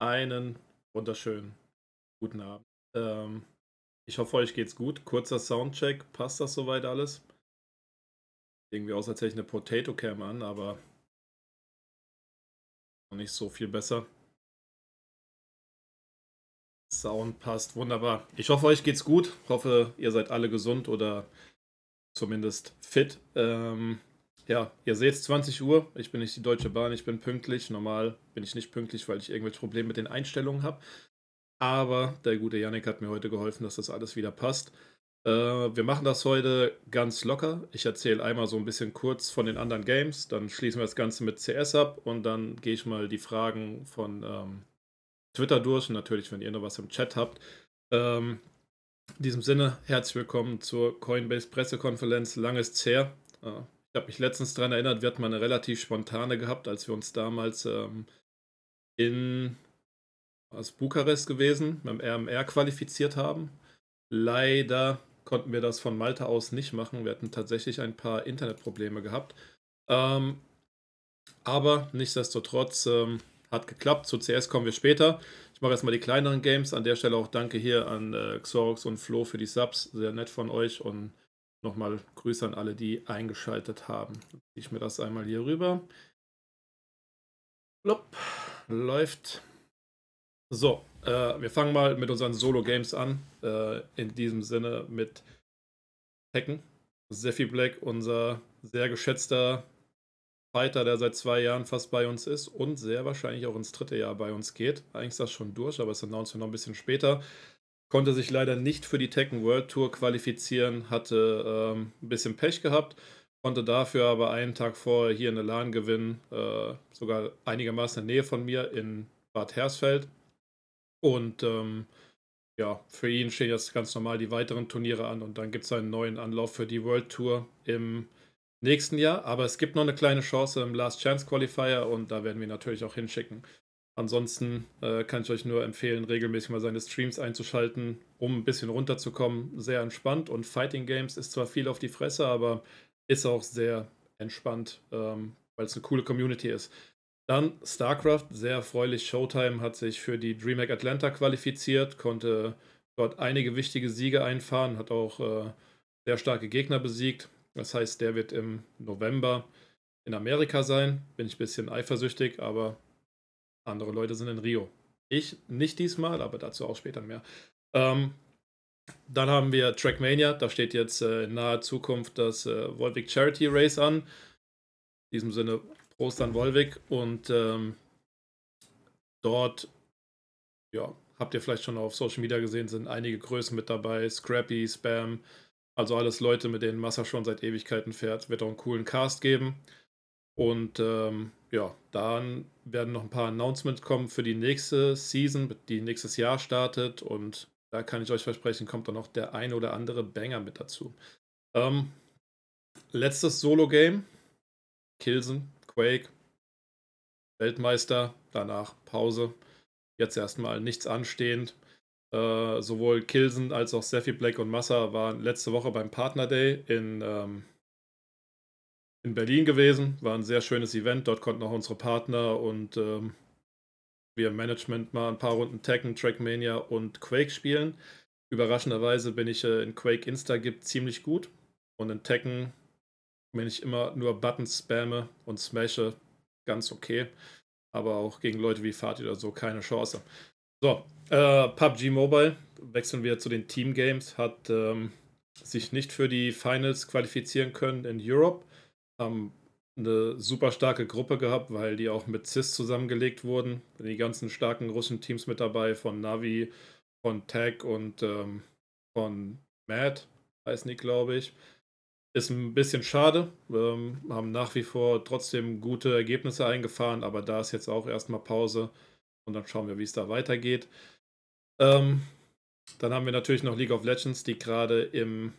einen wunderschönen guten Abend. Ähm, ich hoffe, euch geht's gut. Kurzer Soundcheck. Passt das soweit alles? Irgendwie aus, als hätte ich eine Potato Cam an, aber noch nicht so viel besser. Sound passt wunderbar. Ich hoffe, euch geht's gut. Ich hoffe, ihr seid alle gesund oder zumindest fit. Ähm, ja, ihr seht, es, 20 Uhr. Ich bin nicht die Deutsche Bahn, ich bin pünktlich. Normal bin ich nicht pünktlich, weil ich irgendwelche Probleme mit den Einstellungen habe. Aber der gute Yannick hat mir heute geholfen, dass das alles wieder passt. Äh, wir machen das heute ganz locker. Ich erzähle einmal so ein bisschen kurz von den anderen Games, dann schließen wir das Ganze mit CS ab und dann gehe ich mal die Fragen von ähm, Twitter durch und natürlich, wenn ihr noch was im Chat habt. Ähm, in diesem Sinne, herzlich willkommen zur Coinbase Pressekonferenz. Lang ist's her. Äh, ich habe mich letztens daran erinnert, wir hatten mal eine relativ spontane gehabt, als wir uns damals ähm, in aus Bukarest gewesen, beim RMR qualifiziert haben. Leider konnten wir das von Malta aus nicht machen. Wir hatten tatsächlich ein paar Internetprobleme gehabt. Ähm, aber nichtsdestotrotz ähm, hat geklappt. Zu CS kommen wir später. Ich mache erstmal die kleineren Games. An der Stelle auch danke hier an äh, Xorox und Flo für die Subs. Sehr nett von euch und Nochmal Grüße an alle, die eingeschaltet haben. Ich mir das einmal hier rüber. Blop, läuft. So, äh, wir fangen mal mit unseren Solo-Games an. Äh, in diesem Sinne mit Hacken. Seffi Black, unser sehr geschätzter Fighter, der seit zwei Jahren fast bei uns ist und sehr wahrscheinlich auch ins dritte Jahr bei uns geht. Eigentlich ist das schon durch, aber es das Announcement noch ein bisschen später konnte sich leider nicht für die Tekken World Tour qualifizieren, hatte ähm, ein bisschen Pech gehabt, konnte dafür aber einen Tag vorher hier in der LAN gewinnen, äh, sogar einigermaßen in der Nähe von mir in Bad Hersfeld. Und ähm, ja, für ihn stehen jetzt ganz normal die weiteren Turniere an und dann gibt es einen neuen Anlauf für die World Tour im nächsten Jahr. Aber es gibt noch eine kleine Chance im Last Chance Qualifier und da werden wir natürlich auch hinschicken. Ansonsten äh, kann ich euch nur empfehlen, regelmäßig mal seine Streams einzuschalten, um ein bisschen runterzukommen. Sehr entspannt und Fighting Games ist zwar viel auf die Fresse, aber ist auch sehr entspannt, ähm, weil es eine coole Community ist. Dann StarCraft, sehr erfreulich. Showtime hat sich für die DreamHack Atlanta qualifiziert, konnte dort einige wichtige Siege einfahren, hat auch äh, sehr starke Gegner besiegt. Das heißt, der wird im November in Amerika sein. Bin ich ein bisschen eifersüchtig, aber andere Leute sind in Rio. Ich nicht diesmal, aber dazu auch später mehr. Ähm, dann haben wir Trackmania. Da steht jetzt äh, in naher Zukunft das äh, Volvic Charity Race an. In diesem Sinne Prost an Volvic. Und ähm, dort, ja, habt ihr vielleicht schon auf Social Media gesehen, sind einige Größen mit dabei. Scrappy, Spam. Also alles Leute, mit denen Massa schon seit Ewigkeiten fährt. Wird auch einen coolen Cast geben. Und ähm, ja, dann werden noch ein paar Announcements kommen für die nächste Season, die nächstes Jahr startet. Und da kann ich euch versprechen, kommt dann noch der ein oder andere Banger mit dazu. Ähm, letztes Solo-Game: Kilsen, Quake, Weltmeister, danach Pause. Jetzt erstmal nichts anstehend. Äh, sowohl Kilsen als auch Seffi Black und Massa waren letzte Woche beim Partner Day in ähm, in Berlin gewesen. War ein sehr schönes Event. Dort konnten auch unsere Partner und ähm, wir im Management mal ein paar Runden Tekken, Trackmania und Quake spielen. Überraschenderweise bin ich äh, in Quake Insta gibt ziemlich gut. Und in Tekken, wenn ich immer nur Buttons spamme und smashe, ganz okay. Aber auch gegen Leute wie Fatih oder so keine Chance. So, äh, PUBG Mobile, wechseln wir zu den Team Games, hat ähm, sich nicht für die Finals qualifizieren können in Europe haben eine super starke Gruppe gehabt, weil die auch mit CIS zusammengelegt wurden. Die ganzen starken russischen Teams mit dabei, von Navi, von Tag und ähm, von Matt, heißen nicht, glaube ich. Ist ein bisschen schade. Ähm, haben nach wie vor trotzdem gute Ergebnisse eingefahren, aber da ist jetzt auch erstmal Pause. Und dann schauen wir, wie es da weitergeht. Ähm, dann haben wir natürlich noch League of Legends, die gerade im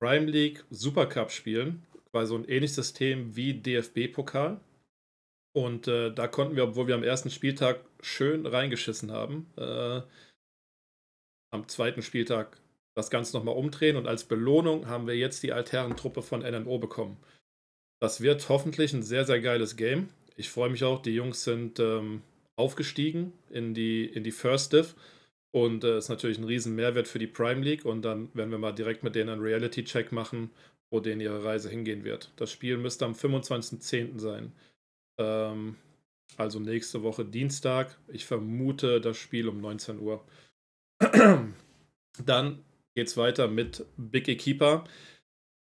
Prime League Super Cup spielen war so ein ähnliches System wie DFB-Pokal. Und äh, da konnten wir, obwohl wir am ersten Spieltag schön reingeschissen haben, äh, am zweiten Spieltag das Ganze nochmal umdrehen. Und als Belohnung haben wir jetzt die altherren von NNO bekommen. Das wird hoffentlich ein sehr, sehr geiles Game. Ich freue mich auch, die Jungs sind ähm, aufgestiegen in die, in die First Div. Und äh, ist natürlich ein riesen Mehrwert für die Prime League. Und dann werden wir mal direkt mit denen einen Reality-Check machen, wo denen ihre Reise hingehen wird. Das Spiel müsste am 25.10. sein. Ähm, also nächste Woche Dienstag. Ich vermute das Spiel um 19 Uhr. Dann geht's weiter mit Big Ekeeper.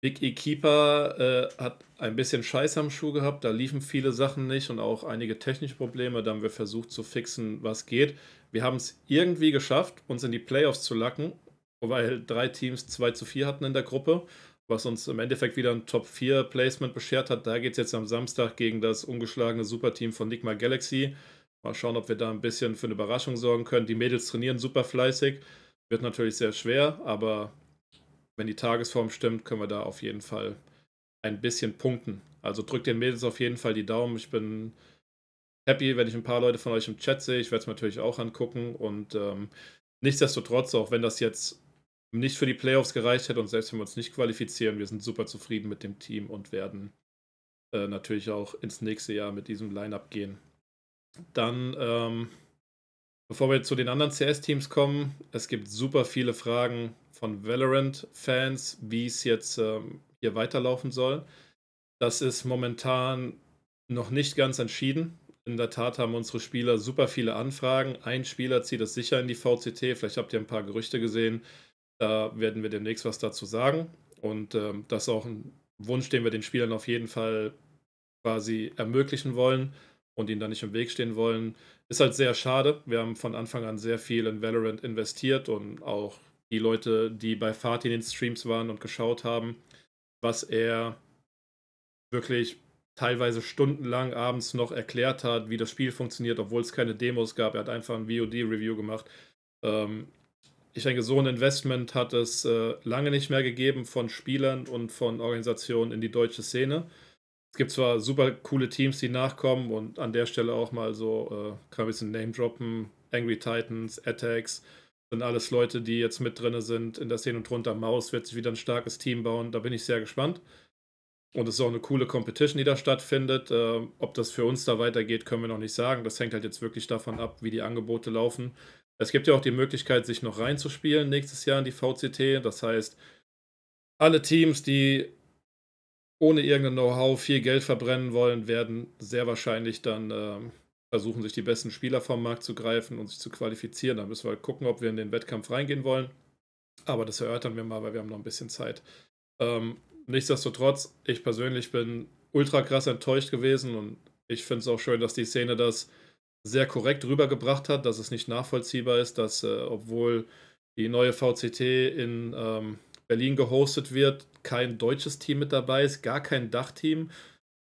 Big Ekeeper äh, hat ein bisschen Scheiß am Schuh gehabt. Da liefen viele Sachen nicht und auch einige technische Probleme. Da haben wir versucht zu fixen, was geht. Wir haben es irgendwie geschafft, uns in die Playoffs zu lacken, weil drei Teams 2 zu 4 hatten in der Gruppe was uns im Endeffekt wieder ein Top 4 Placement beschert hat. Da geht es jetzt am Samstag gegen das ungeschlagene Superteam von Nigma Galaxy. Mal schauen, ob wir da ein bisschen für eine Überraschung sorgen können. Die Mädels trainieren super fleißig. Wird natürlich sehr schwer, aber wenn die Tagesform stimmt, können wir da auf jeden Fall ein bisschen punkten. Also drückt den Mädels auf jeden Fall die Daumen. Ich bin happy, wenn ich ein paar Leute von euch im Chat sehe. Ich werde es natürlich auch angucken. Und ähm, nichtsdestotrotz, auch wenn das jetzt nicht für die Playoffs gereicht hätte und selbst wenn wir uns nicht qualifizieren, wir sind super zufrieden mit dem Team und werden äh, natürlich auch ins nächste Jahr mit diesem Lineup gehen. Dann, ähm, bevor wir zu den anderen CS-Teams kommen, es gibt super viele Fragen von Valorant-Fans, wie es jetzt ähm, hier weiterlaufen soll. Das ist momentan noch nicht ganz entschieden. In der Tat haben unsere Spieler super viele Anfragen. Ein Spieler zieht es sicher in die VCT. Vielleicht habt ihr ein paar Gerüchte gesehen. Da werden wir demnächst was dazu sagen. Und ähm, das ist auch ein Wunsch, den wir den Spielern auf jeden Fall quasi ermöglichen wollen und ihnen da nicht im Weg stehen wollen. Ist halt sehr schade. Wir haben von Anfang an sehr viel in Valorant investiert und auch die Leute, die bei Fatih in den Streams waren und geschaut haben, was er wirklich teilweise stundenlang abends noch erklärt hat, wie das Spiel funktioniert, obwohl es keine Demos gab. Er hat einfach ein VOD-Review gemacht. Ähm, ich denke, so ein Investment hat es äh, lange nicht mehr gegeben von Spielern und von Organisationen in die deutsche Szene. Es gibt zwar super coole Teams, die nachkommen und an der Stelle auch mal so, äh, kann ein bisschen Name droppen, Angry Titans, Attacks, sind alles Leute, die jetzt mit drin sind in der Szene und drunter Maus wird sich wieder ein starkes Team bauen, da bin ich sehr gespannt. Und es ist auch eine coole Competition, die da stattfindet. Äh, ob das für uns da weitergeht, können wir noch nicht sagen. Das hängt halt jetzt wirklich davon ab, wie die Angebote laufen. Es gibt ja auch die Möglichkeit, sich noch reinzuspielen nächstes Jahr in die VCT. Das heißt, alle Teams, die ohne irgendein Know-how viel Geld verbrennen wollen, werden sehr wahrscheinlich dann äh, versuchen, sich die besten Spieler vom Markt zu greifen und sich zu qualifizieren. Da müssen wir gucken, ob wir in den Wettkampf reingehen wollen. Aber das erörtern wir mal, weil wir haben noch ein bisschen Zeit. Ähm, nichtsdestotrotz, ich persönlich bin ultra krass enttäuscht gewesen und ich finde es auch schön, dass die Szene das sehr korrekt rübergebracht hat, dass es nicht nachvollziehbar ist, dass äh, obwohl die neue VCT in ähm, Berlin gehostet wird, kein deutsches Team mit dabei ist, gar kein Dachteam.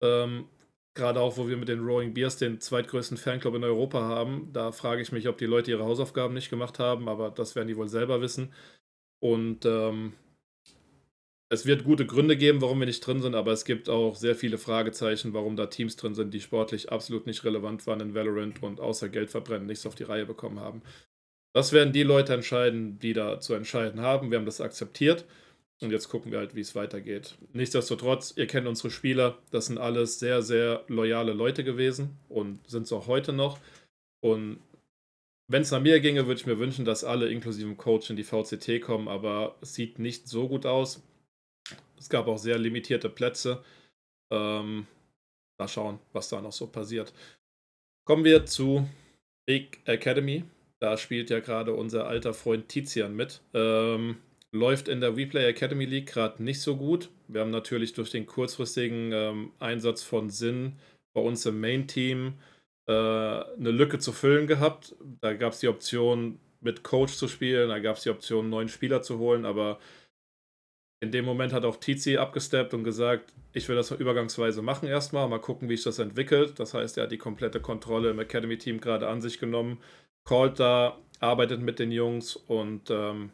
Ähm, Gerade auch, wo wir mit den Rowing Beers den zweitgrößten Fanclub in Europa haben. Da frage ich mich, ob die Leute ihre Hausaufgaben nicht gemacht haben, aber das werden die wohl selber wissen. Und ähm, es wird gute Gründe geben, warum wir nicht drin sind, aber es gibt auch sehr viele Fragezeichen, warum da Teams drin sind, die sportlich absolut nicht relevant waren in Valorant und außer Geld verbrennen nichts auf die Reihe bekommen haben. Das werden die Leute entscheiden, die da zu entscheiden haben. Wir haben das akzeptiert und jetzt gucken wir halt, wie es weitergeht. Nichtsdestotrotz, ihr kennt unsere Spieler, das sind alles sehr, sehr loyale Leute gewesen und sind es auch heute noch. Und wenn es nach mir ginge, würde ich mir wünschen, dass alle inklusive Coach in die VCT kommen, aber es sieht nicht so gut aus. Es gab auch sehr limitierte Plätze. Ähm, mal schauen, was da noch so passiert. Kommen wir zu Big Academy. Da spielt ja gerade unser alter Freund Tizian mit. Ähm, läuft in der Replay Academy League gerade nicht so gut. Wir haben natürlich durch den kurzfristigen ähm, Einsatz von Sinn bei uns im Main-Team äh, eine Lücke zu füllen gehabt. Da gab es die Option, mit Coach zu spielen, da gab es die Option, neuen Spieler zu holen, aber in dem Moment hat auch Tizi abgesteppt und gesagt, ich will das übergangsweise machen erstmal, mal gucken, wie sich das entwickelt. Das heißt, er hat die komplette Kontrolle im Academy-Team gerade an sich genommen, callt da, arbeitet mit den Jungs und ähm,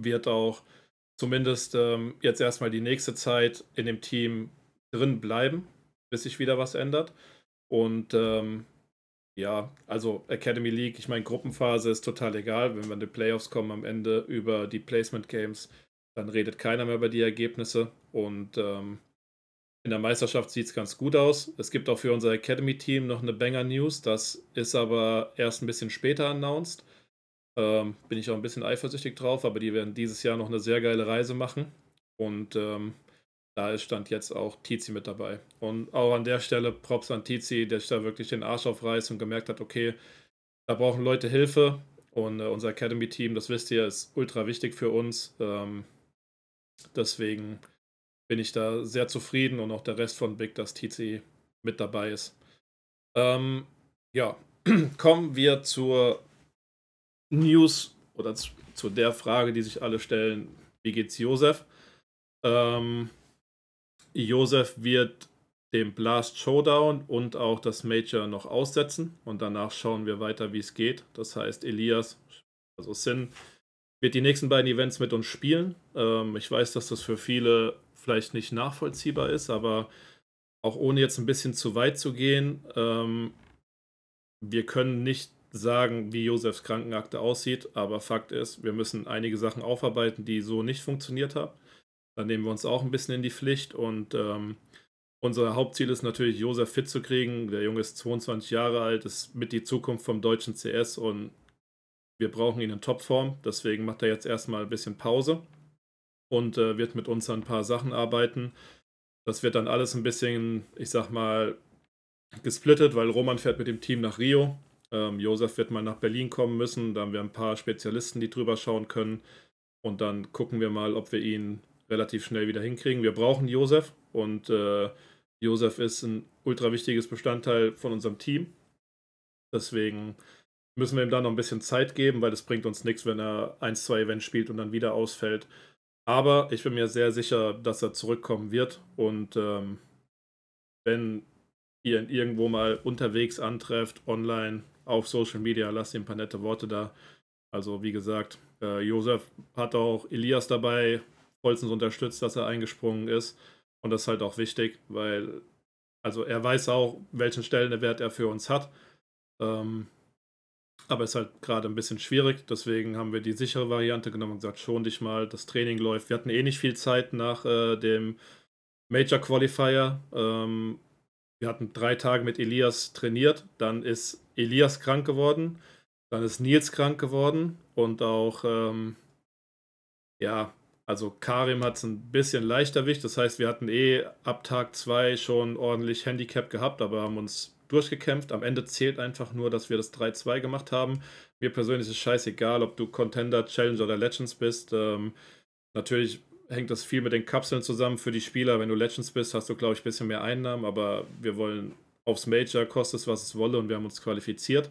wird auch zumindest ähm, jetzt erstmal die nächste Zeit in dem Team drin bleiben, bis sich wieder was ändert. Und ähm, ja, also Academy League, ich meine, Gruppenphase ist total egal, wenn wir in die Playoffs kommen am Ende über die Placement Games dann redet keiner mehr über die Ergebnisse. Und ähm, in der Meisterschaft sieht es ganz gut aus. Es gibt auch für unser Academy-Team noch eine Banger-News. Das ist aber erst ein bisschen später announced. Ähm, bin ich auch ein bisschen eifersüchtig drauf, aber die werden dieses Jahr noch eine sehr geile Reise machen. Und ähm, da ist stand jetzt auch Tizi mit dabei. Und auch an der Stelle Props an Tizi, der sich da wirklich den Arsch aufreißt und gemerkt hat, okay, da brauchen Leute Hilfe. Und äh, unser Academy-Team, das wisst ihr, ist ultra wichtig für uns. Ähm, Deswegen bin ich da sehr zufrieden und auch der Rest von Big, dass TC mit dabei ist. Ähm, ja, kommen wir zur News oder zu, zu, der Frage, die sich alle stellen: Wie geht's Josef? Ähm, Josef wird den Blast Showdown und auch das Major noch aussetzen und danach schauen wir weiter, wie es geht. Das heißt, Elias, also Sin, wird die nächsten beiden Events mit uns spielen. Ähm, ich weiß, dass das für viele vielleicht nicht nachvollziehbar ist, aber auch ohne jetzt ein bisschen zu weit zu gehen, ähm, wir können nicht sagen, wie Josefs Krankenakte aussieht, aber Fakt ist, wir müssen einige Sachen aufarbeiten, die so nicht funktioniert haben. Dann nehmen wir uns auch ein bisschen in die Pflicht und ähm, unser Hauptziel ist natürlich, Josef fit zu kriegen. Der Junge ist 22 Jahre alt, ist mit die Zukunft vom deutschen CS und wir brauchen ihn in Topform, deswegen macht er jetzt erstmal ein bisschen Pause und äh, wird mit uns ein paar Sachen arbeiten. Das wird dann alles ein bisschen, ich sag mal, gesplittet, weil Roman fährt mit dem Team nach Rio. Ähm, Josef wird mal nach Berlin kommen müssen. Da haben wir ein paar Spezialisten, die drüber schauen können. Und dann gucken wir mal, ob wir ihn relativ schnell wieder hinkriegen. Wir brauchen Josef und äh, Josef ist ein ultra wichtiges Bestandteil von unserem Team. Deswegen müssen wir ihm da noch ein bisschen Zeit geben, weil das bringt uns nichts, wenn er 1, 2 Events spielt und dann wieder ausfällt. Aber ich bin mir sehr sicher, dass er zurückkommen wird. Und ähm, wenn ihr ihn irgendwo mal unterwegs antrefft, online, auf Social Media, lasst ihm ein paar nette Worte da. Also wie gesagt, äh, Josef hat auch Elias dabei vollstens unterstützt, dass er eingesprungen ist. Und das ist halt auch wichtig, weil also er weiß auch, welchen Stellenwert er für uns hat. Ähm, aber ist halt gerade ein bisschen schwierig, deswegen haben wir die sichere Variante genommen und gesagt, schon dich mal, das Training läuft. Wir hatten eh nicht viel Zeit nach äh, dem Major Qualifier. Ähm, wir hatten drei Tage mit Elias trainiert, dann ist Elias krank geworden, dann ist Nils krank geworden und auch, ähm, ja, also Karim hat es ein bisschen leicht erwischt. Das heißt, wir hatten eh ab Tag zwei schon ordentlich Handicap gehabt, aber haben uns durchgekämpft. Am Ende zählt einfach nur, dass wir das 3-2 gemacht haben. Mir persönlich ist es scheißegal, ob du Contender, Challenger oder Legends bist. Ähm, natürlich hängt das viel mit den Kapseln zusammen für die Spieler. Wenn du Legends bist, hast du, glaube ich, ein bisschen mehr Einnahmen, aber wir wollen aufs Major, kostet es, was es wolle und wir haben uns qualifiziert.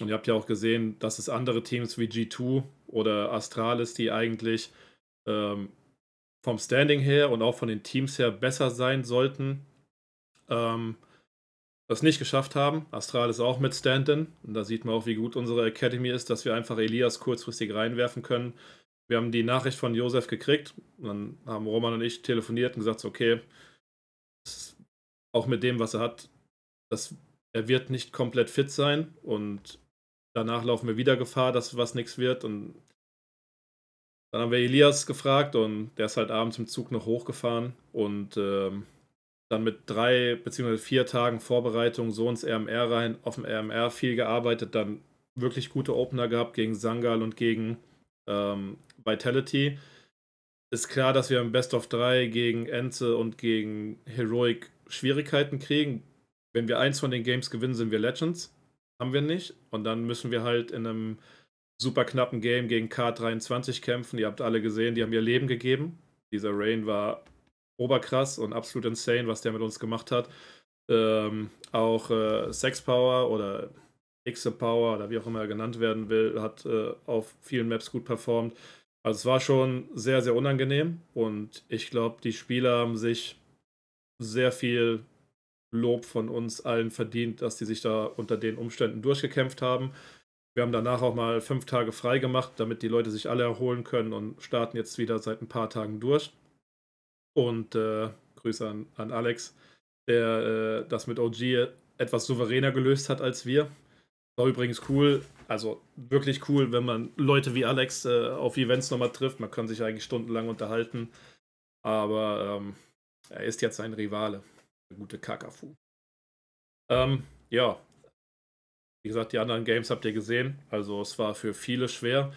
Und ihr habt ja auch gesehen, dass es andere Teams wie G2 oder Astralis, die eigentlich ähm, vom Standing her und auch von den Teams her besser sein sollten, ähm, das nicht geschafft haben. Astral ist auch mit Stanton. Und da sieht man auch, wie gut unsere Academy ist, dass wir einfach Elias kurzfristig reinwerfen können. Wir haben die Nachricht von Josef gekriegt. Und dann haben Roman und ich telefoniert und gesagt, okay, auch mit dem, was er hat, das, er wird nicht komplett fit sein. Und danach laufen wir wieder Gefahr, dass was nichts wird. Und dann haben wir Elias gefragt und der ist halt abends im Zug noch hochgefahren und ähm, dann mit drei bzw. vier Tagen Vorbereitung so ins RMR rein, auf dem RMR viel gearbeitet, dann wirklich gute Opener gehabt gegen Sangal und gegen ähm, Vitality. Ist klar, dass wir im Best of 3 gegen Enze und gegen Heroic Schwierigkeiten kriegen. Wenn wir eins von den Games gewinnen, sind wir Legends. Haben wir nicht. Und dann müssen wir halt in einem super knappen Game gegen K23 kämpfen. Ihr habt alle gesehen, die haben ihr Leben gegeben. Dieser Rain war oberkrass und absolut insane, was der mit uns gemacht hat. Ähm, auch äh, Sex Power oder X Power oder wie auch immer er genannt werden will, hat äh, auf vielen Maps gut performt. Also es war schon sehr, sehr unangenehm und ich glaube, die Spieler haben sich sehr viel Lob von uns allen verdient, dass die sich da unter den Umständen durchgekämpft haben. Wir haben danach auch mal fünf Tage frei gemacht, damit die Leute sich alle erholen können und starten jetzt wieder seit ein paar Tagen durch und äh, Grüße an, an Alex, der äh, das mit OG etwas souveräner gelöst hat als wir. War übrigens cool, also wirklich cool, wenn man Leute wie Alex äh, auf Events nochmal trifft. Man kann sich eigentlich stundenlang unterhalten, aber ähm, er ist jetzt ein Rivale. Der gute Kakafu. Ähm, ja, wie gesagt, die anderen Games habt ihr gesehen. Also es war für viele schwer.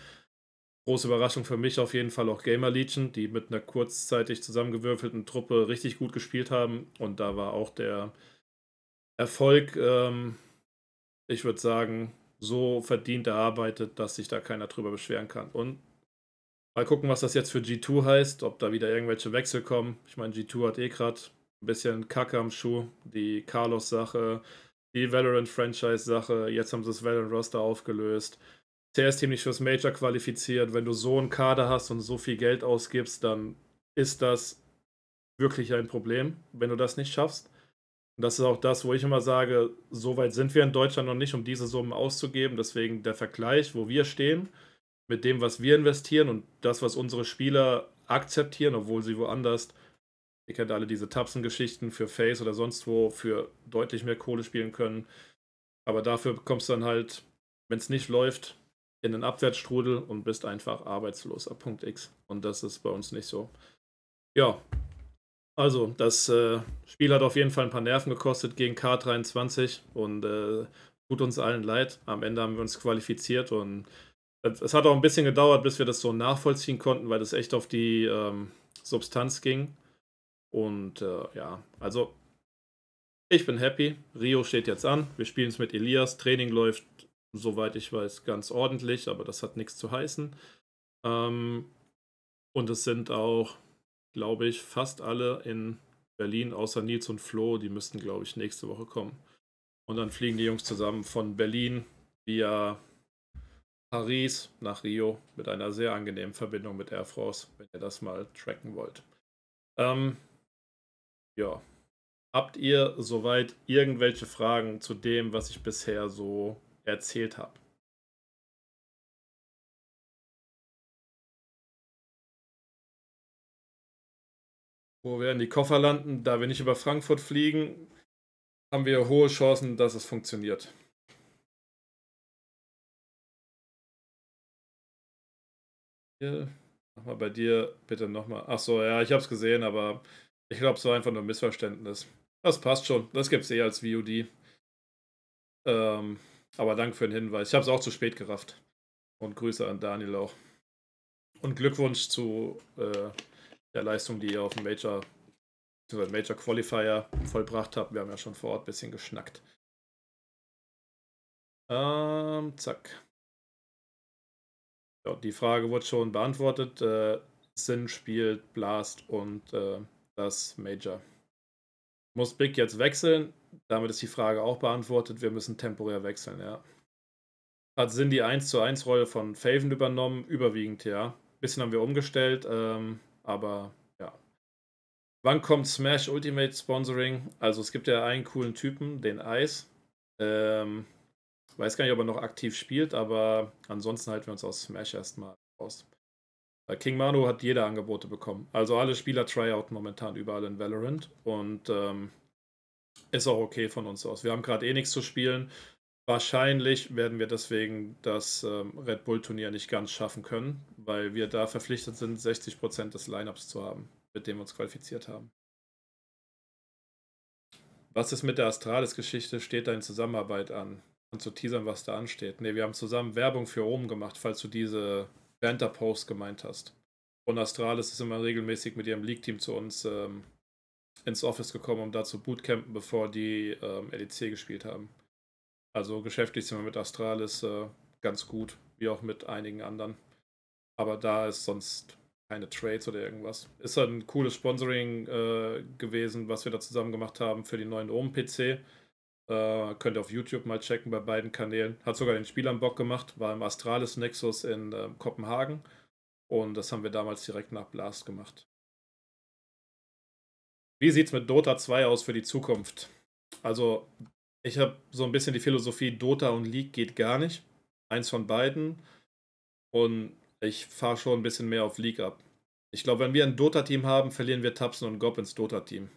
Große Überraschung für mich auf jeden Fall auch Gamer Legion, die mit einer kurzzeitig zusammengewürfelten Truppe richtig gut gespielt haben. Und da war auch der Erfolg, ähm, ich würde sagen, so verdient erarbeitet, dass sich da keiner drüber beschweren kann. Und mal gucken, was das jetzt für G2 heißt, ob da wieder irgendwelche Wechsel kommen. Ich meine, G2 hat eh gerade ein bisschen Kacke am Schuh. Die Carlos-Sache, die Valorant-Franchise-Sache, jetzt haben sie das Valorant-Roster aufgelöst der ist ziemlich fürs Major qualifiziert. Wenn du so einen Kader hast und so viel Geld ausgibst, dann ist das wirklich ein Problem, wenn du das nicht schaffst. Und das ist auch das, wo ich immer sage, so weit sind wir in Deutschland noch nicht, um diese Summen auszugeben. Deswegen der Vergleich, wo wir stehen, mit dem, was wir investieren und das, was unsere Spieler akzeptieren, obwohl sie woanders, ihr kennt alle diese Tapsen-Geschichten für Face oder sonst wo, für deutlich mehr Kohle spielen können. Aber dafür bekommst du dann halt, wenn es nicht läuft, in den Abwärtsstrudel und bist einfach arbeitslos ab Punkt X. Und das ist bei uns nicht so. Ja, also das äh, Spiel hat auf jeden Fall ein paar Nerven gekostet gegen K23 und äh, tut uns allen leid. Am Ende haben wir uns qualifiziert und es hat auch ein bisschen gedauert, bis wir das so nachvollziehen konnten, weil das echt auf die ähm, Substanz ging. Und äh, ja, also ich bin happy. Rio steht jetzt an. Wir spielen es mit Elias. Training läuft soweit ich weiß, ganz ordentlich, aber das hat nichts zu heißen. Ähm, und es sind auch, glaube ich, fast alle in Berlin, außer Nils und Flo, die müssten, glaube ich, nächste Woche kommen. Und dann fliegen die Jungs zusammen von Berlin via Paris nach Rio mit einer sehr angenehmen Verbindung mit Air France, wenn ihr das mal tracken wollt. Ähm, ja. Habt ihr soweit irgendwelche Fragen zu dem, was ich bisher so erzählt habe. Wo wir in die Koffer landen, da wir nicht über Frankfurt fliegen, haben wir hohe Chancen, dass es funktioniert. Hier, nochmal bei dir, bitte nochmal. Achso, ja, ich habe es gesehen, aber ich glaube, es war einfach nur ein Missverständnis. Das passt schon. Das gibt es eh als VOD. Ähm, aber danke für den Hinweis. Ich habe es auch zu spät gerafft. Und Grüße an Daniel auch. Und Glückwunsch zu äh, der Leistung, die ihr auf dem Major, Major Qualifier vollbracht habt. Wir haben ja schon vor Ort ein bisschen geschnackt. Ähm, zack. Ja, die Frage wurde schon beantwortet. Äh, Sin spielt Blast und äh, das Major. Muss Big jetzt wechseln? Damit ist die Frage auch beantwortet. Wir müssen temporär wechseln, ja. Hat Sinn die 1 zu 1 Rolle von Faven übernommen, überwiegend, ja. Bisschen haben wir umgestellt, ähm, aber ja. Wann kommt Smash Ultimate Sponsoring? Also es gibt ja einen coolen Typen, den Ice. Ähm, weiß gar nicht, ob er noch aktiv spielt, aber ansonsten halten wir uns aus Smash erstmal raus. Äh, King Manu hat jede Angebote bekommen. Also alle Spieler tryouten momentan überall in Valorant und ähm, ist auch okay von uns aus. Wir haben gerade eh nichts zu spielen. Wahrscheinlich werden wir deswegen das ähm, Red Bull-Turnier nicht ganz schaffen können, weil wir da verpflichtet sind, 60% des Lineups zu haben, mit dem wir uns qualifiziert haben. Was ist mit der Astralis-Geschichte? Steht da in Zusammenarbeit an? Und zu teasern, was da ansteht. Ne, wir haben zusammen Werbung für Rom gemacht, falls du diese Banter-Post gemeint hast. Und Astralis ist immer regelmäßig mit ihrem League-Team zu uns ähm, ins Office gekommen, um da zu bootcampen, bevor die ähm, LEC gespielt haben. Also geschäftlich sind wir mit Astralis äh, ganz gut, wie auch mit einigen anderen. Aber da ist sonst keine Trades oder irgendwas. Ist halt ein cooles Sponsoring äh, gewesen, was wir da zusammen gemacht haben für den neuen Ohm-PC. Äh, könnt ihr auf YouTube mal checken bei beiden Kanälen. Hat sogar den Spielern Bock gemacht, war im Astralis Nexus in ähm, Kopenhagen. Und das haben wir damals direkt nach Blast gemacht. Wie sieht es mit Dota 2 aus für die Zukunft? Also, ich habe so ein bisschen die Philosophie, Dota und League geht gar nicht. Eins von beiden. Und ich fahre schon ein bisschen mehr auf League ab. Ich glaube, wenn wir ein Dota-Team haben, verlieren wir Tapsen und Gob ins Dota-Team.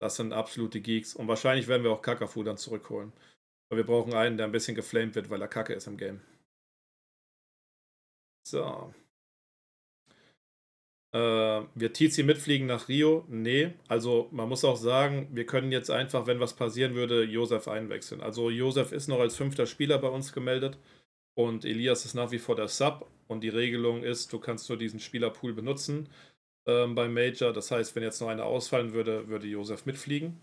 Das sind absolute Geeks. Und wahrscheinlich werden wir auch Kakafu dann zurückholen. Aber wir brauchen einen, der ein bisschen geflamed wird, weil er kacke ist im Game. So. Äh, wird Tizi mitfliegen nach Rio? Nee. Also man muss auch sagen, wir können jetzt einfach, wenn was passieren würde, Josef einwechseln. Also Josef ist noch als fünfter Spieler bei uns gemeldet und Elias ist nach wie vor der Sub. Und die Regelung ist, du kannst nur diesen Spielerpool benutzen ähm, beim Major. Das heißt, wenn jetzt noch einer ausfallen würde, würde Josef mitfliegen.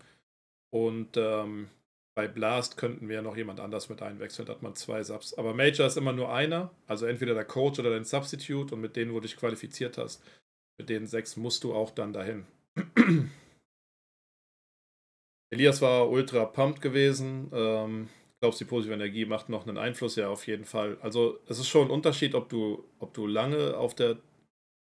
Und ähm, bei Blast könnten wir noch jemand anders mit einwechseln, da hat man zwei Subs. Aber Major ist immer nur einer, also entweder der Coach oder dein Substitute und mit denen, wo du dich qualifiziert hast. Mit den sechs musst du auch dann dahin. Elias war ultra pumped gewesen. Ähm, glaubst, die positive Energie macht noch einen Einfluss, ja, auf jeden Fall. Also es ist schon ein Unterschied, ob du, ob du lange auf der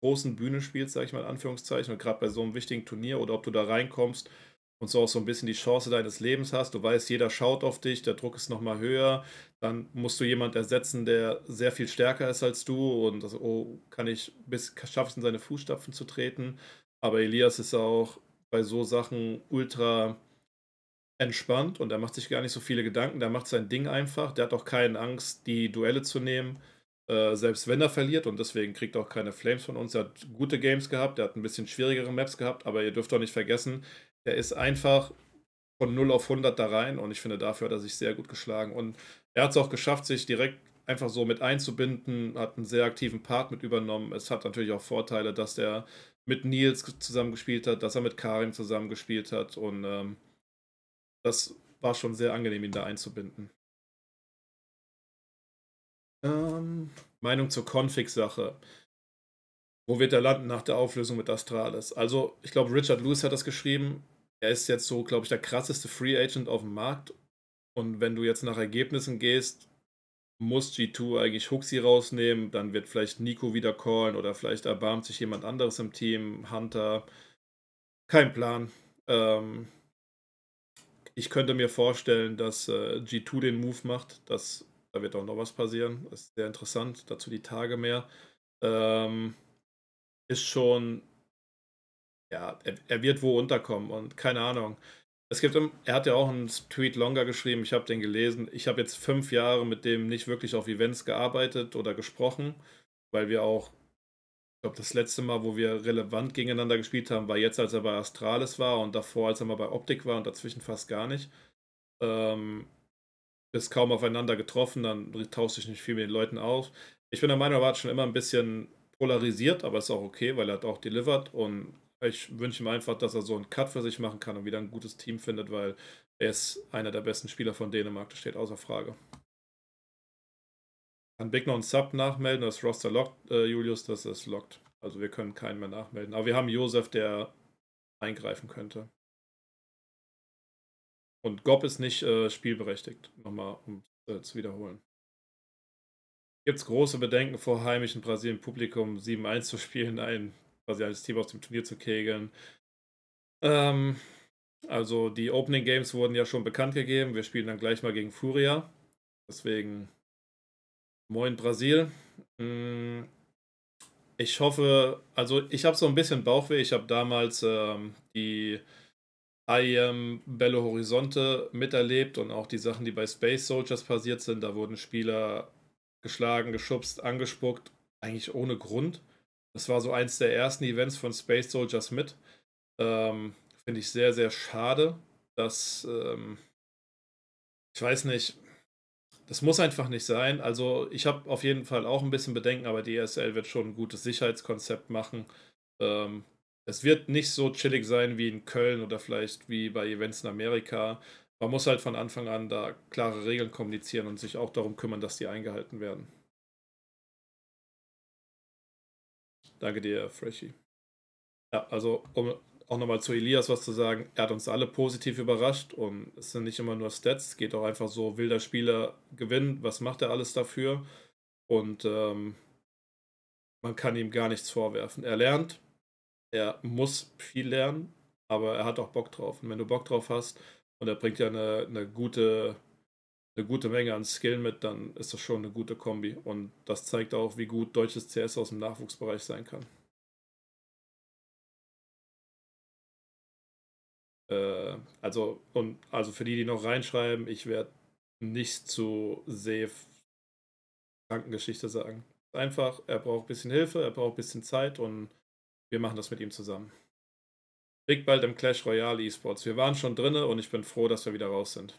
großen Bühne spielst, sage ich mal in Anführungszeichen, und gerade bei so einem wichtigen Turnier, oder ob du da reinkommst und so auch so ein bisschen die Chance deines Lebens hast. Du weißt, jeder schaut auf dich, der Druck ist nochmal höher. Dann musst du jemanden ersetzen, der sehr viel stärker ist als du und das, oh, kann ich bis schaffe ich in seine Fußstapfen zu treten. Aber Elias ist auch bei so Sachen ultra entspannt und er macht sich gar nicht so viele Gedanken. Der macht sein Ding einfach. Der hat auch keine Angst, die Duelle zu nehmen. Äh, selbst wenn er verliert und deswegen kriegt er auch keine Flames von uns. Er hat gute Games gehabt, er hat ein bisschen schwierigere Maps gehabt, aber ihr dürft doch nicht vergessen, der ist einfach von 0 auf 100 da rein und ich finde, dafür hat er sich sehr gut geschlagen. Und er hat es auch geschafft, sich direkt einfach so mit einzubinden, hat einen sehr aktiven Part mit übernommen. Es hat natürlich auch Vorteile, dass er mit Nils zusammengespielt hat, dass er mit Karim zusammengespielt hat und ähm, das war schon sehr angenehm, ihn da einzubinden. Ähm, Meinung zur Config-Sache. Wo wird er landen nach der Auflösung mit Astralis? Also, ich glaube, Richard Lewis hat das geschrieben. Er ist jetzt so, glaube ich, der krasseste Free Agent auf dem Markt. Und wenn du jetzt nach Ergebnissen gehst, muss G2 eigentlich Huxi rausnehmen. Dann wird vielleicht Nico wieder callen oder vielleicht erbarmt sich jemand anderes im Team. Hunter. Kein Plan. Ähm, ich könnte mir vorstellen, dass äh, G2 den Move macht. Das, da wird auch noch was passieren. Das ist sehr interessant. Dazu die Tage mehr. Ähm, ist schon, ja, er, er wird wo unterkommen und keine Ahnung. Es gibt, er hat ja auch einen Tweet longer geschrieben, ich habe den gelesen. Ich habe jetzt fünf Jahre mit dem nicht wirklich auf Events gearbeitet oder gesprochen, weil wir auch, ich glaube, das letzte Mal, wo wir relevant gegeneinander gespielt haben, war jetzt, als er bei Astralis war und davor, als er mal bei Optik war und dazwischen fast gar nicht. Ähm, bist kaum aufeinander getroffen, dann tauscht sich nicht viel mit den Leuten auf. Ich bin der Meinung, er war schon immer ein bisschen polarisiert, aber ist auch okay, weil er hat auch delivered und ich wünsche ihm einfach, dass er so einen Cut für sich machen kann und wieder ein gutes Team findet, weil er ist einer der besten Spieler von Dänemark, das steht außer Frage. Kann Big noch einen Sub nachmelden, das Roster lockt, äh, Julius, das ist lockt. Also wir können keinen mehr nachmelden. Aber wir haben Josef, der eingreifen könnte. Und Gob ist nicht äh, spielberechtigt, nochmal um es äh, zu wiederholen. Gibt es große Bedenken vor heimischem brasilien Publikum 7-1 zu spielen, ein brasilianisches Team aus dem Turnier zu kegeln? Ähm, also die Opening Games wurden ja schon bekannt gegeben. Wir spielen dann gleich mal gegen Furia. Deswegen Moin Brasil. Mm, ich hoffe, also ich habe so ein bisschen Bauchweh. Ich habe damals ähm, die IEM Belo Horizonte miterlebt und auch die Sachen, die bei Space Soldiers passiert sind. Da wurden Spieler geschlagen, geschubst, angespuckt, eigentlich ohne Grund. Das war so eins der ersten Events von Space Soldiers mit. Ähm, Finde ich sehr, sehr schade, dass, ähm, ich weiß nicht, das muss einfach nicht sein. Also ich habe auf jeden Fall auch ein bisschen Bedenken, aber die ESL wird schon ein gutes Sicherheitskonzept machen. Ähm, es wird nicht so chillig sein wie in Köln oder vielleicht wie bei Events in Amerika, man muss halt von Anfang an da klare Regeln kommunizieren und sich auch darum kümmern, dass die eingehalten werden. Danke dir, Freshy. Ja, also um auch nochmal zu Elias was zu sagen, er hat uns alle positiv überrascht und es sind nicht immer nur Stats, es geht auch einfach so, will der Spieler gewinnen, was macht er alles dafür und ähm, man kann ihm gar nichts vorwerfen. Er lernt, er muss viel lernen, aber er hat auch Bock drauf und wenn du Bock drauf hast, und er bringt ja eine, eine gute eine gute Menge an Skill mit, dann ist das schon eine gute Kombi. Und das zeigt auch, wie gut deutsches CS aus dem Nachwuchsbereich sein kann. Äh, also, und also für die, die noch reinschreiben, ich werde nichts zu Safe Krankengeschichte sagen. Einfach, er braucht ein bisschen Hilfe, er braucht ein bisschen Zeit und wir machen das mit ihm zusammen. Big bald im Clash Royale Esports. Wir waren schon drinne und ich bin froh, dass wir wieder raus sind.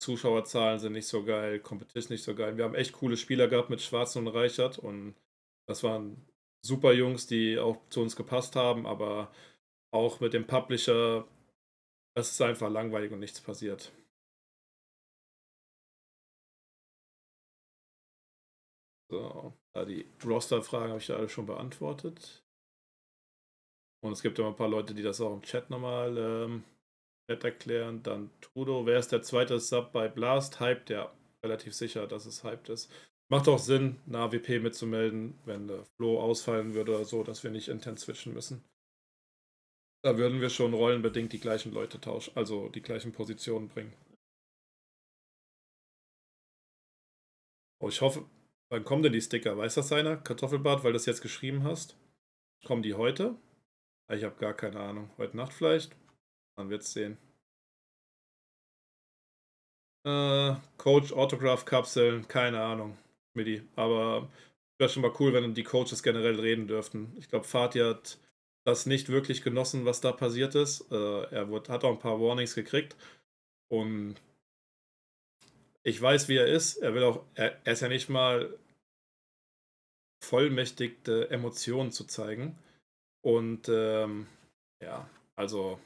Zuschauerzahlen sind nicht so geil, Competition nicht so geil. Wir haben echt coole Spieler gehabt mit Schwarzen und Reichert und das waren super Jungs, die auch zu uns gepasst haben, aber auch mit dem Publisher, es ist einfach langweilig und nichts passiert. So, da die Roster-Fragen habe ich da alle schon beantwortet. Und es gibt immer ein paar Leute, die das auch im Chat nochmal ähm, nett erklären. Dann Trudo, wer ist der zweite Sub bei Blast? Hyped, ja, relativ sicher, dass es hyped ist. Macht auch Sinn, eine AWP mitzumelden, wenn der Flo ausfallen würde oder so, dass wir nicht intern switchen müssen. Da würden wir schon rollenbedingt die gleichen Leute tauschen, also die gleichen Positionen bringen. Oh, ich hoffe, wann kommen denn die Sticker? Weiß das einer? Kartoffelbart, weil du das jetzt geschrieben hast? Kommen die heute? Ah, ich habe gar keine Ahnung. Heute Nacht vielleicht? Man wird sehen. Äh, Coach Autograph Kapseln, keine Ahnung. Midi. Aber wäre schon mal cool, wenn die Coaches generell reden dürften. Ich glaube, Fatih hat das nicht wirklich genossen, was da passiert ist. Äh, er wird, hat auch ein paar Warnings gekriegt. Und ich weiß, wie er ist. Er will auch, er, er ist ja nicht mal vollmächtigte Emotionen zu zeigen. Und ähm, ja, also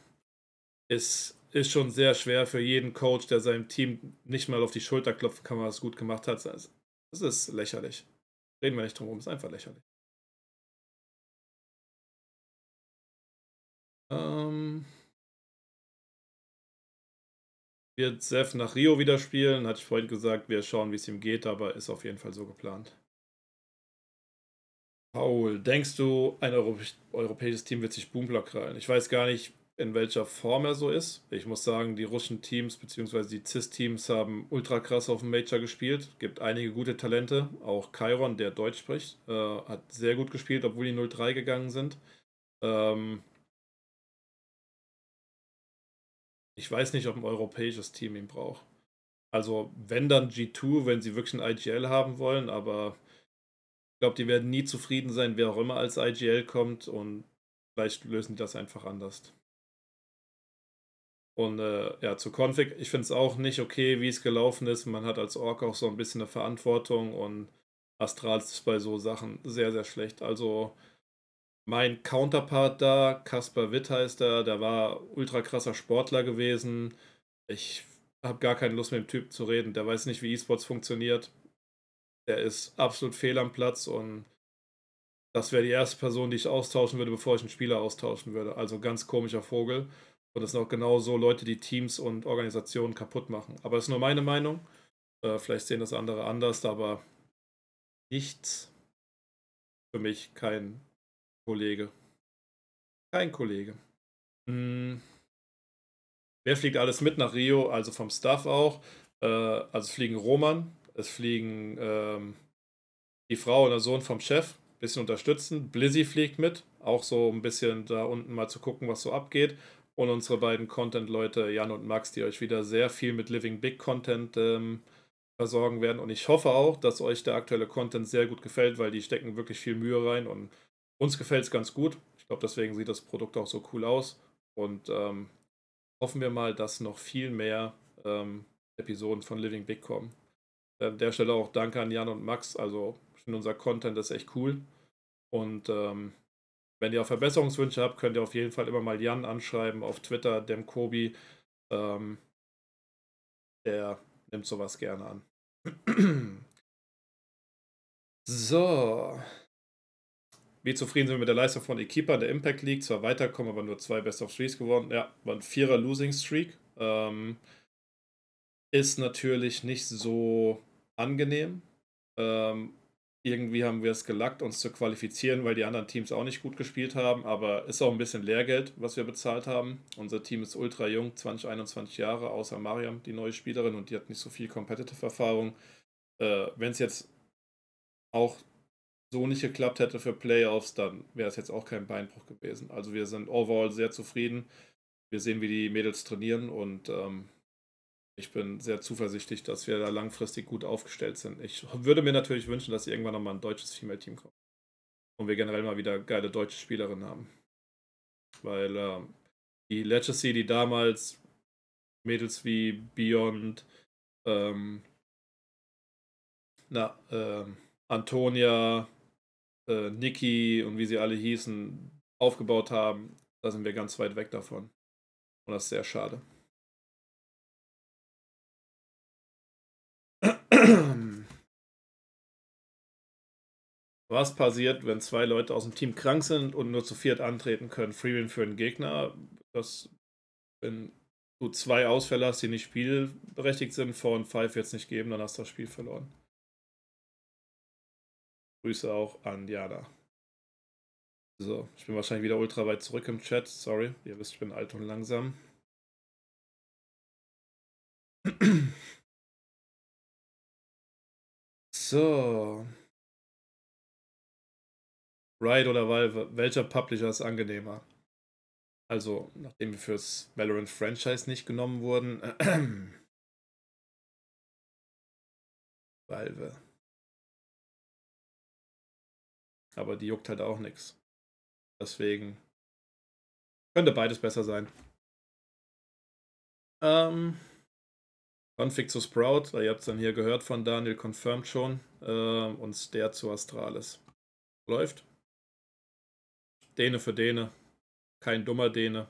ist, ist schon sehr schwer für jeden Coach, der seinem Team nicht mal auf die Schulter klopfen kann, was gut gemacht hat. Das ist lächerlich. Reden wir nicht drum rum, ist einfach lächerlich. Ähm, wird Seth nach Rio wieder spielen? Hatte ich vorhin gesagt, wir schauen, wie es ihm geht, aber ist auf jeden Fall so geplant. Paul, denkst du, ein Europä europäisches Team wird sich Boomblock krallen? Ich weiß gar nicht, in welcher Form er so ist. Ich muss sagen, die russischen Teams bzw. die CIS-Teams haben ultra krass auf dem Major gespielt. Gibt einige gute Talente. Auch Chiron, der Deutsch spricht, äh, hat sehr gut gespielt, obwohl die 0-3 gegangen sind. Ähm ich weiß nicht, ob ein europäisches Team ihn braucht. Also, wenn dann G2, wenn sie wirklich ein IGL haben wollen, aber glaube, die werden nie zufrieden sein, wer auch immer als IGL kommt und vielleicht lösen die das einfach anders. Und äh, ja, zu Config, ich finde es auch nicht okay, wie es gelaufen ist. Man hat als Ork auch so ein bisschen eine Verantwortung und Astral ist bei so Sachen sehr, sehr schlecht. Also mein Counterpart da, Kaspar Witt heißt er, der war ultra krasser Sportler gewesen. Ich habe gar keine Lust mit dem Typ zu reden, der weiß nicht, wie E-Sports funktioniert der ist absolut fehl am Platz und das wäre die erste Person, die ich austauschen würde, bevor ich einen Spieler austauschen würde. Also ganz komischer Vogel. Und das sind auch genau so Leute, die Teams und Organisationen kaputt machen. Aber das ist nur meine Meinung. Äh, vielleicht sehen das andere anders, aber nichts für mich kein Kollege. Kein Kollege. Hm. Wer fliegt alles mit nach Rio? Also vom Staff auch. Äh, also fliegen Roman, es fliegen ähm, die Frau und der Sohn vom Chef, ein bisschen unterstützen. Blizzy fliegt mit, auch so ein bisschen da unten mal zu gucken, was so abgeht. Und unsere beiden Content-Leute, Jan und Max, die euch wieder sehr viel mit Living Big Content ähm, versorgen werden. Und ich hoffe auch, dass euch der aktuelle Content sehr gut gefällt, weil die stecken wirklich viel Mühe rein und uns gefällt es ganz gut. Ich glaube, deswegen sieht das Produkt auch so cool aus. Und ähm, hoffen wir mal, dass noch viel mehr ähm, Episoden von Living Big kommen. An der Stelle auch danke an Jan und Max. Also, ich finde unser Content ist echt cool. Und ähm, wenn ihr auch Verbesserungswünsche habt, könnt ihr auf jeden Fall immer mal Jan anschreiben auf Twitter, dem Kobi. Ähm, der nimmt sowas gerne an. so. Wie zufrieden sind wir mit der Leistung von Equipa in der Impact League? Zwar weiterkommen, aber nur zwei Best of Threes gewonnen. Ja, war ein Vierer Losing Streak. Ähm, ist natürlich nicht so angenehm. Ähm, irgendwie haben wir es gelackt, uns zu qualifizieren, weil die anderen Teams auch nicht gut gespielt haben. Aber ist auch ein bisschen Lehrgeld, was wir bezahlt haben. Unser Team ist ultra jung, 20, 21 Jahre, außer Mariam, die neue Spielerin, und die hat nicht so viel Competitive-Erfahrung. Äh, Wenn es jetzt auch so nicht geklappt hätte für Playoffs, dann wäre es jetzt auch kein Beinbruch gewesen. Also wir sind overall sehr zufrieden. Wir sehen, wie die Mädels trainieren und ähm, ich bin sehr zuversichtlich, dass wir da langfristig gut aufgestellt sind. Ich würde mir natürlich wünschen, dass irgendwann nochmal ein deutsches Female-Team kommt. Und wir generell mal wieder geile deutsche Spielerinnen haben. Weil äh, die Legacy, die damals Mädels wie Beyond, ähm, na, äh, Antonia, äh, Nikki und wie sie alle hießen, aufgebaut haben, da sind wir ganz weit weg davon. Und das ist sehr schade. Was passiert, wenn zwei Leute aus dem Team krank sind und nur zu viert antreten können? Freewin für einen Gegner, das, wenn du zwei Ausfälle hast, die nicht spielberechtigt sind, vor und Five jetzt nicht geben, dann hast du das Spiel verloren. Grüße auch an Diana. So, ich bin wahrscheinlich wieder ultra weit zurück im Chat, sorry. Ihr wisst, ich bin alt und langsam. So. Riot oder Valve, welcher Publisher ist angenehmer? Also, nachdem wir fürs Valorant Franchise nicht genommen wurden. Valve. Aber die juckt halt auch nichts. Deswegen könnte beides besser sein. Ähm. Config zu Sprout, äh, ihr habt es dann hier gehört von Daniel, confirmed schon. Äh, und der zu Astralis. Läuft. Däne für Däne. Kein dummer Däne.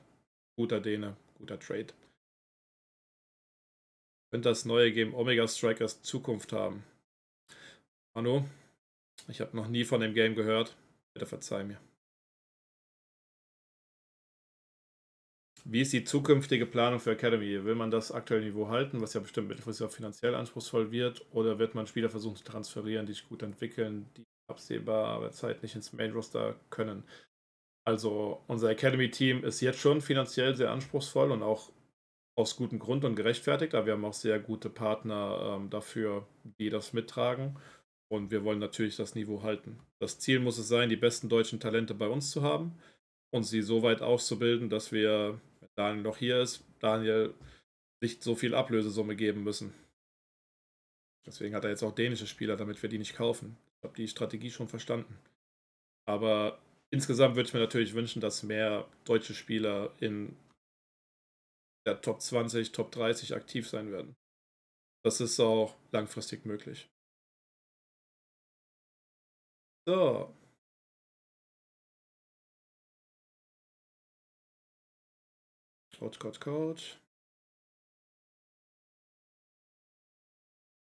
Guter Däne. Guter Trade. Könnte das neue Game Omega Strikers Zukunft haben? Manu, ich habe noch nie von dem Game gehört. Bitte verzeih mir. Wie ist die zukünftige Planung für Academy? Will man das aktuelle Niveau halten, was ja bestimmt mittelfristig auch finanziell anspruchsvoll wird, oder wird man Spieler versuchen zu transferieren, die sich gut entwickeln, die absehbare Zeit nicht ins Main Roster können? Also unser Academy-Team ist jetzt schon finanziell sehr anspruchsvoll und auch aus gutem Grund und gerechtfertigt, aber wir haben auch sehr gute Partner ähm, dafür, die das mittragen. Und wir wollen natürlich das Niveau halten. Das Ziel muss es sein, die besten deutschen Talente bei uns zu haben und sie so weit auszubilden, dass wir Daniel noch hier ist, Daniel nicht so viel Ablösesumme geben müssen. Deswegen hat er jetzt auch dänische Spieler, damit wir die nicht kaufen. Ich habe die Strategie schon verstanden. Aber insgesamt würde ich mir natürlich wünschen, dass mehr deutsche Spieler in der Top 20, Top 30 aktiv sein werden. Das ist auch langfristig möglich. So, Code, Code, Code.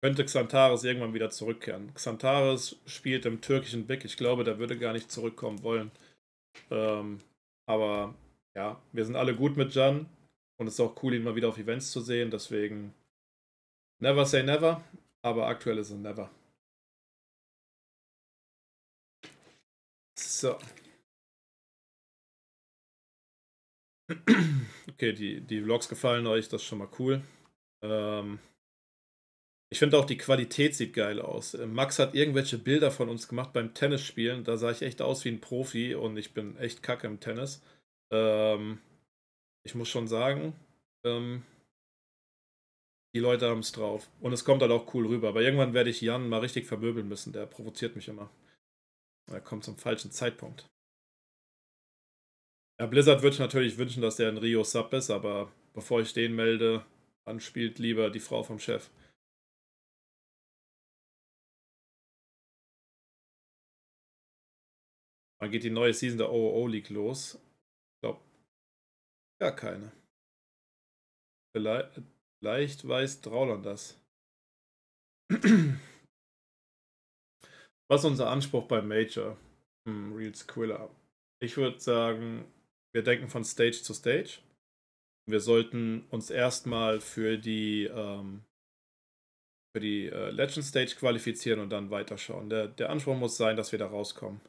Könnte Xantares irgendwann wieder zurückkehren. Xantares spielt im türkischen Big. Ich glaube, der würde gar nicht zurückkommen wollen. Ähm, aber ja, wir sind alle gut mit Jan. Und es ist auch cool, ihn mal wieder auf Events zu sehen. Deswegen never say never. Aber aktuell ist es never. So. Okay, die, die Vlogs gefallen euch, das ist schon mal cool. Ähm, ich finde auch die Qualität sieht geil aus. Max hat irgendwelche Bilder von uns gemacht beim Tennisspielen. Da sah ich echt aus wie ein Profi und ich bin echt kacke im Tennis. Ähm, ich muss schon sagen, ähm, die Leute haben es drauf. Und es kommt halt auch cool rüber. Aber irgendwann werde ich Jan mal richtig vermöbeln müssen. Der provoziert mich immer. Er kommt zum falschen Zeitpunkt. Ja, Blizzard würde ich natürlich wünschen, dass der in Rio Sub ist, aber bevor ich den melde, anspielt lieber die Frau vom Chef. Wann geht die neue Season der OOO League los? Ich glaube, gar keine. Vielleicht, vielleicht weiß Drauland das. Was ist unser Anspruch beim Major? Hm, Real Squiller. Ich würde sagen, wir denken von Stage zu Stage. Wir sollten uns erstmal für die, ähm, für die äh, Legend Stage qualifizieren und dann weiterschauen. Der, der Anspruch muss sein, dass wir da rauskommen.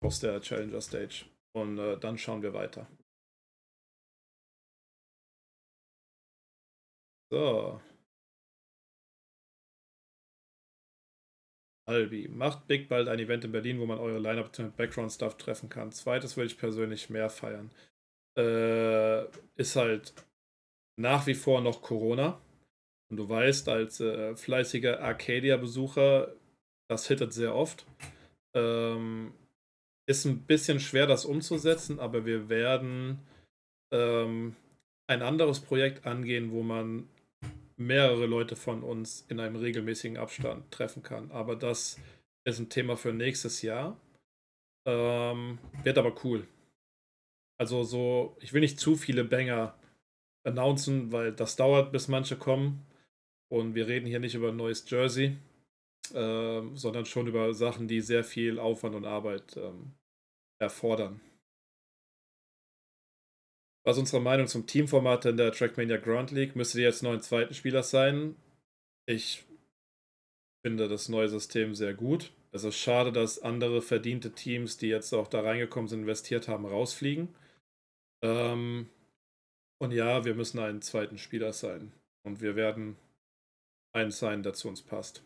Aus der Challenger Stage. Und äh, dann schauen wir weiter. So. Albi. Macht Big bald ein Event in Berlin, wo man eure Lineup mit Background Stuff treffen kann. Zweites würde ich persönlich mehr feiern. Äh, ist halt nach wie vor noch Corona. Und du weißt, als äh, fleißiger Arcadia-Besucher, das hittet sehr oft. Ähm, ist ein bisschen schwer, das umzusetzen, aber wir werden ähm, ein anderes Projekt angehen, wo man mehrere Leute von uns in einem regelmäßigen Abstand treffen kann. Aber das ist ein Thema für nächstes Jahr. Ähm, wird aber cool. Also so, ich will nicht zu viele Banger announcen, weil das dauert, bis manche kommen. Und wir reden hier nicht über ein neues Jersey, ähm, sondern schon über Sachen, die sehr viel Aufwand und Arbeit ähm, erfordern. Was ist unsere Meinung zum Teamformat in der Trackmania Grand League? Müsste die jetzt noch ein zweiten Spieler sein? Ich finde das neue System sehr gut. Es ist schade, dass andere verdiente Teams, die jetzt auch da reingekommen sind, investiert haben, rausfliegen. Ähm und ja, wir müssen einen zweiten Spieler sein. Und wir werden einen sein, der zu uns passt.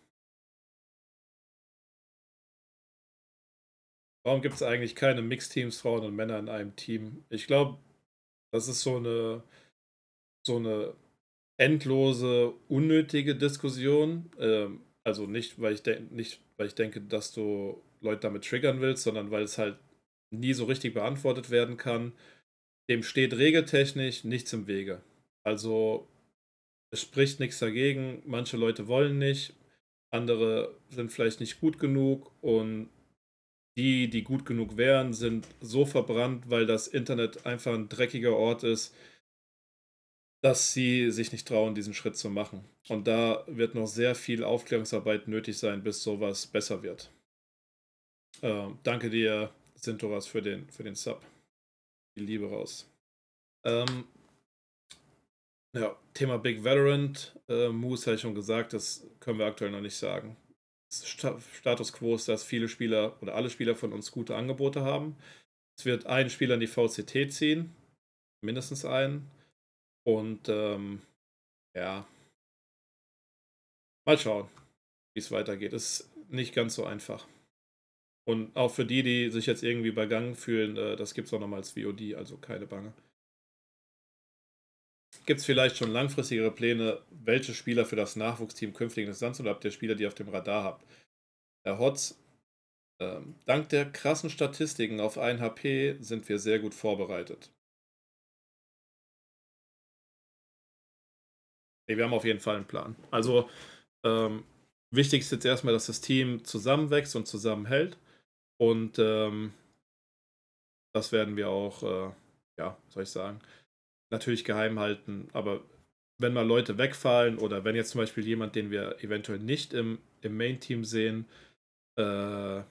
Warum gibt es eigentlich keine Mixteams, Frauen und Männer in einem Team? Ich glaube, das ist so eine, so eine endlose, unnötige Diskussion. Ähm, also nicht, weil ich nicht, weil ich denke, dass du Leute damit triggern willst, sondern weil es halt nie so richtig beantwortet werden kann. Dem steht regeltechnisch nichts im Wege. Also es spricht nichts dagegen. Manche Leute wollen nicht, andere sind vielleicht nicht gut genug und die, die gut genug wären, sind so verbrannt, weil das Internet einfach ein dreckiger Ort ist, dass sie sich nicht trauen, diesen Schritt zu machen. Und da wird noch sehr viel Aufklärungsarbeit nötig sein, bis sowas besser wird. Äh, danke dir, Sintoras, für den, für den Sub. Die Liebe raus. Ähm, ja, Thema Big Valorant. Äh, Moose habe ich schon gesagt, das können wir aktuell noch nicht sagen. Status Quo ist, dass viele Spieler oder alle Spieler von uns gute Angebote haben. Es wird ein Spieler in die VCT ziehen, mindestens einen. Und ähm, ja, mal schauen, wie es weitergeht. Ist nicht ganz so einfach. Und auch für die, die sich jetzt irgendwie begangen fühlen, äh, das gibt es auch nochmal als VOD, also keine Bange gibt es vielleicht schon langfristigere Pläne, welche Spieler für das Nachwuchsteam künftig interessant sind oder habt ihr Spieler, die ihr auf dem Radar habt? Herr Hotz, äh, dank der krassen Statistiken auf 1 HP sind wir sehr gut vorbereitet. Nee, wir haben auf jeden Fall einen Plan. Also ähm, wichtig ist jetzt erstmal, dass das Team zusammenwächst und zusammenhält. Und ähm, das werden wir auch, äh, ja, soll ich sagen, natürlich geheim halten, aber wenn mal Leute wegfallen oder wenn jetzt zum Beispiel jemand, den wir eventuell nicht im, im Main-Team sehen, äh,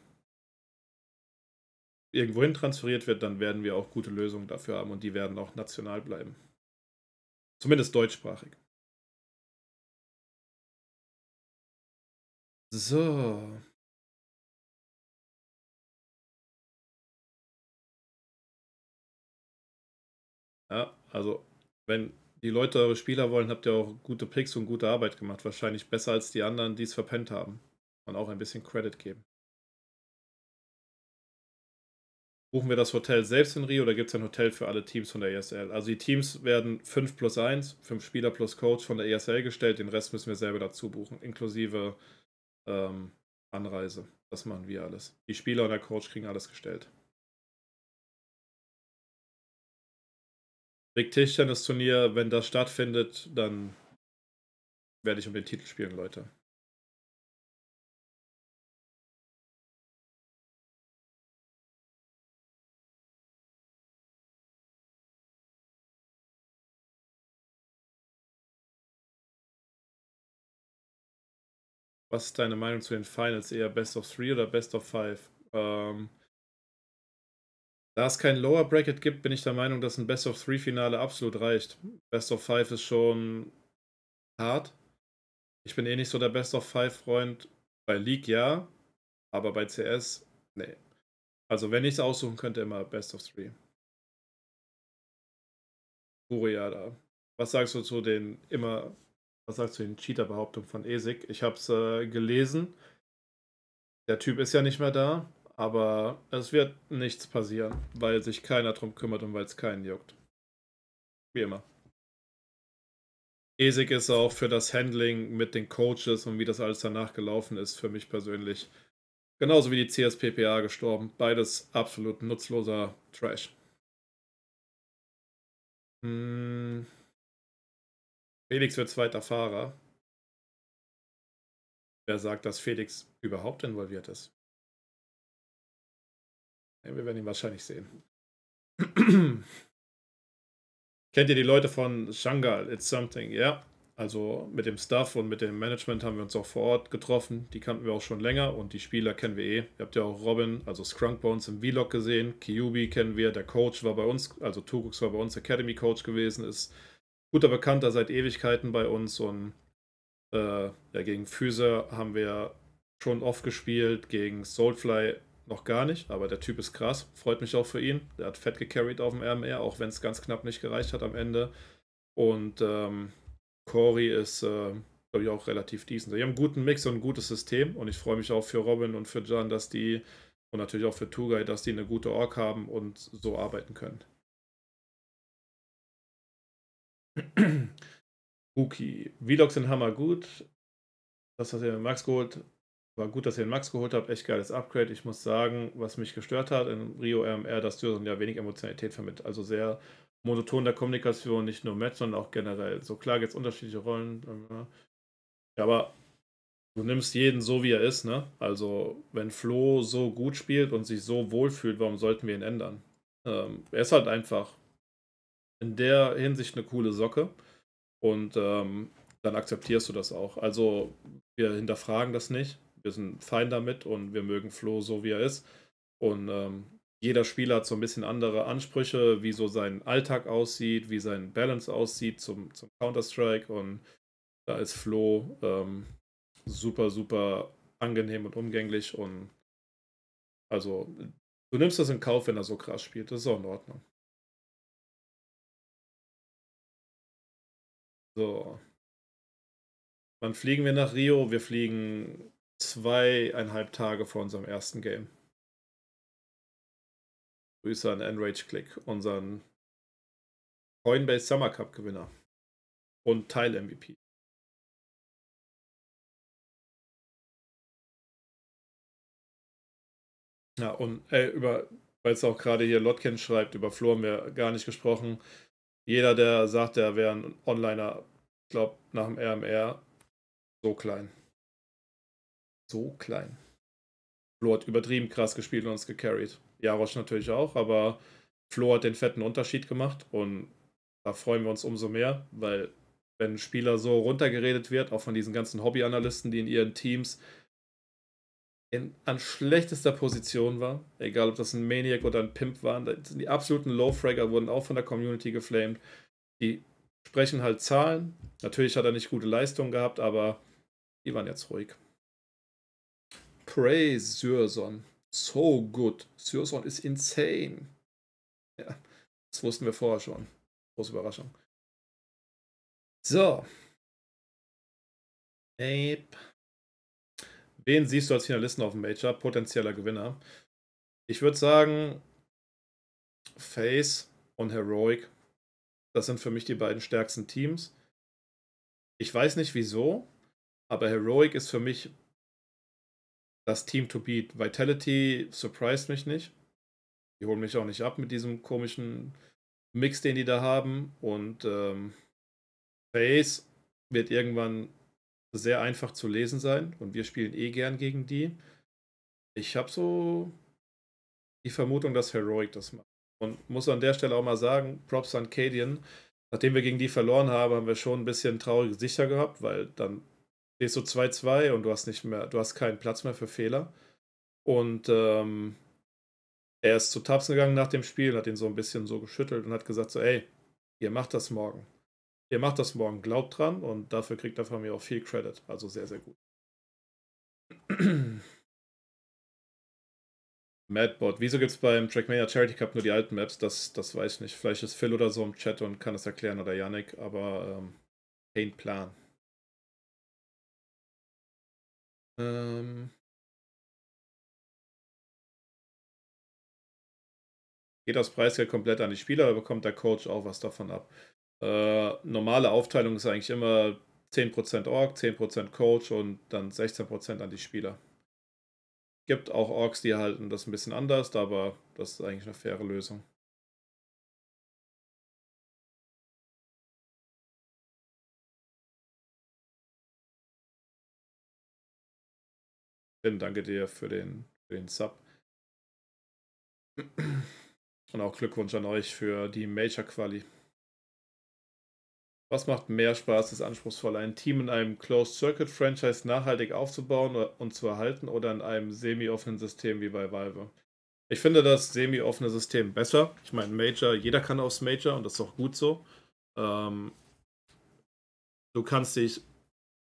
irgendwohin transferiert wird, dann werden wir auch gute Lösungen dafür haben und die werden auch national bleiben. Zumindest deutschsprachig. So. Ja, also, wenn die Leute eure Spieler wollen, habt ihr auch gute Picks und gute Arbeit gemacht. Wahrscheinlich besser als die anderen, die es verpennt haben. Und auch ein bisschen Credit geben. Buchen wir das Hotel selbst in Rio oder gibt es ein Hotel für alle Teams von der ESL? Also die Teams werden 5 plus 1, 5 Spieler plus Coach von der ESL gestellt, den Rest müssen wir selber dazu buchen, inklusive ähm, Anreise. Das machen wir alles. Die Spieler und der Coach kriegen alles gestellt. Big Tischtennis Turnier, wenn das stattfindet, dann werde ich um den Titel spielen, Leute. Was ist deine Meinung zu den Finals? Eher Best of Three oder Best of Five? Ähm, da es kein Lower Bracket gibt, bin ich der Meinung, dass ein Best of Three Finale absolut reicht. Best of Five ist schon hart. Ich bin eh nicht so der Best of Five Freund. Bei League ja, aber bei CS, nee. Also wenn ich es aussuchen könnte, immer Best of Three. Buria da. Was sagst du zu den immer, was sagst du zu den Cheater-Behauptungen von Esik? Ich habe es äh, gelesen. Der Typ ist ja nicht mehr da. Aber es wird nichts passieren, weil sich keiner drum kümmert und weil es keinen juckt. Wie immer. Esig ist auch für das Handling mit den Coaches und wie das alles danach gelaufen ist, für mich persönlich. Genauso wie die CSPPA gestorben. Beides absolut nutzloser Trash. Hm. Felix wird zweiter Fahrer. Wer sagt, dass Felix überhaupt involviert ist? Ja, wir werden ihn wahrscheinlich sehen. Kennt ihr die Leute von Shangal? It's something, ja. Yeah. Also mit dem Staff und mit dem Management haben wir uns auch vor Ort getroffen. Die kannten wir auch schon länger und die Spieler kennen wir eh. Ihr habt ja auch Robin, also Scrunk bei uns im Vlog gesehen. Kiyubi kennen wir, der Coach war bei uns, also Tugux war bei uns Academy Coach gewesen, ist guter Bekannter seit Ewigkeiten bei uns und äh, ja, gegen Füße haben wir schon oft gespielt, gegen Soulfly noch gar nicht, aber der Typ ist krass. Freut mich auch für ihn. Der hat fett gecarried auf dem RMR, auch wenn es ganz knapp nicht gereicht hat am Ende. Und ähm, Corey ist, äh, glaube ich, auch relativ decent. Die haben einen guten Mix und ein gutes System und ich freue mich auch für Robin und für Jan, dass die und natürlich auch für Tugai, dass die eine gute Org haben und so arbeiten können. Uki. Vlogs sind hammer gut. Das hat er Max geholt. War gut, dass ihr den Max geholt habt. Echt geiles Upgrade. Ich muss sagen, was mich gestört hat in Rio RMR, dass Dürren ja wenig Emotionalität vermittelt. Also sehr monoton der Kommunikation, nicht nur Matt, sondern auch generell. So klar gibt es unterschiedliche Rollen. Ja, aber du nimmst jeden so, wie er ist. Ne? Also, wenn Flo so gut spielt und sich so wohlfühlt, warum sollten wir ihn ändern? Ähm, er ist halt einfach in der Hinsicht eine coole Socke. Und ähm, dann akzeptierst du das auch. Also, wir hinterfragen das nicht wir sind fein damit und wir mögen Flo so, wie er ist. Und ähm, jeder Spieler hat so ein bisschen andere Ansprüche, wie so sein Alltag aussieht, wie sein Balance aussieht zum, zum Counter-Strike. Und da ist Flo ähm, super, super angenehm und umgänglich. Und also, du nimmst das in Kauf, wenn er so krass spielt. Das ist auch in Ordnung. So. Wann fliegen wir nach Rio? Wir fliegen zweieinhalb Tage vor unserem ersten Game. Grüße an Enrage Click, unseren Coinbase Summer Cup Gewinner und Teil MVP. Ja, und ey, äh, über, weil es auch gerade hier Lotkin schreibt, über Flo haben wir gar nicht gesprochen. Jeder, der sagt, er wäre ein Onliner, ich glaube, nach dem RMR so klein so klein. Flo hat übertrieben krass gespielt und uns gecarried. Jarosch natürlich auch, aber Flo hat den fetten Unterschied gemacht und da freuen wir uns umso mehr, weil wenn ein Spieler so runtergeredet wird, auch von diesen ganzen Hobbyanalysten, die in ihren Teams in, an schlechtester Position waren, egal ob das ein Maniac oder ein Pimp waren, die absoluten Low-Fragger wurden auch von der Community geflamed. Die sprechen halt Zahlen. Natürlich hat er nicht gute Leistungen gehabt, aber die waren jetzt ruhig praise Syrson. So good. Syrson ist insane. Ja, das wussten wir vorher schon. Große Überraschung. So. Ape. Wen siehst du als Finalisten auf dem Major? Potenzieller Gewinner. Ich würde sagen, Face und Heroic. Das sind für mich die beiden stärksten Teams. Ich weiß nicht wieso, aber Heroic ist für mich das Team to Beat Vitality surprised mich nicht. Die holen mich auch nicht ab mit diesem komischen Mix, den die da haben. Und ähm, Face wird irgendwann sehr einfach zu lesen sein. Und wir spielen eh gern gegen die. Ich habe so die Vermutung, dass Heroic das macht. Und muss an der Stelle auch mal sagen, Props an Cadian. Nachdem wir gegen die verloren haben, haben wir schon ein bisschen traurige Gesichter gehabt, weil dann stehst du 2-2 und du hast nicht mehr, du hast keinen Platz mehr für Fehler. Und ähm, er ist zu Tabsen gegangen nach dem Spiel, hat ihn so ein bisschen so geschüttelt und hat gesagt: so, ey, ihr macht das morgen. Ihr macht das morgen, glaubt dran und dafür kriegt er von mir auch viel Credit. Also sehr, sehr gut. Madbot, wieso gibt es beim Trackmania Charity Cup nur die alten Maps? Das, das weiß ich nicht. Vielleicht ist Phil oder so im Chat und kann es erklären oder Yannick, aber ähm, kein Plan. Ähm, geht das Preisgeld komplett an die Spieler oder bekommt der Coach auch was davon ab? Äh, normale Aufteilung ist eigentlich immer 10% Org, 10% Coach und dann 16% an die Spieler. Gibt auch Orks, die halten das ein bisschen anders, aber das ist eigentlich eine faire Lösung. Tim, danke dir für den, für den Sub. Und auch Glückwunsch an euch für die Major-Quali. Was macht mehr Spaß, das anspruchsvolle, ein Team in einem Closed-Circuit-Franchise nachhaltig aufzubauen und zu erhalten oder in einem semi-offenen System wie bei Valve? Ich finde das semi-offene System besser. Ich meine, Major, jeder kann aufs Major und das ist auch gut so. Ähm, du kannst dich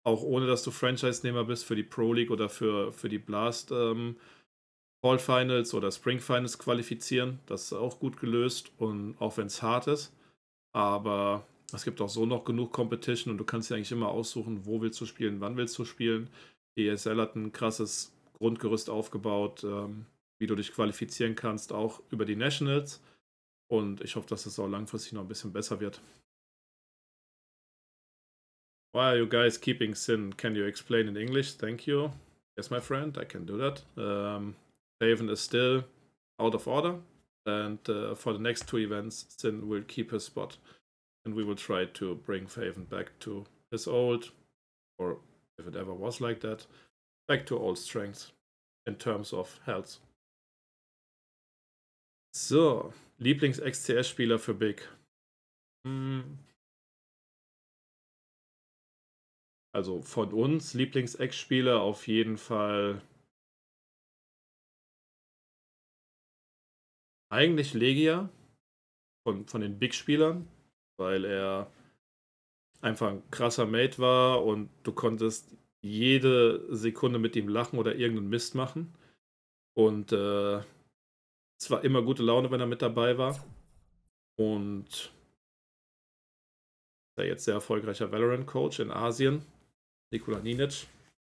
auch ohne dass du Franchise-Nehmer bist für die Pro League oder für, für die Blast ähm, Fall Finals oder Spring Finals qualifizieren. Das ist auch gut gelöst und auch wenn es hart ist. Aber es gibt auch so noch genug Competition und du kannst dir eigentlich immer aussuchen, wo willst du spielen, wann willst du spielen. ESL hat ein krasses Grundgerüst aufgebaut, ähm, wie du dich qualifizieren kannst, auch über die Nationals. Und ich hoffe, dass es das auch langfristig noch ein bisschen besser wird. Why are you guys keeping sin? Can you explain in English? Thank you. Yes, my friend, I can do that. Um, Haven is still out of order. And uh, for the next two events, Sin will keep his spot. And we will try to bring Faven back to his old, or if it ever was like that, back to old strength in terms of health. So, Lieblings-XCS-Spieler für Big. Mm. also von uns Lieblings-Ex-Spiele auf jeden Fall. Eigentlich Legia von, von den Big-Spielern, weil er einfach ein krasser Mate war und du konntest jede Sekunde mit ihm lachen oder irgendeinen Mist machen. Und äh, es war immer gute Laune, wenn er mit dabei war. Und ist er jetzt sehr erfolgreicher Valorant-Coach in Asien. Nikola Ninic.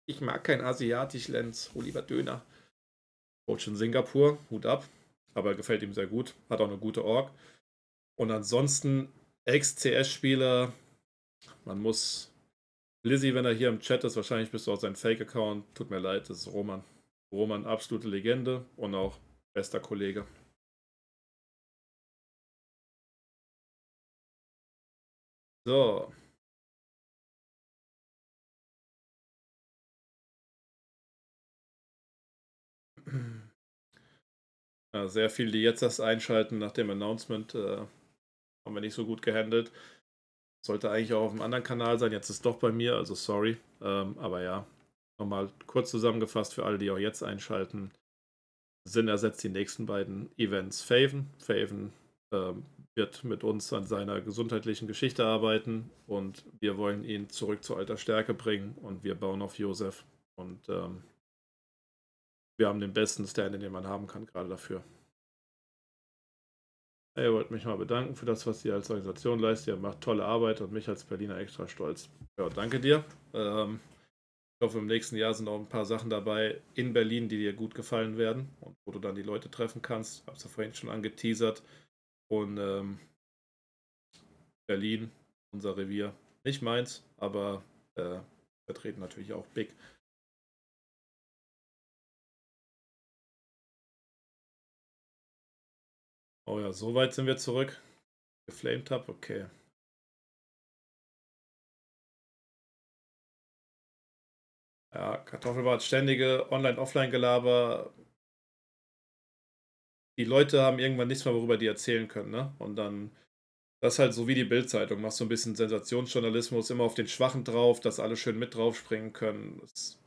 Ich mag kein asiatisch Lenz, Oh, lieber Döner. Coach in Singapur, Hut ab. Aber gefällt ihm sehr gut. Hat auch eine gute Org. Und ansonsten Ex-CS-Spieler. Man muss. Lizzie, wenn er hier im Chat ist, wahrscheinlich bist du auch sein Fake-Account. Tut mir leid, das ist Roman. Roman, absolute Legende und auch bester Kollege. So, Ja, sehr viel, die jetzt das einschalten nach dem Announcement, äh, haben wir nicht so gut gehandelt. Sollte eigentlich auch auf einem anderen Kanal sein, jetzt ist es doch bei mir, also sorry. Ähm, aber ja, nochmal kurz zusammengefasst für alle, die auch jetzt einschalten. Sinn ersetzt die nächsten beiden Events Faven. Faven ähm, wird mit uns an seiner gesundheitlichen Geschichte arbeiten und wir wollen ihn zurück zur alter Stärke bringen und wir bauen auf Josef. Und ähm, wir haben den besten Stand, den man haben kann, gerade dafür. Ihr wollt mich mal bedanken für das, was ihr als Organisation leistet. Ihr macht tolle Arbeit und mich als Berliner extra stolz. Ja, danke dir. Ähm, ich hoffe, im nächsten Jahr sind auch ein paar Sachen dabei in Berlin, die dir gut gefallen werden und wo du dann die Leute treffen kannst. Hab's ja vorhin schon angeteasert. Und ähm, Berlin, unser Revier, nicht meins, aber äh, vertreten natürlich auch Big. Oh ja, so weit sind wir zurück. Geflamed hab, okay. Ja, Kartoffel Kartoffelbad, ständige Online-Offline-Gelaber. Die Leute haben irgendwann nichts mehr, worüber die erzählen können, ne? Und dann, das ist halt so wie die Bildzeitung. Machst so ein bisschen Sensationsjournalismus, immer auf den Schwachen drauf, dass alle schön mit draufspringen können. Das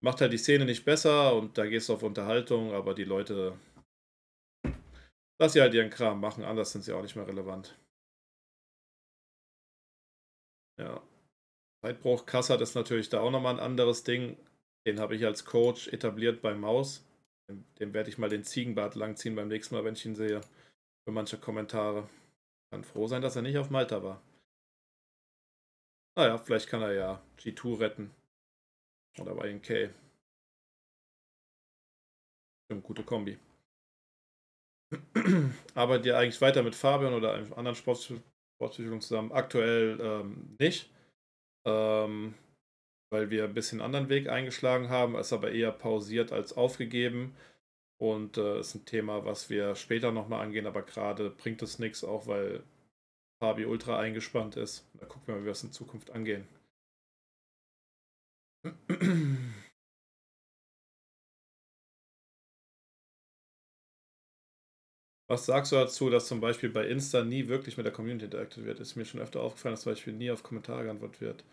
macht halt die Szene nicht besser und da gehst du auf Unterhaltung, aber die Leute Lass sie halt ihren Kram machen, anders sind sie auch nicht mehr relevant. Ja. Zeitbruch Kassert ist natürlich da auch nochmal ein anderes Ding. Den habe ich als Coach etabliert bei Maus. Dem, dem werde ich mal den Ziegenbart langziehen beim nächsten Mal, wenn ich ihn sehe. Für manche Kommentare. Kann froh sein, dass er nicht auf Malta war. Naja, vielleicht kann er ja G2 retten. Oder bei NK. Eine gute Kombi arbeitet ihr eigentlich weiter mit Fabian oder einem anderen Sport Sportpsychologen zusammen? Aktuell ähm, nicht, ähm, weil wir ein bisschen anderen Weg eingeschlagen haben, ist aber eher pausiert als aufgegeben. Und äh, ist ein Thema, was wir später nochmal angehen, aber gerade bringt es nichts, auch weil Fabi ultra eingespannt ist. Da gucken wir mal, wie wir es in Zukunft angehen. Was sagst du dazu, dass zum Beispiel bei Insta nie wirklich mit der Community interagiert wird? Ist mir schon öfter aufgefallen, dass zum Beispiel nie auf Kommentare geantwortet wird.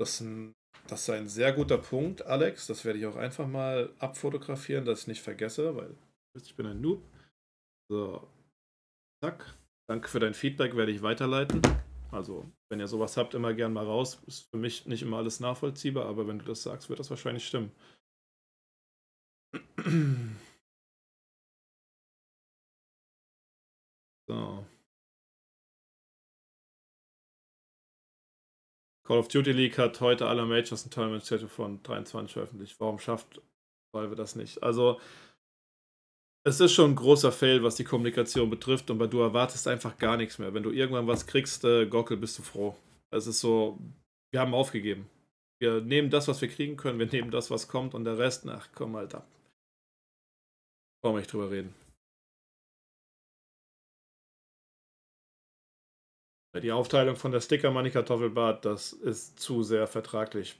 Das ist, ein, das ist ein sehr guter Punkt, Alex. Das werde ich auch einfach mal abfotografieren, dass ich nicht vergesse, weil ich bin ein Noob. So, zack. Danke für dein Feedback, werde ich weiterleiten. Also, wenn ihr sowas habt, immer gern mal raus. Ist für mich nicht immer alles nachvollziehbar, aber wenn du das sagst, wird das wahrscheinlich stimmen. So. Call of Duty League hat heute alle Majors ein Tournament Schedule von 23 veröffentlicht. Warum schafft Valve das nicht? Also, es ist schon ein großer Fail, was die Kommunikation betrifft, und du erwartest einfach gar nichts mehr. Wenn du irgendwann was kriegst, äh, Gockel, bist du froh. Es ist so, wir haben aufgegeben. Wir nehmen das, was wir kriegen können, wir nehmen das, was kommt, und der Rest, ach komm, Alter. Brauchen wir nicht drüber reden. Die Aufteilung von der Sticker Money Kartoffelbart, das ist zu sehr vertraglich.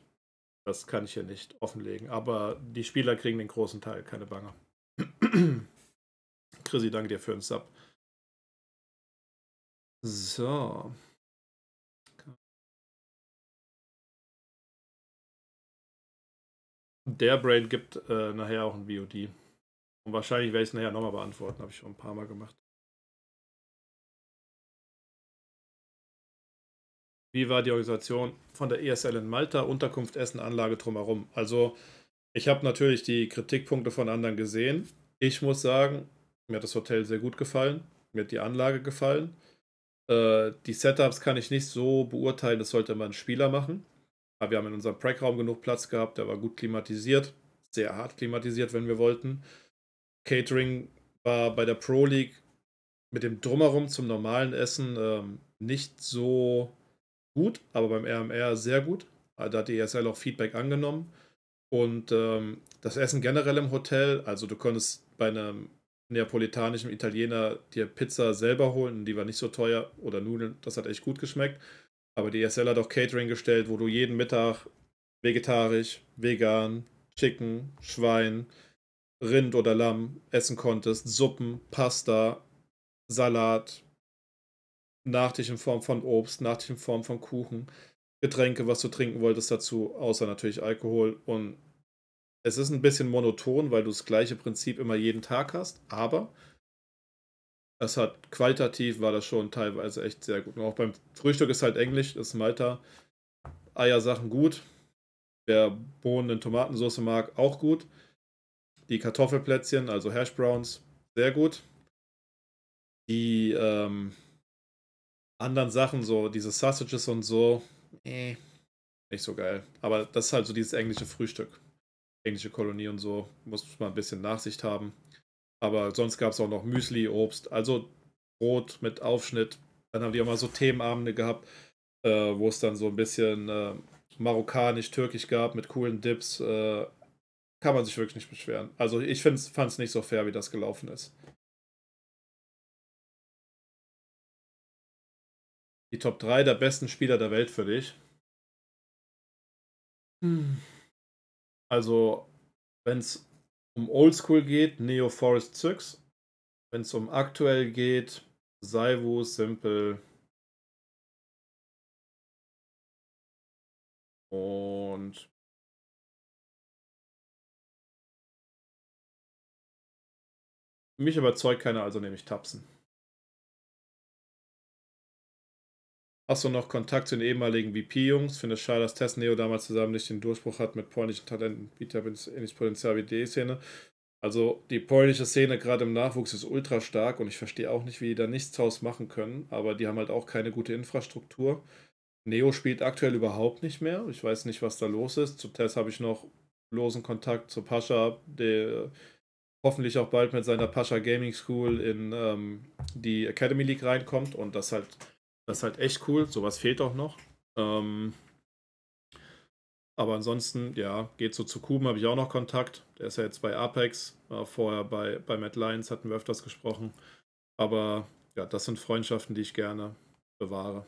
Das kann ich hier nicht offenlegen. Aber die Spieler kriegen den großen Teil, keine Bange. Chrissy, danke dir für den Sub. So. Der Brain gibt äh, nachher auch ein BOD. Und wahrscheinlich werde ich es nachher nochmal beantworten, habe ich schon ein paar Mal gemacht. wie war die Organisation von der ESL in Malta, Unterkunft, Essen, Anlage drumherum. Also ich habe natürlich die Kritikpunkte von anderen gesehen. Ich muss sagen, mir hat das Hotel sehr gut gefallen, mir hat die Anlage gefallen. Äh, die Setups kann ich nicht so beurteilen, das sollte man Spieler machen. Aber wir haben in unserem Prackraum genug Platz gehabt, der war gut klimatisiert, sehr hart klimatisiert, wenn wir wollten. Catering war bei der Pro League mit dem Drumherum zum normalen Essen ähm, nicht so gut, aber beim RMR sehr gut. Also da hat die ESL auch Feedback angenommen. Und ähm, das Essen generell im Hotel, also du konntest bei einem neapolitanischen Italiener dir Pizza selber holen, die war nicht so teuer, oder Nudeln, das hat echt gut geschmeckt. Aber die ESL hat auch Catering gestellt, wo du jeden Mittag vegetarisch, vegan, Chicken, Schwein, Rind oder Lamm essen konntest, Suppen, Pasta, Salat, Nachtisch in Form von Obst, Nachtisch in Form von Kuchen, Getränke, was du trinken wolltest dazu, außer natürlich Alkohol. Und es ist ein bisschen monoton, weil du das gleiche Prinzip immer jeden Tag hast, aber es hat qualitativ war das schon teilweise echt sehr gut. Und auch beim Frühstück ist halt Englisch, ist Malta, Eiersachen gut. Wer Bohnen in Tomatensauce mag, auch gut. Die Kartoffelplätzchen, also Hash Browns, sehr gut. Die ähm, anderen Sachen, so diese Sausages und so, nee, nicht so geil. Aber das ist halt so dieses englische Frühstück. Englische Kolonie und so, muss man ein bisschen Nachsicht haben. Aber sonst gab es auch noch Müsli, Obst, also Brot mit Aufschnitt. Dann haben die auch mal so Themenabende gehabt, äh, wo es dann so ein bisschen äh, marokkanisch, türkisch gab mit coolen Dips. Äh, kann man sich wirklich nicht beschweren. Also ich fand es nicht so fair, wie das gelaufen ist. die Top 3 der besten Spieler der Welt für dich. Hm. Also, wenn es um Oldschool geht, Neo Forest Zyx. Wenn es um aktuell geht, Saivu, Simple. Und mich überzeugt keiner, also nehme ich Tapsen. Hast du noch Kontakt zu den ehemaligen VP-Jungs? Finde Findest schade, dass Tess Neo damals zusammen nicht den Durchbruch hat mit polnischen Talenten, bietet ähnliches Potenzial wie die Szene. Also die polnische Szene gerade im Nachwuchs ist ultra stark und ich verstehe auch nicht, wie die da nichts draus machen können, aber die haben halt auch keine gute Infrastruktur. Neo spielt aktuell überhaupt nicht mehr. Ich weiß nicht, was da los ist. Zu Tess habe ich noch losen Kontakt zu Pascha, der hoffentlich auch bald mit seiner Pascha Gaming School in ähm, die Academy League reinkommt und das halt das ist halt echt cool. Sowas fehlt auch noch. Ähm, aber ansonsten, ja, geht so zu Kuben, habe ich auch noch Kontakt. Der ist ja jetzt bei Apex, war vorher bei, bei Mad Lions, hatten wir öfters gesprochen. Aber ja, das sind Freundschaften, die ich gerne bewahre.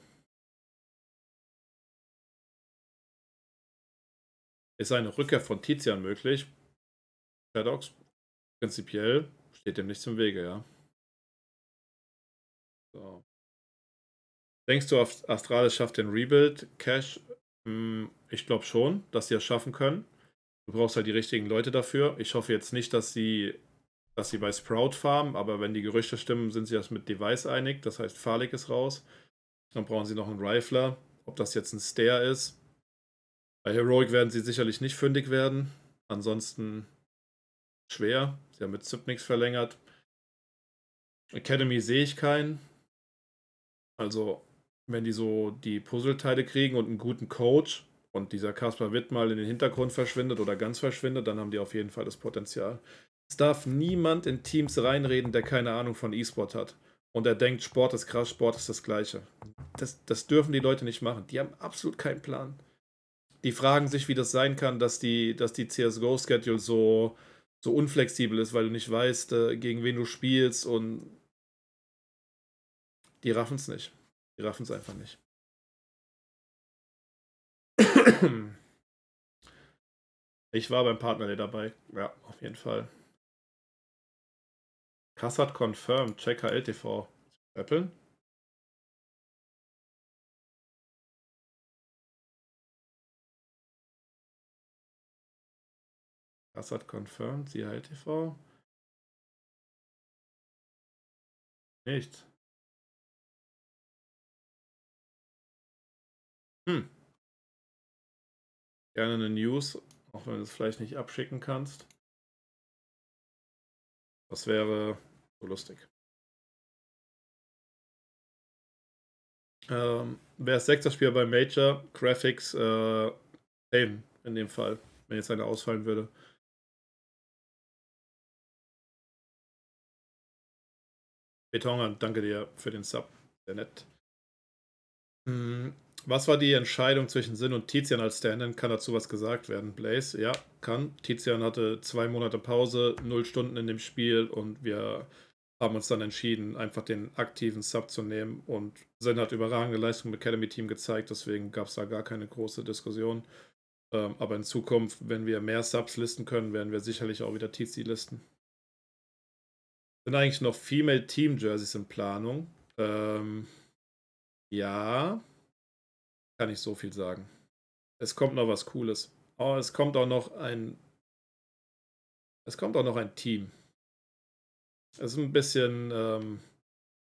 Ist eine Rückkehr von Tizian möglich? Shadows? Prinzipiell steht dem nichts im Wege, ja. So. Denkst du, Astralis schafft den Rebuild? Cash, hm, ich glaube schon, dass sie das schaffen können. Du brauchst halt die richtigen Leute dafür. Ich hoffe jetzt nicht, dass sie, dass sie bei Sprout farmen, aber wenn die Gerüchte stimmen, sind sie das mit Device einig. Das heißt, Farlik ist raus. Dann brauchen sie noch einen Rifler. Ob das jetzt ein Stair ist. Bei Heroic werden sie sicherlich nicht fündig werden. Ansonsten schwer. Sie haben mit Zip verlängert. Academy sehe ich keinen. Also wenn die so die Puzzleteile kriegen und einen guten Coach und dieser Kaspar Witt mal in den Hintergrund verschwindet oder ganz verschwindet, dann haben die auf jeden Fall das Potenzial. Es darf niemand in Teams reinreden, der keine Ahnung von E-Sport hat und er denkt, Sport ist krass, Sport ist das Gleiche. Das, das dürfen die Leute nicht machen. Die haben absolut keinen Plan. Die fragen sich, wie das sein kann, dass die, dass die CSGO-Schedule so, so unflexibel ist, weil du nicht weißt, äh, gegen wen du spielst und die raffen es nicht. Die raffen es einfach nicht. Ich war beim Partner dabei. Ja, auf jeden Fall. Kassat confirmed. Check HLTV. Apple? Kassat confirmed. CHLTV? Nichts. Hm. Gerne eine News, auch wenn du es vielleicht nicht abschicken kannst. Das wäre so lustig. Ähm, wer ist sechster Spieler bei Major? Graphics, äh, same in dem Fall, wenn jetzt einer ausfallen würde. Betongan, danke dir für den Sub. Sehr nett. Hm, was war die Entscheidung zwischen Sin und Tizian als Stand-In? Kann dazu was gesagt werden? Blaze, ja, kann. Tizian hatte zwei Monate Pause, null Stunden in dem Spiel und wir haben uns dann entschieden, einfach den aktiven Sub zu nehmen. Und Sin hat überragende Leistung im Academy-Team gezeigt, deswegen gab es da gar keine große Diskussion. Ähm, aber in Zukunft, wenn wir mehr Subs listen können, werden wir sicherlich auch wieder Tizi listen. Sind eigentlich noch Female Team Jerseys in Planung? Ähm, ja, kann ich so viel sagen. Es kommt noch was Cooles. Oh, es kommt auch noch ein. Es kommt auch noch ein Team. Es ist ein bisschen ähm,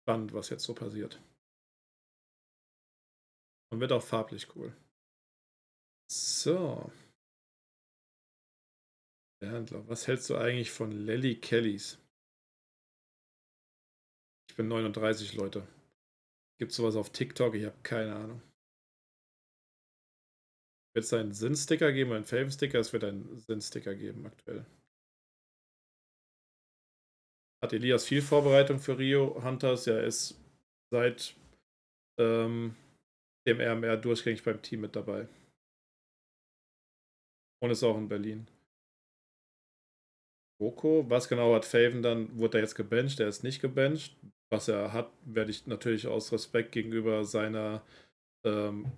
spannend, was jetzt so passiert. Und wird auch farblich cool. So. Der was hältst du eigentlich von Lelly Kellys? Ich bin 39, Leute. Gibt sowas auf TikTok? Ich habe keine Ahnung. Wird es einen Sinn-Sticker geben, einen Fame-Sticker? Es wird einen Sinn-Sticker geben aktuell. Hat Elias viel Vorbereitung für Rio Hunters? Ja, er ist seit ähm, dem RMR durchgängig beim Team mit dabei. Und ist auch in Berlin. Roko, was genau hat Faven dann? Wurde er jetzt gebancht? Er ist nicht gebancht. Was er hat, werde ich natürlich aus Respekt gegenüber seiner ähm,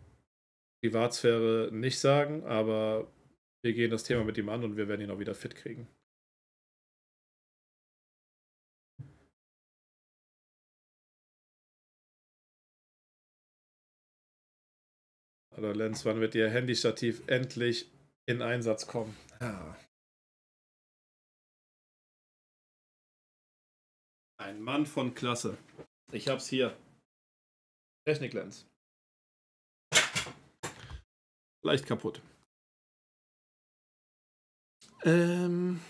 Privatsphäre nicht sagen, aber wir gehen das Thema mit ihm an und wir werden ihn auch wieder fit kriegen. Hallo Lenz, wann wird Ihr Handystativ endlich in Einsatz kommen? Ah. Ein Mann von Klasse. Ich hab's hier. Technik Lenz leicht kaputt. Ähm.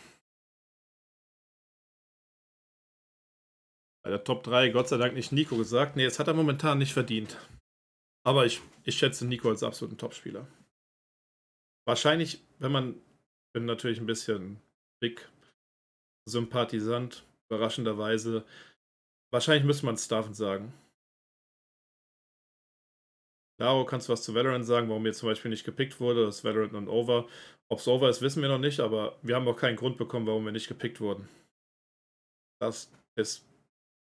Bei der Top 3, Gott sei Dank nicht Nico gesagt. Nee, das hat er momentan nicht verdient. Aber ich, ich schätze Nico als absoluten Topspieler. Wahrscheinlich, wenn man, bin natürlich ein bisschen big Sympathisant, überraschenderweise. Wahrscheinlich müsste man Staffen sagen. Laro, kannst du was zu Valorant sagen, warum ihr zum Beispiel nicht gepickt wurde? Das Valorant und Over. Ob es Over ist, wissen wir noch nicht, aber wir haben auch keinen Grund bekommen, warum wir nicht gepickt wurden. Das ist eine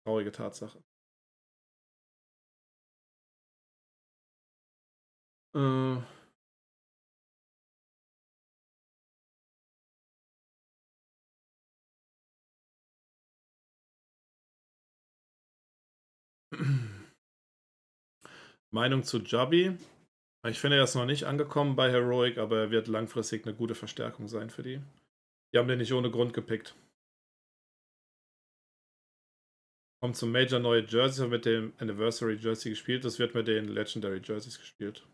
traurige Tatsache. Äh. Meinung zu Jubby. Ich finde, er ist noch nicht angekommen bei Heroic, aber er wird langfristig eine gute Verstärkung sein für die. Die haben den nicht ohne Grund gepickt. Kommt zum Major neue Jersey mit dem Anniversary Jersey gespielt. Das wird mit den Legendary Jerseys gespielt.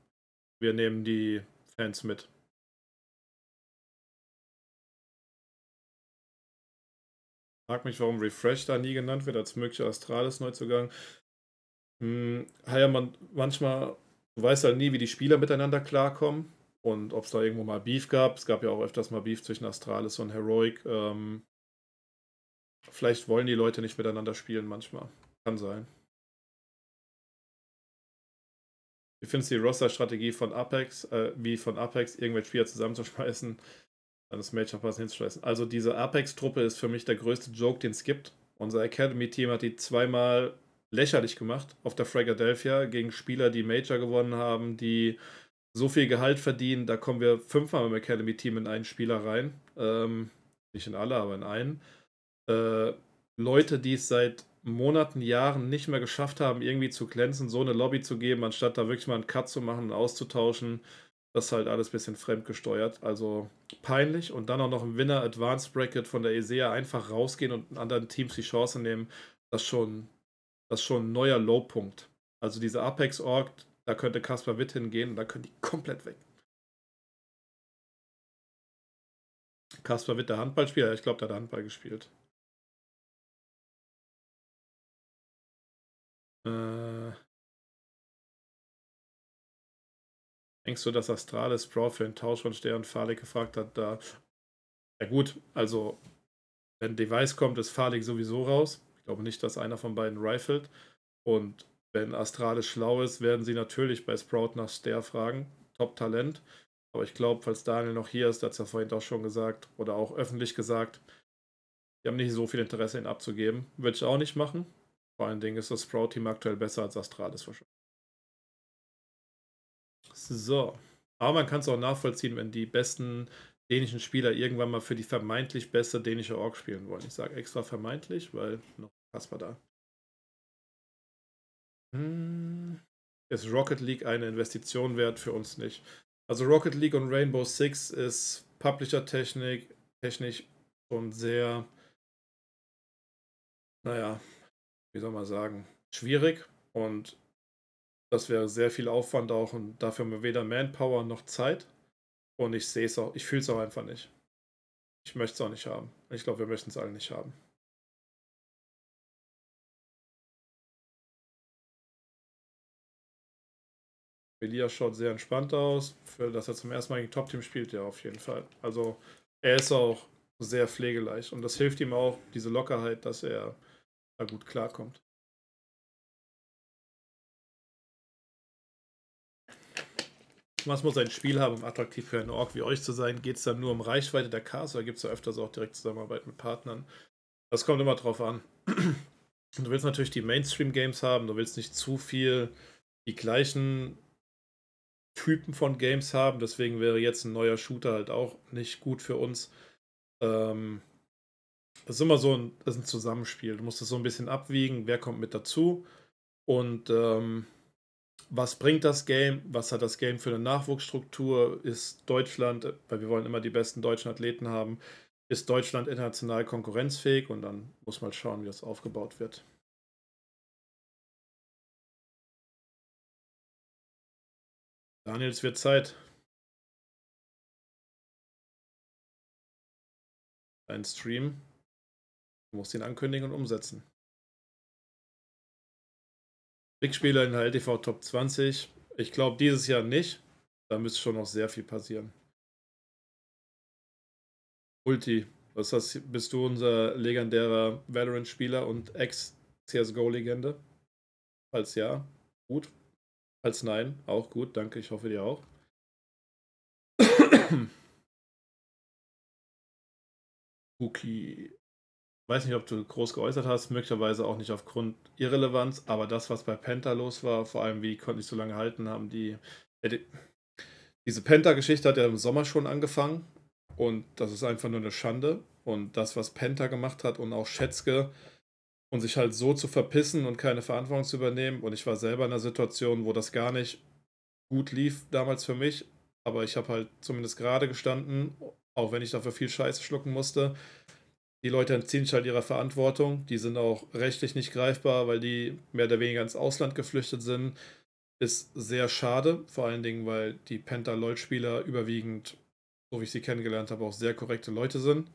Wir nehmen die Fans mit. Frag mich, warum Refresh da nie genannt wird als möglicher Astralis-Neuzugang. Hm, ja, man, manchmal, du weißt halt nie, wie die Spieler miteinander klarkommen und ob es da irgendwo mal Beef gab. Es gab ja auch öfters mal Beef zwischen Astralis und Heroic. Ähm, vielleicht wollen die Leute nicht miteinander spielen manchmal. Kann sein. Wie findest du die Roster-Strategie von Apex, äh, wie von Apex, irgendwelche Spieler zusammenzuschmeißen, dann das Matchup Pass hinzuschmeißen? Also diese Apex-Truppe ist für mich der größte Joke, den es gibt. Unser Academy-Team hat die zweimal lächerlich gemacht auf der Fragadelphia gegen Spieler, die Major gewonnen haben, die so viel Gehalt verdienen. Da kommen wir fünfmal im Academy-Team in einen Spieler rein. Ähm, nicht in alle, aber in einen. Äh, Leute, die es seit Monaten, Jahren nicht mehr geschafft haben, irgendwie zu glänzen, so eine Lobby zu geben, anstatt da wirklich mal einen Cut zu machen und auszutauschen. Das ist halt alles ein bisschen fremdgesteuert. Also peinlich. Und dann auch noch im Winner Advanced Bracket von der ESEA einfach rausgehen und anderen Teams die Chance nehmen. Das schon das ist schon ein neuer Lowpunkt. Also diese Apex-Org, da könnte Kaspar Witt hingehen und da können die komplett weg. Kaspar Witt, der Handballspieler, ich glaube, der hat Handball gespielt. Äh, denkst du, dass Astralis Pro für den Tausch von Stern Farley gefragt hat? Da, ja gut, also wenn Device kommt, ist Farley sowieso raus. Ich glaube nicht, dass einer von beiden rifelt. Und wenn Astralis schlau ist, werden sie natürlich bei Sprout nach Stair fragen. Top-Talent. Aber ich glaube, falls Daniel noch hier ist, hat es ja vorhin auch schon gesagt oder auch öffentlich gesagt, die haben nicht so viel Interesse, ihn abzugeben. Würde ich auch nicht machen. Vor allen Dingen ist das Sprout-Team aktuell besser als Astralis wahrscheinlich. So. Aber man kann es auch nachvollziehen, wenn die besten dänischen Spieler irgendwann mal für die vermeintlich beste dänische Org spielen wollen. Ich sage extra vermeintlich, weil noch Kasper da. Hm. Ist Rocket League eine Investition wert? Für uns nicht. Also Rocket League und Rainbow Six ist Publisher-Technik technisch schon sehr, naja, wie soll man sagen, schwierig und das wäre sehr viel Aufwand auch und dafür haben wir weder Manpower noch Zeit. Und ich sehe es auch, ich fühle es auch einfach nicht. Ich möchte es auch nicht haben. Ich glaube, wir möchten es alle nicht haben. Elias schaut sehr entspannt aus. Für dass er zum ersten Mal gegen Top-Team spielt, ja, auf jeden Fall. Also, er ist auch sehr pflegeleicht und das hilft ihm auch, diese Lockerheit, dass er da gut klarkommt. Was muss ein Spiel haben, um attraktiv für einen Org wie euch zu sein? Geht es dann nur um Reichweite der Cars oder gibt es da öfters auch direkt Zusammenarbeit mit Partnern? Das kommt immer drauf an. du willst natürlich die Mainstream-Games haben, du willst nicht zu viel die gleichen Typen von Games haben, deswegen wäre jetzt ein neuer Shooter halt auch nicht gut für uns. Ähm, das ist immer so ein, das ist ein Zusammenspiel. Du musst das so ein bisschen abwiegen, wer kommt mit dazu. Und ähm, was bringt das Game, was hat das Game für eine Nachwuchsstruktur, ist Deutschland, weil wir wollen immer die besten deutschen Athleten haben, ist Deutschland international konkurrenzfähig und dann muss man schauen, wie das aufgebaut wird. Daniel, es wird Zeit. Ein Stream. Du musst ihn ankündigen und umsetzen. Big-Spieler in der LTV Top 20. Ich glaube, dieses Jahr nicht. Da müsste schon noch sehr viel passieren. Ulti. Das heißt, bist du unser legendärer Valorant-Spieler und Ex-CSGO-Legende? Falls ja, gut. Falls nein, auch gut. Danke, ich hoffe dir auch. Cookie weiß nicht, ob du groß geäußert hast, möglicherweise auch nicht aufgrund Irrelevanz, aber das, was bei Penta los war, vor allem wie konnte ich so lange halten, haben die. Äh, die diese Penta-Geschichte hat ja im Sommer schon angefangen und das ist einfach nur eine Schande. Und das, was Penta gemacht hat und auch Schätzke und sich halt so zu verpissen und keine Verantwortung zu übernehmen. Und ich war selber in einer Situation, wo das gar nicht gut lief damals für mich, aber ich habe halt zumindest gerade gestanden, auch wenn ich dafür viel Scheiße schlucken musste. Die Leute entziehen sich halt ihrer Verantwortung. Die sind auch rechtlich nicht greifbar, weil die mehr oder weniger ins Ausland geflüchtet sind. Ist sehr schade, vor allen Dingen, weil die penta leutspieler überwiegend, so wie ich sie kennengelernt habe, auch sehr korrekte Leute sind.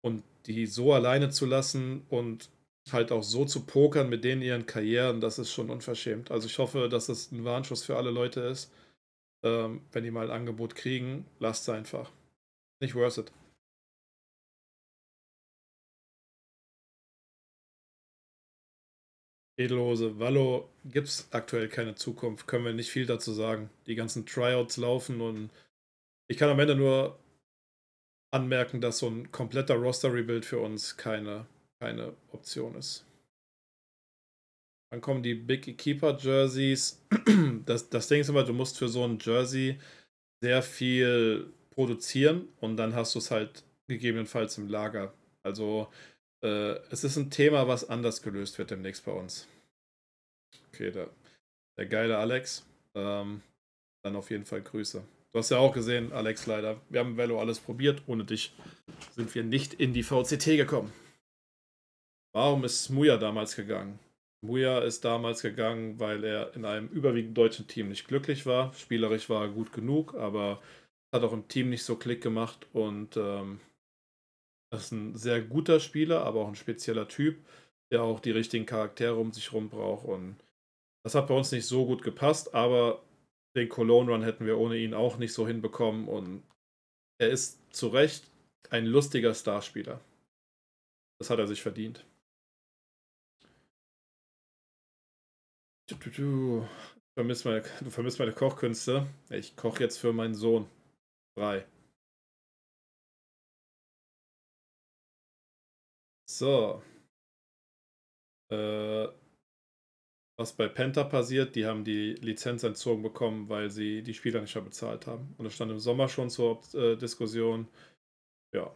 Und die so alleine zu lassen und halt auch so zu pokern mit denen ihren Karrieren, das ist schon unverschämt. Also ich hoffe, dass es ein Warnschuss für alle Leute ist. Ähm, wenn die mal ein Angebot kriegen, lasst es einfach. Nicht worth it. Edelhose, Wallo gibt es aktuell keine Zukunft, können wir nicht viel dazu sagen. Die ganzen Tryouts laufen und ich kann am Ende nur anmerken, dass so ein kompletter Roster-Rebuild für uns keine, keine Option ist. Dann kommen die Big Keeper Jerseys. Das, das Ding ist immer, du musst für so ein Jersey sehr viel produzieren und dann hast du es halt gegebenenfalls im Lager. Also äh, es ist ein Thema, was anders gelöst wird demnächst bei uns. Okay, der, der geile Alex. Ähm, dann auf jeden Fall Grüße. Du hast ja auch gesehen, Alex, leider. Wir haben Velo alles probiert. Ohne dich sind wir nicht in die VCT gekommen. Warum ist Muja damals gegangen? Muja ist damals gegangen, weil er in einem überwiegend deutschen Team nicht glücklich war. Spielerisch war er gut genug, aber hat auch im Team nicht so Klick gemacht und ähm, das ist ein sehr guter Spieler, aber auch ein spezieller Typ, der auch die richtigen Charaktere um sich herum braucht. Und das hat bei uns nicht so gut gepasst, aber den Cologne Run hätten wir ohne ihn auch nicht so hinbekommen. Und er ist zu Recht ein lustiger Starspieler. Das hat er sich verdient. Du, du. Vermisst meine, du vermisst meine Kochkünste. Ich koche jetzt für meinen Sohn. Drei. So. Äh, was bei Penta passiert, die haben die Lizenz entzogen bekommen, weil sie die Spieler nicht mehr bezahlt haben. Und das stand im Sommer schon zur äh, Diskussion. Ja.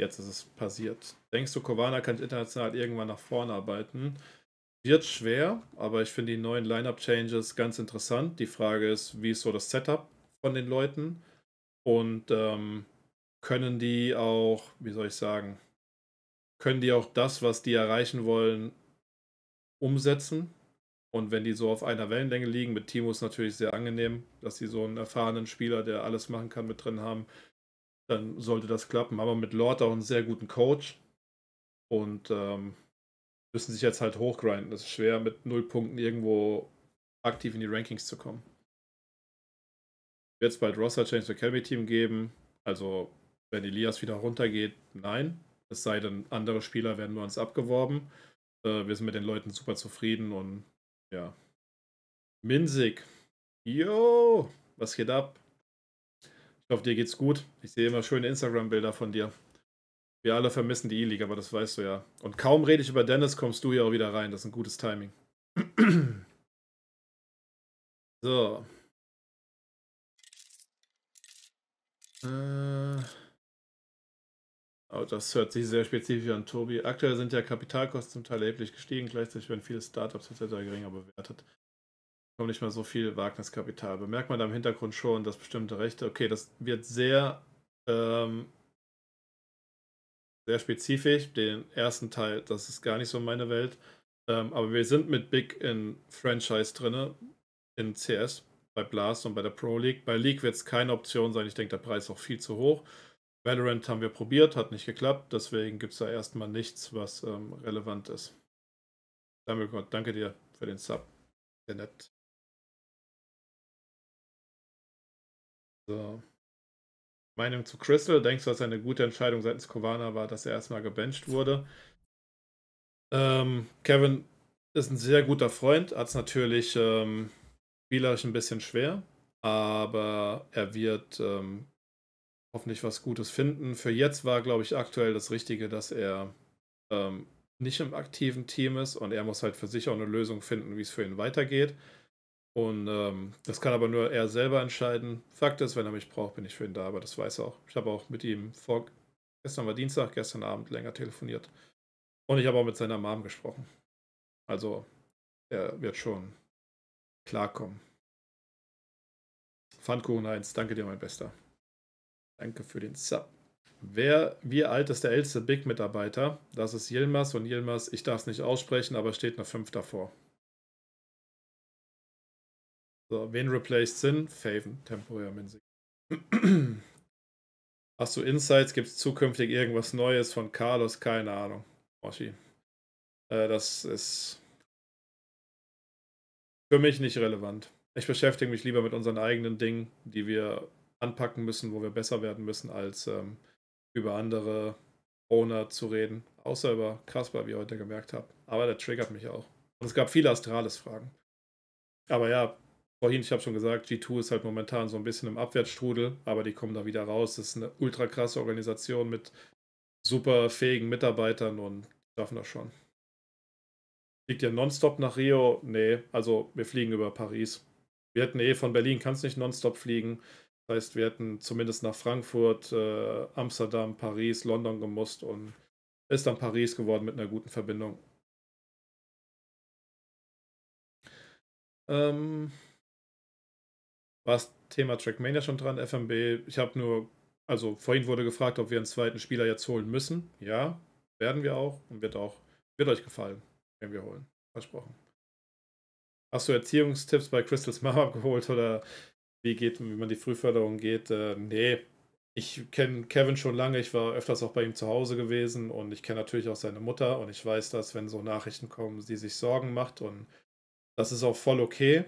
Jetzt ist es passiert. Denkst du, Kovana kann international irgendwann nach vorne arbeiten? Wird schwer, aber ich finde die neuen Lineup-Changes ganz interessant. Die Frage ist, wie ist so das Setup von den Leuten? Und ähm, können die auch, wie soll ich sagen, können die auch das, was die erreichen wollen, umsetzen? Und wenn die so auf einer Wellenlänge liegen, mit Timo ist natürlich sehr angenehm, dass sie so einen erfahrenen Spieler, der alles machen kann, mit drin haben, dann sollte das klappen. Aber mit Lord auch einen sehr guten Coach und ähm, müssen sich jetzt halt hochgrinden. Das ist schwer, mit null Punkten irgendwo aktiv in die Rankings zu kommen. Wird es bald Roster Change für Academy Team geben? Also, wenn Elias wieder runtergeht, nein. Es sei denn, andere Spieler werden bei uns abgeworben. Äh, wir sind mit den Leuten super zufrieden und ja. Minzig. Yo, was geht ab? Ich hoffe, dir geht's gut. Ich sehe immer schöne Instagram-Bilder von dir. Wir alle vermissen die E-League, aber das weißt du ja. Und kaum rede ich über Dennis, kommst du hier auch wieder rein. Das ist ein gutes Timing. so. Äh, aber oh, das hört sich sehr spezifisch an, Tobi. Aktuell sind ja Kapitalkosten zum Teil erheblich gestiegen. Gleichzeitig werden viele Startups etc. geringer bewertet. Kommt nicht mehr so viel Wagniskapital. Bemerkt man da im Hintergrund schon, dass bestimmte Rechte, okay, das wird sehr, ähm, sehr spezifisch. Den ersten Teil, das ist gar nicht so meine Welt. Ähm, aber wir sind mit Big in Franchise drin, in CS bei Blast und bei der Pro League. Bei League wird es keine Option sein. Ich denke, der Preis ist auch viel zu hoch. Valorant haben wir probiert, hat nicht geklappt. Deswegen gibt es da erstmal nichts, was ähm, relevant ist. Samuel, danke dir für den Sub. Sehr nett. So. Meinung zu Crystal. Denkst du, dass eine gute Entscheidung seitens Kovana war, dass er erstmal gebencht wurde? Ähm, Kevin ist ein sehr guter Freund, hat es natürlich ähm, spielerisch ein bisschen schwer, aber er wird ähm, hoffentlich was Gutes finden. Für jetzt war, glaube ich, aktuell das Richtige, dass er ähm, nicht im aktiven Team ist und er muss halt für sich auch eine Lösung finden, wie es für ihn weitergeht. Und ähm, das kann aber nur er selber entscheiden. Fakt ist, wenn er mich braucht, bin ich für ihn da, aber das weiß er auch. Ich habe auch mit ihm vor, gestern war Dienstag, gestern Abend länger telefoniert. Und ich habe auch mit seiner Mom gesprochen. Also, er wird schon klarkommen. Pfannkuchen 1, danke dir, mein Bester. Danke für den Sub. Wer, wie alt ist der älteste Big-Mitarbeiter? Das ist Yilmaz und Yilmaz, ich darf es nicht aussprechen, aber steht eine 5 davor. So, wen replaced sind? Faven, temporär Minzig. Hast du Insights? Gibt es zukünftig irgendwas Neues von Carlos? Keine Ahnung. Moshi. Äh, das ist für mich nicht relevant. Ich beschäftige mich lieber mit unseren eigenen Dingen, die wir anpacken müssen, wo wir besser werden müssen, als ähm, über andere Owner zu reden. Außer über Kasper, wie ihr heute gemerkt habt. Aber der triggert mich auch. Und es gab viele Astralis-Fragen. Aber ja, vorhin, ich habe schon gesagt, G2 ist halt momentan so ein bisschen im Abwärtsstrudel, aber die kommen da wieder raus. Das ist eine ultra krasse Organisation mit super fähigen Mitarbeitern und schaffen das schon. Fliegt ihr nonstop nach Rio? Nee, also wir fliegen über Paris. Wir hätten eh von Berlin, kannst nicht nonstop fliegen. Das heißt, wir hätten zumindest nach Frankfurt, äh, Amsterdam, Paris, London gemusst und ist dann Paris geworden mit einer guten Verbindung. Ähm, war das Thema Trackmania schon dran, FMB? Ich habe nur, also vorhin wurde gefragt, ob wir einen zweiten Spieler jetzt holen müssen. Ja, werden wir auch und wird auch, wird euch gefallen. Werden wir holen. Versprochen. Hast du Erziehungstipps bei Crystals Mama geholt oder wie geht, wie man die Frühförderung geht? Äh, nee, ich kenne Kevin schon lange. Ich war öfters auch bei ihm zu Hause gewesen und ich kenne natürlich auch seine Mutter und ich weiß, dass wenn so Nachrichten kommen, sie sich Sorgen macht und das ist auch voll okay,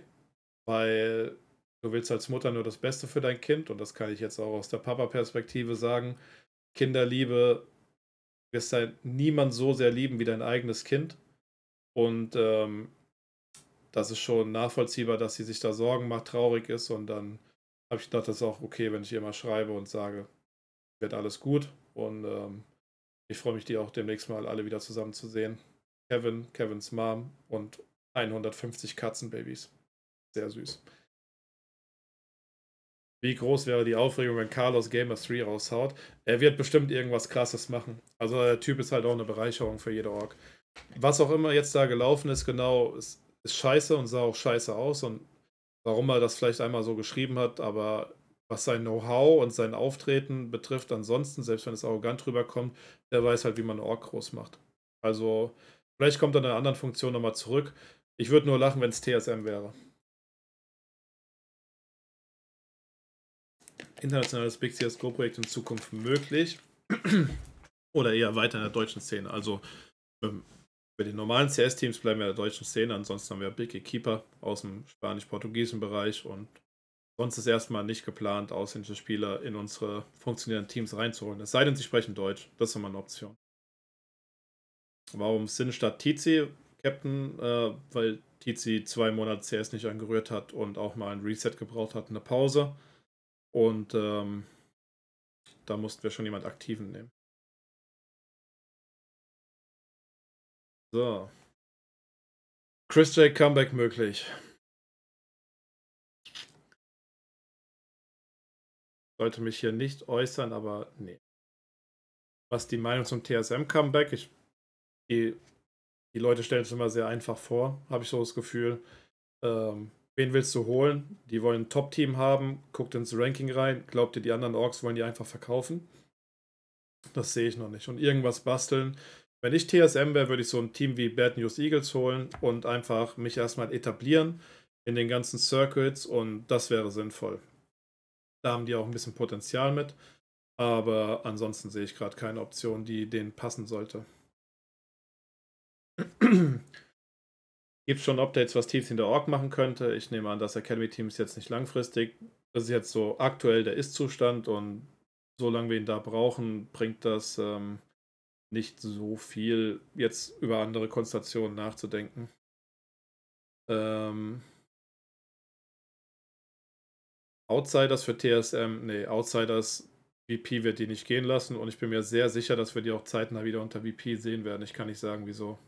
weil du willst als Mutter nur das Beste für dein Kind und das kann ich jetzt auch aus der Papa-Perspektive sagen. Kinderliebe wirst halt niemand so sehr lieben wie dein eigenes Kind. Und ähm, das ist schon nachvollziehbar, dass sie sich da Sorgen macht, traurig ist. Und dann habe ich gedacht, das ist auch okay, wenn ich ihr mal schreibe und sage, wird alles gut. Und ähm, ich freue mich, die auch demnächst mal alle wieder zusammen zu sehen. Kevin, Kevins Mom und 150 Katzenbabys. Sehr süß. Wie groß wäre die Aufregung, wenn Carlos Gamer 3 raushaut? Er wird bestimmt irgendwas Krasses machen. Also der Typ ist halt auch eine Bereicherung für jede Org was auch immer jetzt da gelaufen ist, genau, ist, ist scheiße und sah auch scheiße aus und warum er das vielleicht einmal so geschrieben hat, aber was sein Know-how und sein Auftreten betrifft, ansonsten, selbst wenn es arrogant rüberkommt, der weiß halt, wie man Org groß macht. Also, vielleicht kommt er in einer anderen Funktion nochmal zurück. Ich würde nur lachen, wenn es TSM wäre. Internationales Big CSGO-Projekt in Zukunft möglich. Oder eher weiter in der deutschen Szene. Also, ähm, bei den normalen CS-Teams bleiben wir in der deutschen Szene, ansonsten haben wir Big e Keeper aus dem spanisch-portugiesischen Bereich und sonst ist erstmal nicht geplant, ausländische Spieler in unsere funktionierenden Teams reinzuholen. Es sei denn, sie sprechen Deutsch, das ist immer eine Option. Warum Sinn statt Tizi Captain? Äh, weil Tizi zwei Monate CS nicht angerührt hat und auch mal ein Reset gebraucht hat, eine Pause. Und ähm, da mussten wir schon jemand Aktiven nehmen. So. Chris Jake Comeback möglich. Sollte mich hier nicht äußern, aber nee. Was die Meinung zum TSM-Comeback? Ich, die, die Leute stellen es immer sehr einfach vor, habe ich so das Gefühl. Ähm, wen willst du holen? Die wollen ein Top-Team haben, guckt ins Ranking rein. Glaubt ihr, die anderen Orks wollen die einfach verkaufen? Das sehe ich noch nicht. Und irgendwas basteln, wenn ich TSM wäre, würde ich so ein Team wie Bad News Eagles holen und einfach mich erstmal etablieren in den ganzen Circuits und das wäre sinnvoll. Da haben die auch ein bisschen Potenzial mit, aber ansonsten sehe ich gerade keine Option, die denen passen sollte. Gibt schon Updates, was Teams in der Org machen könnte? Ich nehme an, das Academy-Team ist jetzt nicht langfristig. Das ist jetzt so aktuell der Ist-Zustand und solange wir ihn da brauchen, bringt das. Ähm, nicht so viel jetzt über andere Konstellationen nachzudenken. Ähm, Outsiders für TSM, nee, Outsiders VP wird die nicht gehen lassen und ich bin mir sehr sicher, dass wir die auch zeitnah wieder unter VP sehen werden. Ich kann nicht sagen, wieso.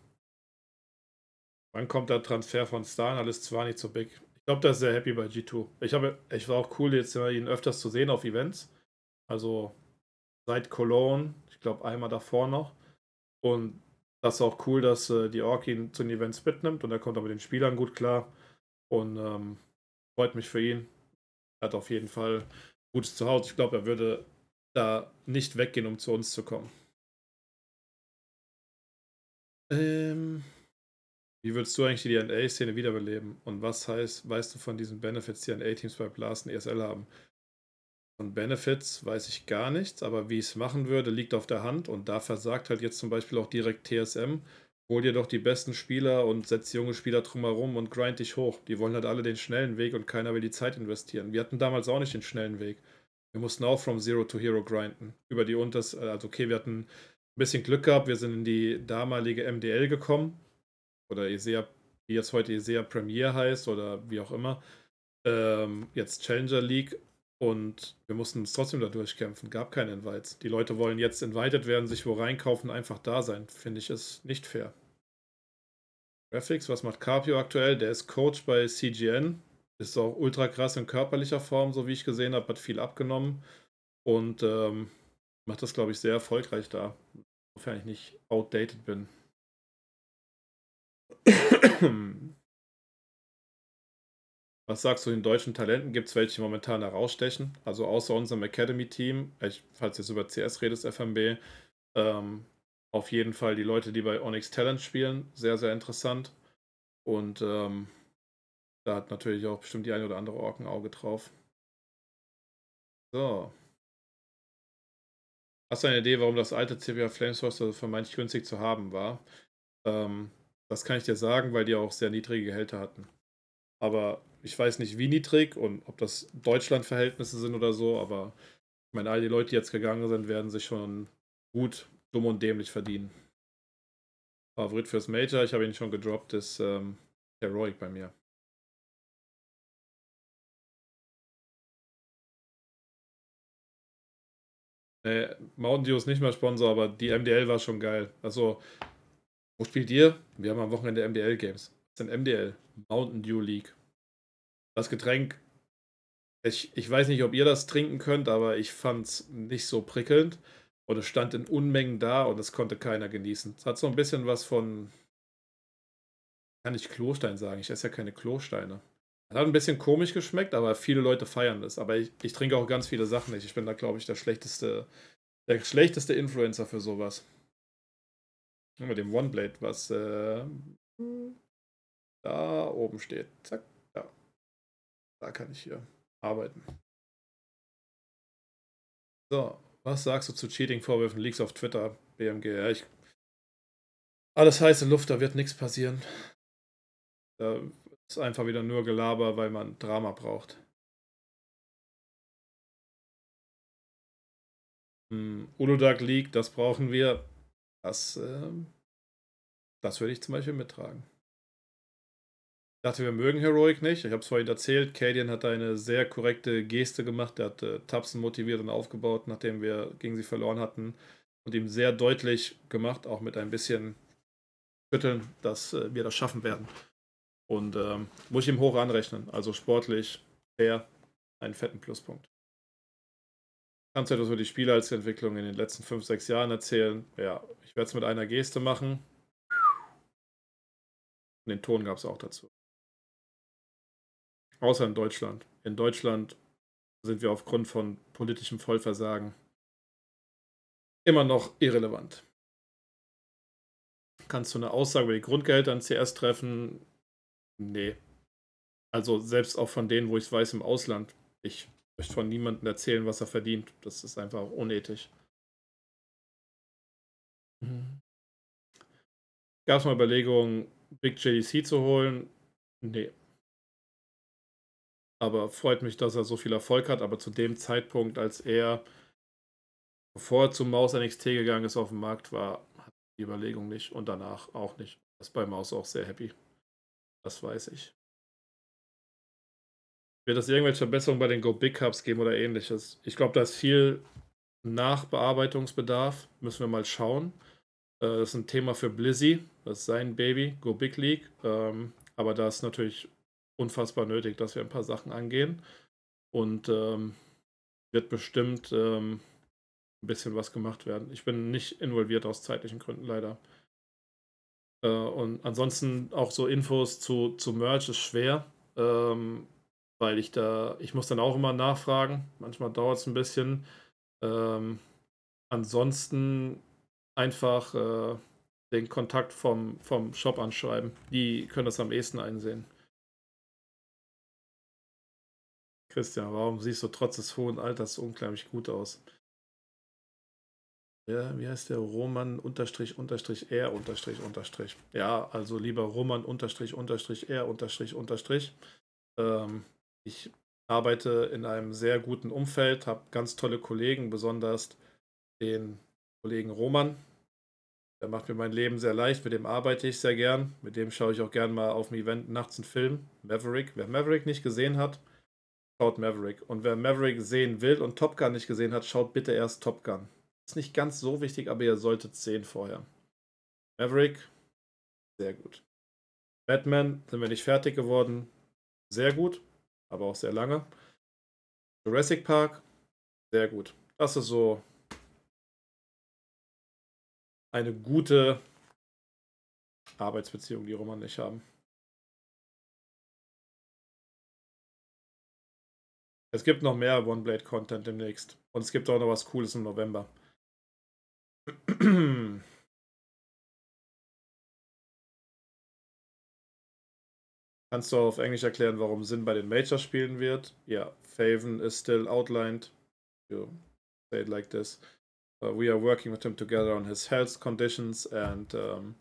Wann kommt der Transfer von Stan? Alles zwar nicht so big. Ich glaube, der ist sehr happy bei G2. Ich, habe, ich war auch cool, jetzt ihn öfters zu sehen auf Events. Also seit Cologne ich glaube einmal davor noch. Und das ist auch cool, dass äh, die Ork ihn zu den Events mitnimmt und er kommt auch mit den Spielern gut klar. Und ähm, freut mich für ihn. Er hat auf jeden Fall gutes Zuhause. Ich glaube, er würde da nicht weggehen, um zu uns zu kommen. Ähm, wie würdest du eigentlich die DNA-Szene wiederbeleben? Und was heißt, weißt du von diesen Benefits, die an A-Teams bei Blast und ESL haben? Von Benefits weiß ich gar nichts, aber wie ich es machen würde, liegt auf der Hand und da versagt halt jetzt zum Beispiel auch direkt TSM. Hol dir doch die besten Spieler und setz junge Spieler drumherum und grind dich hoch. Die wollen halt alle den schnellen Weg und keiner will die Zeit investieren. Wir hatten damals auch nicht den schnellen Weg. Wir mussten auch from Zero to Hero grinden. Über die Unters, äh, also okay, wir hatten ein bisschen Glück gehabt, wir sind in die damalige MDL gekommen. Oder ESEA, wie jetzt heute ESEA Premier heißt oder wie auch immer. Ähm, jetzt Challenger League und wir mussten uns trotzdem da durchkämpfen. Gab keine Invites. Die Leute wollen jetzt invited werden, sich wo reinkaufen, einfach da sein. Finde ich es nicht fair. Graphics, was macht Carpio aktuell? Der ist Coach bei CGN. Ist auch ultra krass in körperlicher Form, so wie ich gesehen habe, hat viel abgenommen. Und ähm, macht das, glaube ich, sehr erfolgreich da. Sofern ich nicht outdated bin. Was sagst du den deutschen Talenten? Gibt es welche, die momentan herausstechen? Also außer unserem Academy-Team, falls du jetzt über CS redest, FMB, ähm, auf jeden Fall die Leute, die bei Onyx Talent spielen, sehr, sehr interessant. Und ähm, da hat natürlich auch bestimmt die eine oder andere Ork ein Auge drauf. So. Hast du eine Idee, warum das alte CBA Flamesource so also vermeintlich günstig zu haben war? Ähm, das kann ich dir sagen, weil die auch sehr niedrige Gehälter hatten. Aber ich weiß nicht, wie niedrig und ob das Deutschland-Verhältnisse sind oder so, aber ich meine, all die Leute, die jetzt gegangen sind, werden sich schon gut, dumm und dämlich verdienen. Favorit fürs Major, ich habe ihn schon gedroppt, ist ähm, Heroic bei mir. Nee, äh, Mountain Dew ist nicht mehr Sponsor, aber die MDL war schon geil. Also, wo spielt ihr? Wir haben am Wochenende MDL-Games. Was ist denn MDL? Mountain Dew League das Getränk, ich, ich weiß nicht, ob ihr das trinken könnt, aber ich fand es nicht so prickelnd. Und es stand in Unmengen da und es konnte keiner genießen. Es hat so ein bisschen was von, kann ich Klostein sagen, ich esse ja keine Klosteine. Es hat ein bisschen komisch geschmeckt, aber viele Leute feiern das. Aber ich, ich trinke auch ganz viele Sachen nicht. Ich bin da, glaube ich, der schlechteste, der schlechteste Influencer für sowas. Mit dem One Blade, was äh, hm. da oben steht. Zack. Da kann ich hier arbeiten. So, was sagst du zu Cheating-Vorwürfen, Leaks auf Twitter, BMG? Ja, ich, alles heiße Luft, da wird nichts passieren. Da ist einfach wieder nur Gelaber, weil man Drama braucht. Um, hm, Uludag League, das brauchen wir. Das, äh, das würde ich zum Beispiel mittragen dachte, wir mögen Heroic nicht. Ich habe es vorhin erzählt. Cadian hat eine sehr korrekte Geste gemacht. Er hat äh, Tapsen motiviert und aufgebaut, nachdem wir gegen sie verloren hatten. Und ihm sehr deutlich gemacht, auch mit ein bisschen Schütteln, dass äh, wir das schaffen werden. Und ähm, muss ich ihm hoch anrechnen. Also sportlich, fair, einen fetten Pluspunkt. Kannst du etwas über die Spielheitsentwicklung in den letzten 5, 6 Jahren erzählen? Ja, ich werde es mit einer Geste machen. Und den Ton gab es auch dazu. Außer in Deutschland. In Deutschland sind wir aufgrund von politischem Vollversagen immer noch irrelevant. Kannst du eine Aussage über die Grundgehälter an CS treffen? Nee. Also selbst auch von denen, wo ich es weiß im Ausland. Ich möchte von niemandem erzählen, was er verdient. Das ist einfach auch unethisch. Mhm. Gab es mal Überlegungen, Big JDC zu holen? Nee. Aber freut mich, dass er so viel Erfolg hat. Aber zu dem Zeitpunkt, als er, bevor er zum Maus NXT gegangen ist, auf dem Markt war, hat die Überlegung nicht und danach auch nicht. Das ist bei Maus auch sehr happy. Das weiß ich. Wird es irgendwelche Verbesserungen bei den Go Big Cups geben oder ähnliches? Ich glaube, da ist viel Nachbearbeitungsbedarf. Müssen wir mal schauen. Äh, das ist ein Thema für Blizzy. Das ist sein Baby, Go Big League. Ähm, aber da ist natürlich unfassbar nötig, dass wir ein paar Sachen angehen. Und ähm, wird bestimmt ähm, ein bisschen was gemacht werden. Ich bin nicht involviert aus zeitlichen Gründen leider. Äh, und ansonsten auch so Infos zu, zu Merge ist schwer, ähm, weil ich da, ich muss dann auch immer nachfragen. Manchmal dauert es ein bisschen. Ähm, ansonsten einfach äh, den Kontakt vom, vom Shop anschreiben. Die können das am ehesten einsehen. Christian, warum siehst du trotz des hohen Alters so unglaublich gut aus? Ja, wie heißt der? Roman unterstrich unterstrich R unterstrich unterstrich. Ja, also lieber Roman unterstrich unterstrich R unterstrich unterstrich. Ähm, ich arbeite in einem sehr guten Umfeld, habe ganz tolle Kollegen, besonders den Kollegen Roman. Der macht mir mein Leben sehr leicht, mit dem arbeite ich sehr gern. Mit dem schaue ich auch gern mal auf dem Event nachts einen Film. Maverick. Wer Maverick nicht gesehen hat, schaut Maverick. Und wer Maverick sehen will und Top Gun nicht gesehen hat, schaut bitte erst Top Gun. Ist nicht ganz so wichtig, aber ihr solltet sehen vorher. Maverick, sehr gut. Batman sind wir nicht fertig geworden. Sehr gut, aber auch sehr lange. Jurassic Park, sehr gut. Das ist so eine gute Arbeitsbeziehung, die Roman nicht haben. Es gibt noch mehr One-Blade-Content demnächst. Und es gibt auch noch was Cooles im November. Kannst du auf Englisch erklären, warum Sinn bei den Majors spielen wird? Ja, Faven is still outlined. You say it like this. Uh, we are working with him together on his health conditions and um,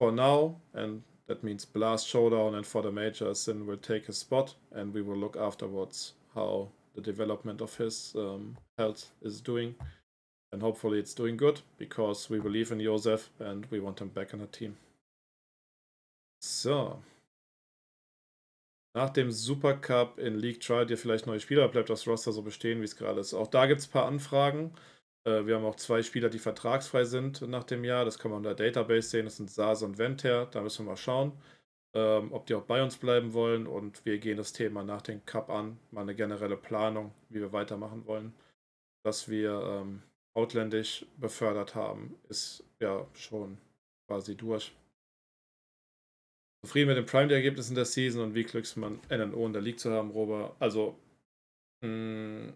for now, and that means Blast Showdown and for the Majors, Sin will take his spot and we will look afterwards how the development of his um, health is doing. And hopefully it's doing good because we believe in Josef and we want him back in the team. So. Nach dem Supercup in League Trial, ihr vielleicht neue Spieler, bleibt das Roster so bestehen, wie es gerade ist. Auch da gibt es ein paar Anfragen. Äh, wir haben auch zwei Spieler, die vertragsfrei sind nach dem Jahr. Das kann man in der Database sehen. Das sind Sars und Venter. Da müssen wir mal schauen ähm, ob die auch bei uns bleiben wollen und wir gehen das Thema nach dem Cup an, mal eine generelle Planung, wie wir weitermachen wollen. Dass wir ähm, autländisch befördert haben, ist ja schon quasi durch. Zufrieden mit den Prime-Ergebnissen der Season und wie glücklich man NNO in der League zu haben, Robert. Also, mh, mm,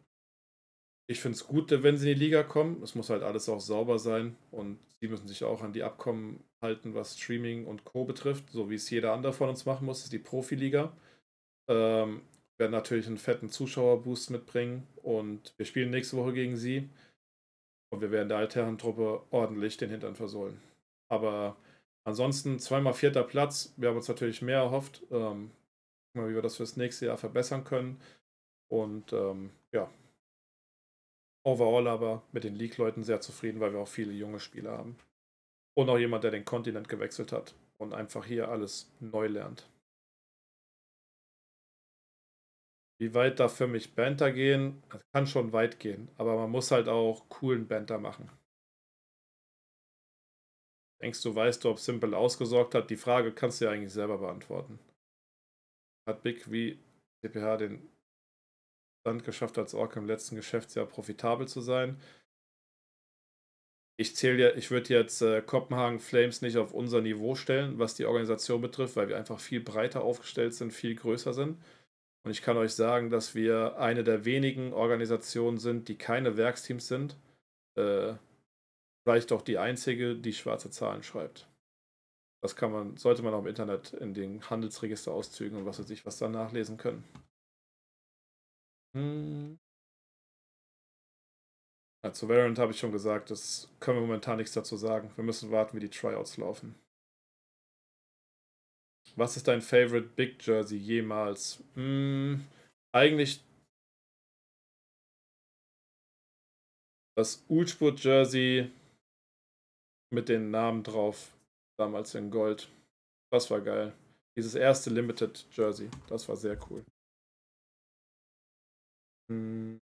ich finde es gut, äh, wenn sie in die Liga kommen. Es muss halt alles auch sauber sein und sie müssen sich auch an die Abkommen halten, was Streaming und Co. betrifft, so wie es jeder andere von uns machen muss, das ist die Profiliga. Ähm, werden natürlich einen fetten Zuschauerboost mitbringen und wir spielen nächste Woche gegen sie und wir werden der Altherrentruppe ordentlich den Hintern versohlen. Aber ansonsten zweimal vierter Platz. Wir haben uns natürlich mehr erhofft. Ähm, mal, wie wir das fürs nächste Jahr verbessern können. Und ähm, ja, overall aber mit den League-Leuten sehr zufrieden, weil wir auch viele junge Spieler haben. Und auch jemand, der den Kontinent gewechselt hat und einfach hier alles neu lernt. Wie weit darf für mich Banter gehen? Das kann schon weit gehen, aber man muss halt auch coolen Banter machen. Denkst du, weißt du, ob Simple ausgesorgt hat? Die Frage kannst du ja eigentlich selber beantworten. Hat Big wie TPH den Land geschafft, als Ork im letzten Geschäftsjahr profitabel zu sein. Ich zähle ja, ich würde jetzt äh, Kopenhagen Flames nicht auf unser Niveau stellen, was die Organisation betrifft, weil wir einfach viel breiter aufgestellt sind, viel größer sind. Und ich kann euch sagen, dass wir eine der wenigen Organisationen sind, die keine Werksteams sind. Äh, vielleicht auch die einzige, die schwarze Zahlen schreibt. Das kann man, sollte man auch im Internet in den Handelsregisterauszügen und was weiß ich was da nachlesen können. Hm. Ja, zu Variant habe ich schon gesagt, das können wir momentan nichts dazu sagen. Wir müssen warten, wie die Tryouts laufen. Was ist dein Favorite Big Jersey jemals? Hm, eigentlich das Ulspurt Jersey mit den Namen drauf, damals in Gold. Das war geil. Dieses erste Limited Jersey, das war sehr cool. Hm.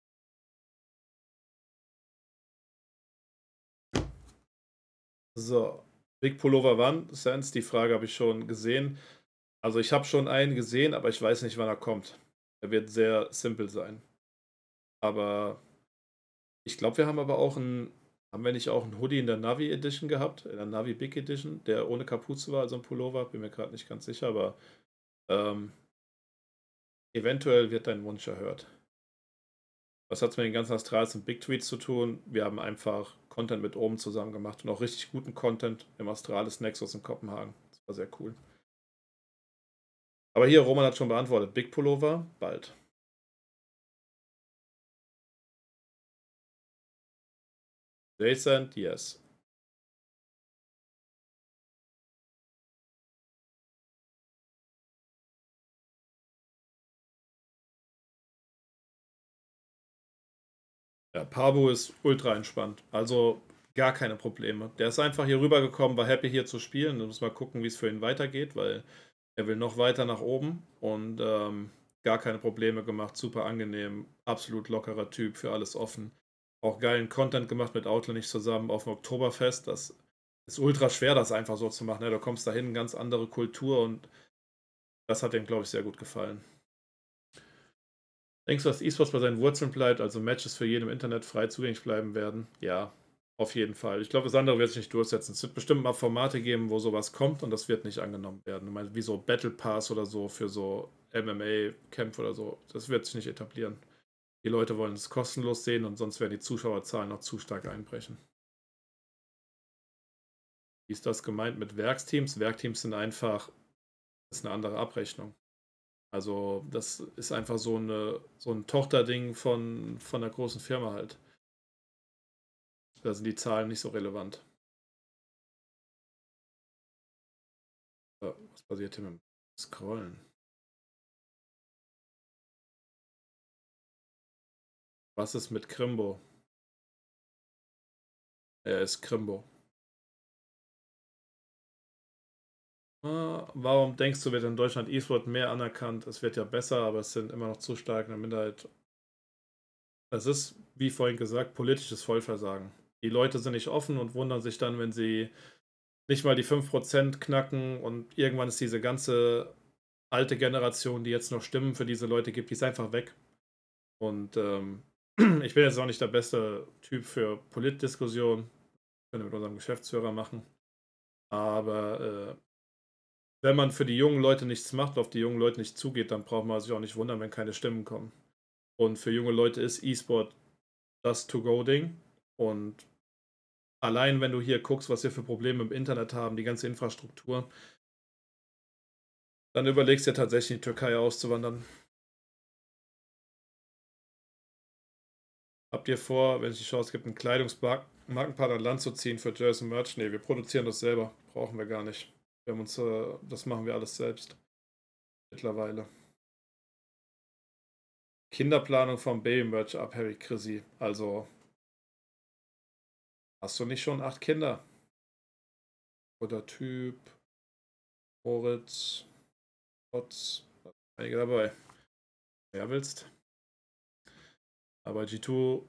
So, Big Pullover One, Sense, die Frage habe ich schon gesehen. Also ich habe schon einen gesehen, aber ich weiß nicht, wann er kommt. Er wird sehr simpel sein. Aber ich glaube, wir haben aber auch einen, haben wir nicht auch einen Hoodie in der Navi Edition gehabt, in der Navi Big Edition, der ohne Kapuze war, also ein Pullover, bin mir gerade nicht ganz sicher, aber ähm, eventuell wird dein Wunsch erhört. Was hat es mit den ganzen Astrals und Big Tweets zu tun? Wir haben einfach Content mit oben zusammen gemacht und auch richtig guten Content im Astralis Nexus in Kopenhagen. Das war sehr cool. Aber hier, Roman hat schon beantwortet. Big Pullover, bald. Jason, yes. Ja, Pabu ist ultra entspannt. Also gar keine Probleme. Der ist einfach hier rübergekommen, war happy hier zu spielen. Da muss man gucken, wie es für ihn weitergeht, weil er will noch weiter nach oben und ähm, gar keine Probleme gemacht. Super angenehm, absolut lockerer Typ, für alles offen. Auch geilen Content gemacht mit Outlandish zusammen auf dem Oktoberfest. Das ist ultra schwer, das einfach so zu machen. Ja, du kommst dahin, ganz andere Kultur und das hat ihm, glaube ich, sehr gut gefallen. Denkst du, dass E-Sports bei seinen Wurzeln bleibt, also Matches für jeden im Internet frei zugänglich bleiben werden? Ja, auf jeden Fall. Ich glaube, das andere wird sich nicht durchsetzen. Es wird bestimmt mal Formate geben, wo sowas kommt und das wird nicht angenommen werden. Ich meine, wie so Battle Pass oder so für so MMA-Kämpfe oder so. Das wird sich nicht etablieren. Die Leute wollen es kostenlos sehen und sonst werden die Zuschauerzahlen noch zu stark einbrechen. Wie ist das gemeint mit Werksteams? Werkteams sind einfach, das ist eine andere Abrechnung. Also, das ist einfach so, eine, so ein Tochterding von, von einer großen Firma halt. Da sind die Zahlen nicht so relevant. Äh, was passiert hier mit dem Scrollen? Was ist mit Krimbo? Er ist Krimbo. Äh, warum denkst du, wird in Deutschland E-Sport mehr anerkannt? Es wird ja besser, aber es sind immer noch zu stark eine Minderheit. Es ist, wie vorhin gesagt, politisches Vollversagen. Die Leute sind nicht offen und wundern sich dann, wenn sie nicht mal die 5% knacken und irgendwann ist diese ganze alte Generation, die jetzt noch Stimmen für diese Leute gibt, die ist einfach weg. Und ähm, ich bin jetzt auch nicht der beste Typ für Politdiskussion. Können wir mit unserem Geschäftsführer machen. Aber äh, wenn man für die jungen Leute nichts macht, auf die jungen Leute nicht zugeht, dann braucht man sich auch nicht wundern, wenn keine Stimmen kommen. Und für junge Leute ist E-Sport das To-Go-Ding. Und allein, wenn du hier guckst, was wir für Probleme im Internet haben, die ganze Infrastruktur, dann überlegst du ja tatsächlich, in die Türkei auszuwandern. Habt ihr vor, wenn es die Chance gibt, einen Kleidungsmarkenpartner an Land zu ziehen für Jersey Merch? Nee, wir produzieren das selber. Brauchen wir gar nicht. Wir haben uns, äh, das machen wir alles selbst. Mittlerweile. Kinderplanung vom Baby-Merch ab, Harry Chrissy. Also, hast du nicht schon acht Kinder? Oder Typ, Moritz, Potz, einige dabei. Wer willst? Aber G2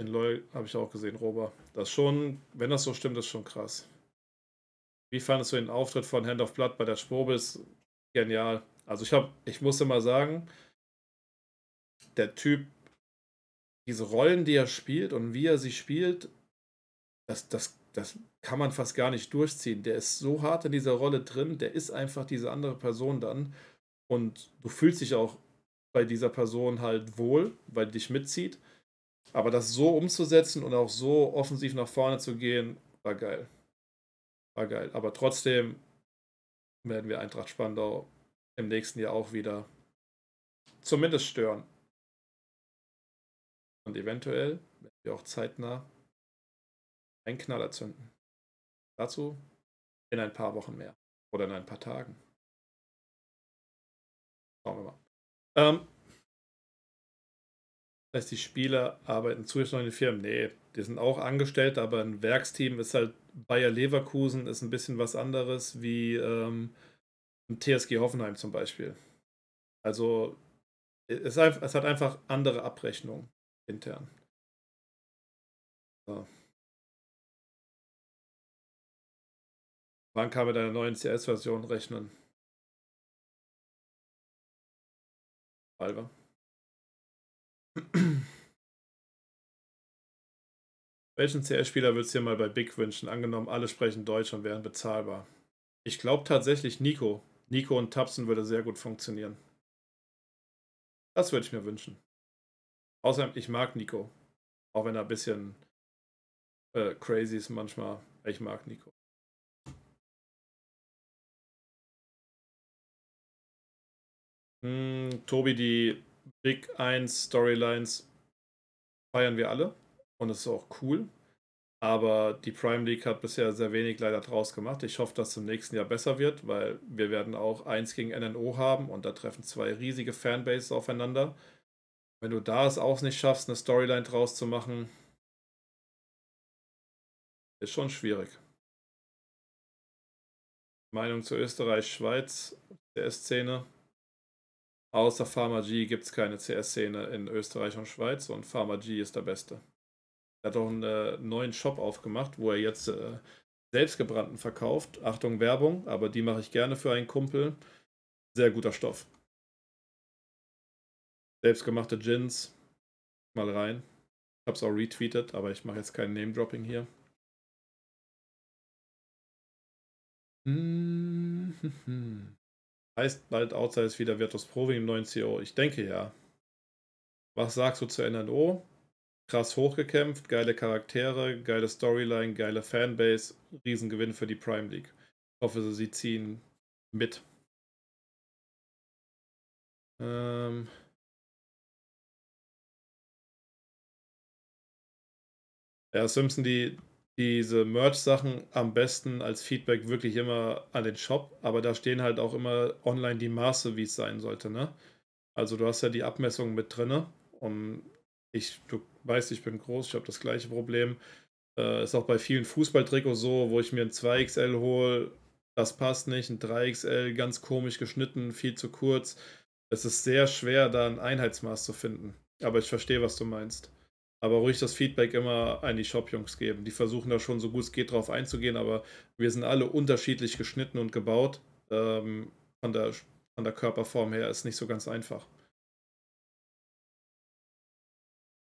in Loy habe ich auch gesehen, Robert. Das schon, wenn das so stimmt, ist schon krass. Wie fandest du den Auftritt von Hand of Blood bei der Schwobis? Genial. Also ich habe, ich musste mal sagen, der Typ, diese Rollen, die er spielt und wie er sie spielt, das, das, das kann man fast gar nicht durchziehen. Der ist so hart in dieser Rolle drin, der ist einfach diese andere Person dann. Und du fühlst dich auch bei dieser Person halt wohl, weil die dich mitzieht. Aber das so umzusetzen und auch so offensiv nach vorne zu gehen, war geil. War geil. Aber trotzdem werden wir Eintracht Spandau im nächsten Jahr auch wieder zumindest stören. Und eventuell werden wir auch zeitnah einen Knaller zünden. Dazu in ein paar Wochen mehr. Oder in ein paar Tagen. Schauen wir mal. Ähm, das heißt, die Spieler arbeiten zusätzlich in den Firmen. Nee, die sind auch angestellt, aber ein Werksteam ist halt Bayer Leverkusen ist ein bisschen was anderes wie ähm, TSG Hoffenheim zum Beispiel. Also es, es hat einfach andere Abrechnungen intern. So. Wann kann man mit einer neuen CS-Version rechnen? Alva. Welchen CS-Spieler würdest du dir mal bei Big wünschen? Angenommen, alle sprechen Deutsch und wären bezahlbar. Ich glaube tatsächlich Nico. Nico und Tapsen würde sehr gut funktionieren. Das würde ich mir wünschen. Außerdem, ich mag Nico. Auch wenn er ein bisschen äh, crazy ist manchmal. Ich mag Nico. Hm, Tobi, die Big 1 Storylines feiern wir alle und es ist auch cool. Aber die Prime League hat bisher sehr wenig leider draus gemacht. Ich hoffe, dass es im nächsten Jahr besser wird, weil wir werden auch eins gegen NNO haben und da treffen zwei riesige Fanbases aufeinander. Wenn du da es auch nicht schaffst, eine Storyline draus zu machen, ist schon schwierig. Meinung zu Österreich-Schweiz, CS-Szene. Außer Pharma G gibt es keine CS-Szene in Österreich und Schweiz und Pharma G ist der beste. Er hat auch einen äh, neuen Shop aufgemacht, wo er jetzt äh, selbstgebrannten verkauft. Achtung, Werbung, aber die mache ich gerne für einen Kumpel. Sehr guter Stoff. Selbstgemachte Gins. Mal rein. Ich habe es auch retweetet, aber ich mache jetzt kein Name-Dropping hier. Heißt bald Outside ist wieder Virtus Pro wegen dem neuen CEO? Ich denke ja. Was sagst du zu NNO? krass hochgekämpft, geile Charaktere, geile Storyline, geile Fanbase, Riesengewinn für die Prime League. Ich hoffe, sie ziehen mit. Ähm ja, Simpson, die diese Merch-Sachen am besten als Feedback wirklich immer an den Shop, aber da stehen halt auch immer online die Maße, wie es sein sollte, ne? Also du hast ja die Abmessungen mit drinne und ich, du weiß, ich bin groß, ich habe das gleiche Problem. Äh, ist auch bei vielen Fußballtrikots so, wo ich mir ein 2XL hole, das passt nicht, ein 3XL ganz komisch geschnitten, viel zu kurz. Es ist sehr schwer, da ein Einheitsmaß zu finden. Aber ich verstehe, was du meinst. Aber ruhig das Feedback immer an die Shop-Jungs geben. Die versuchen da schon so gut es geht drauf einzugehen, aber wir sind alle unterschiedlich geschnitten und gebaut. Ähm, von, der, von der Körperform her ist nicht so ganz einfach.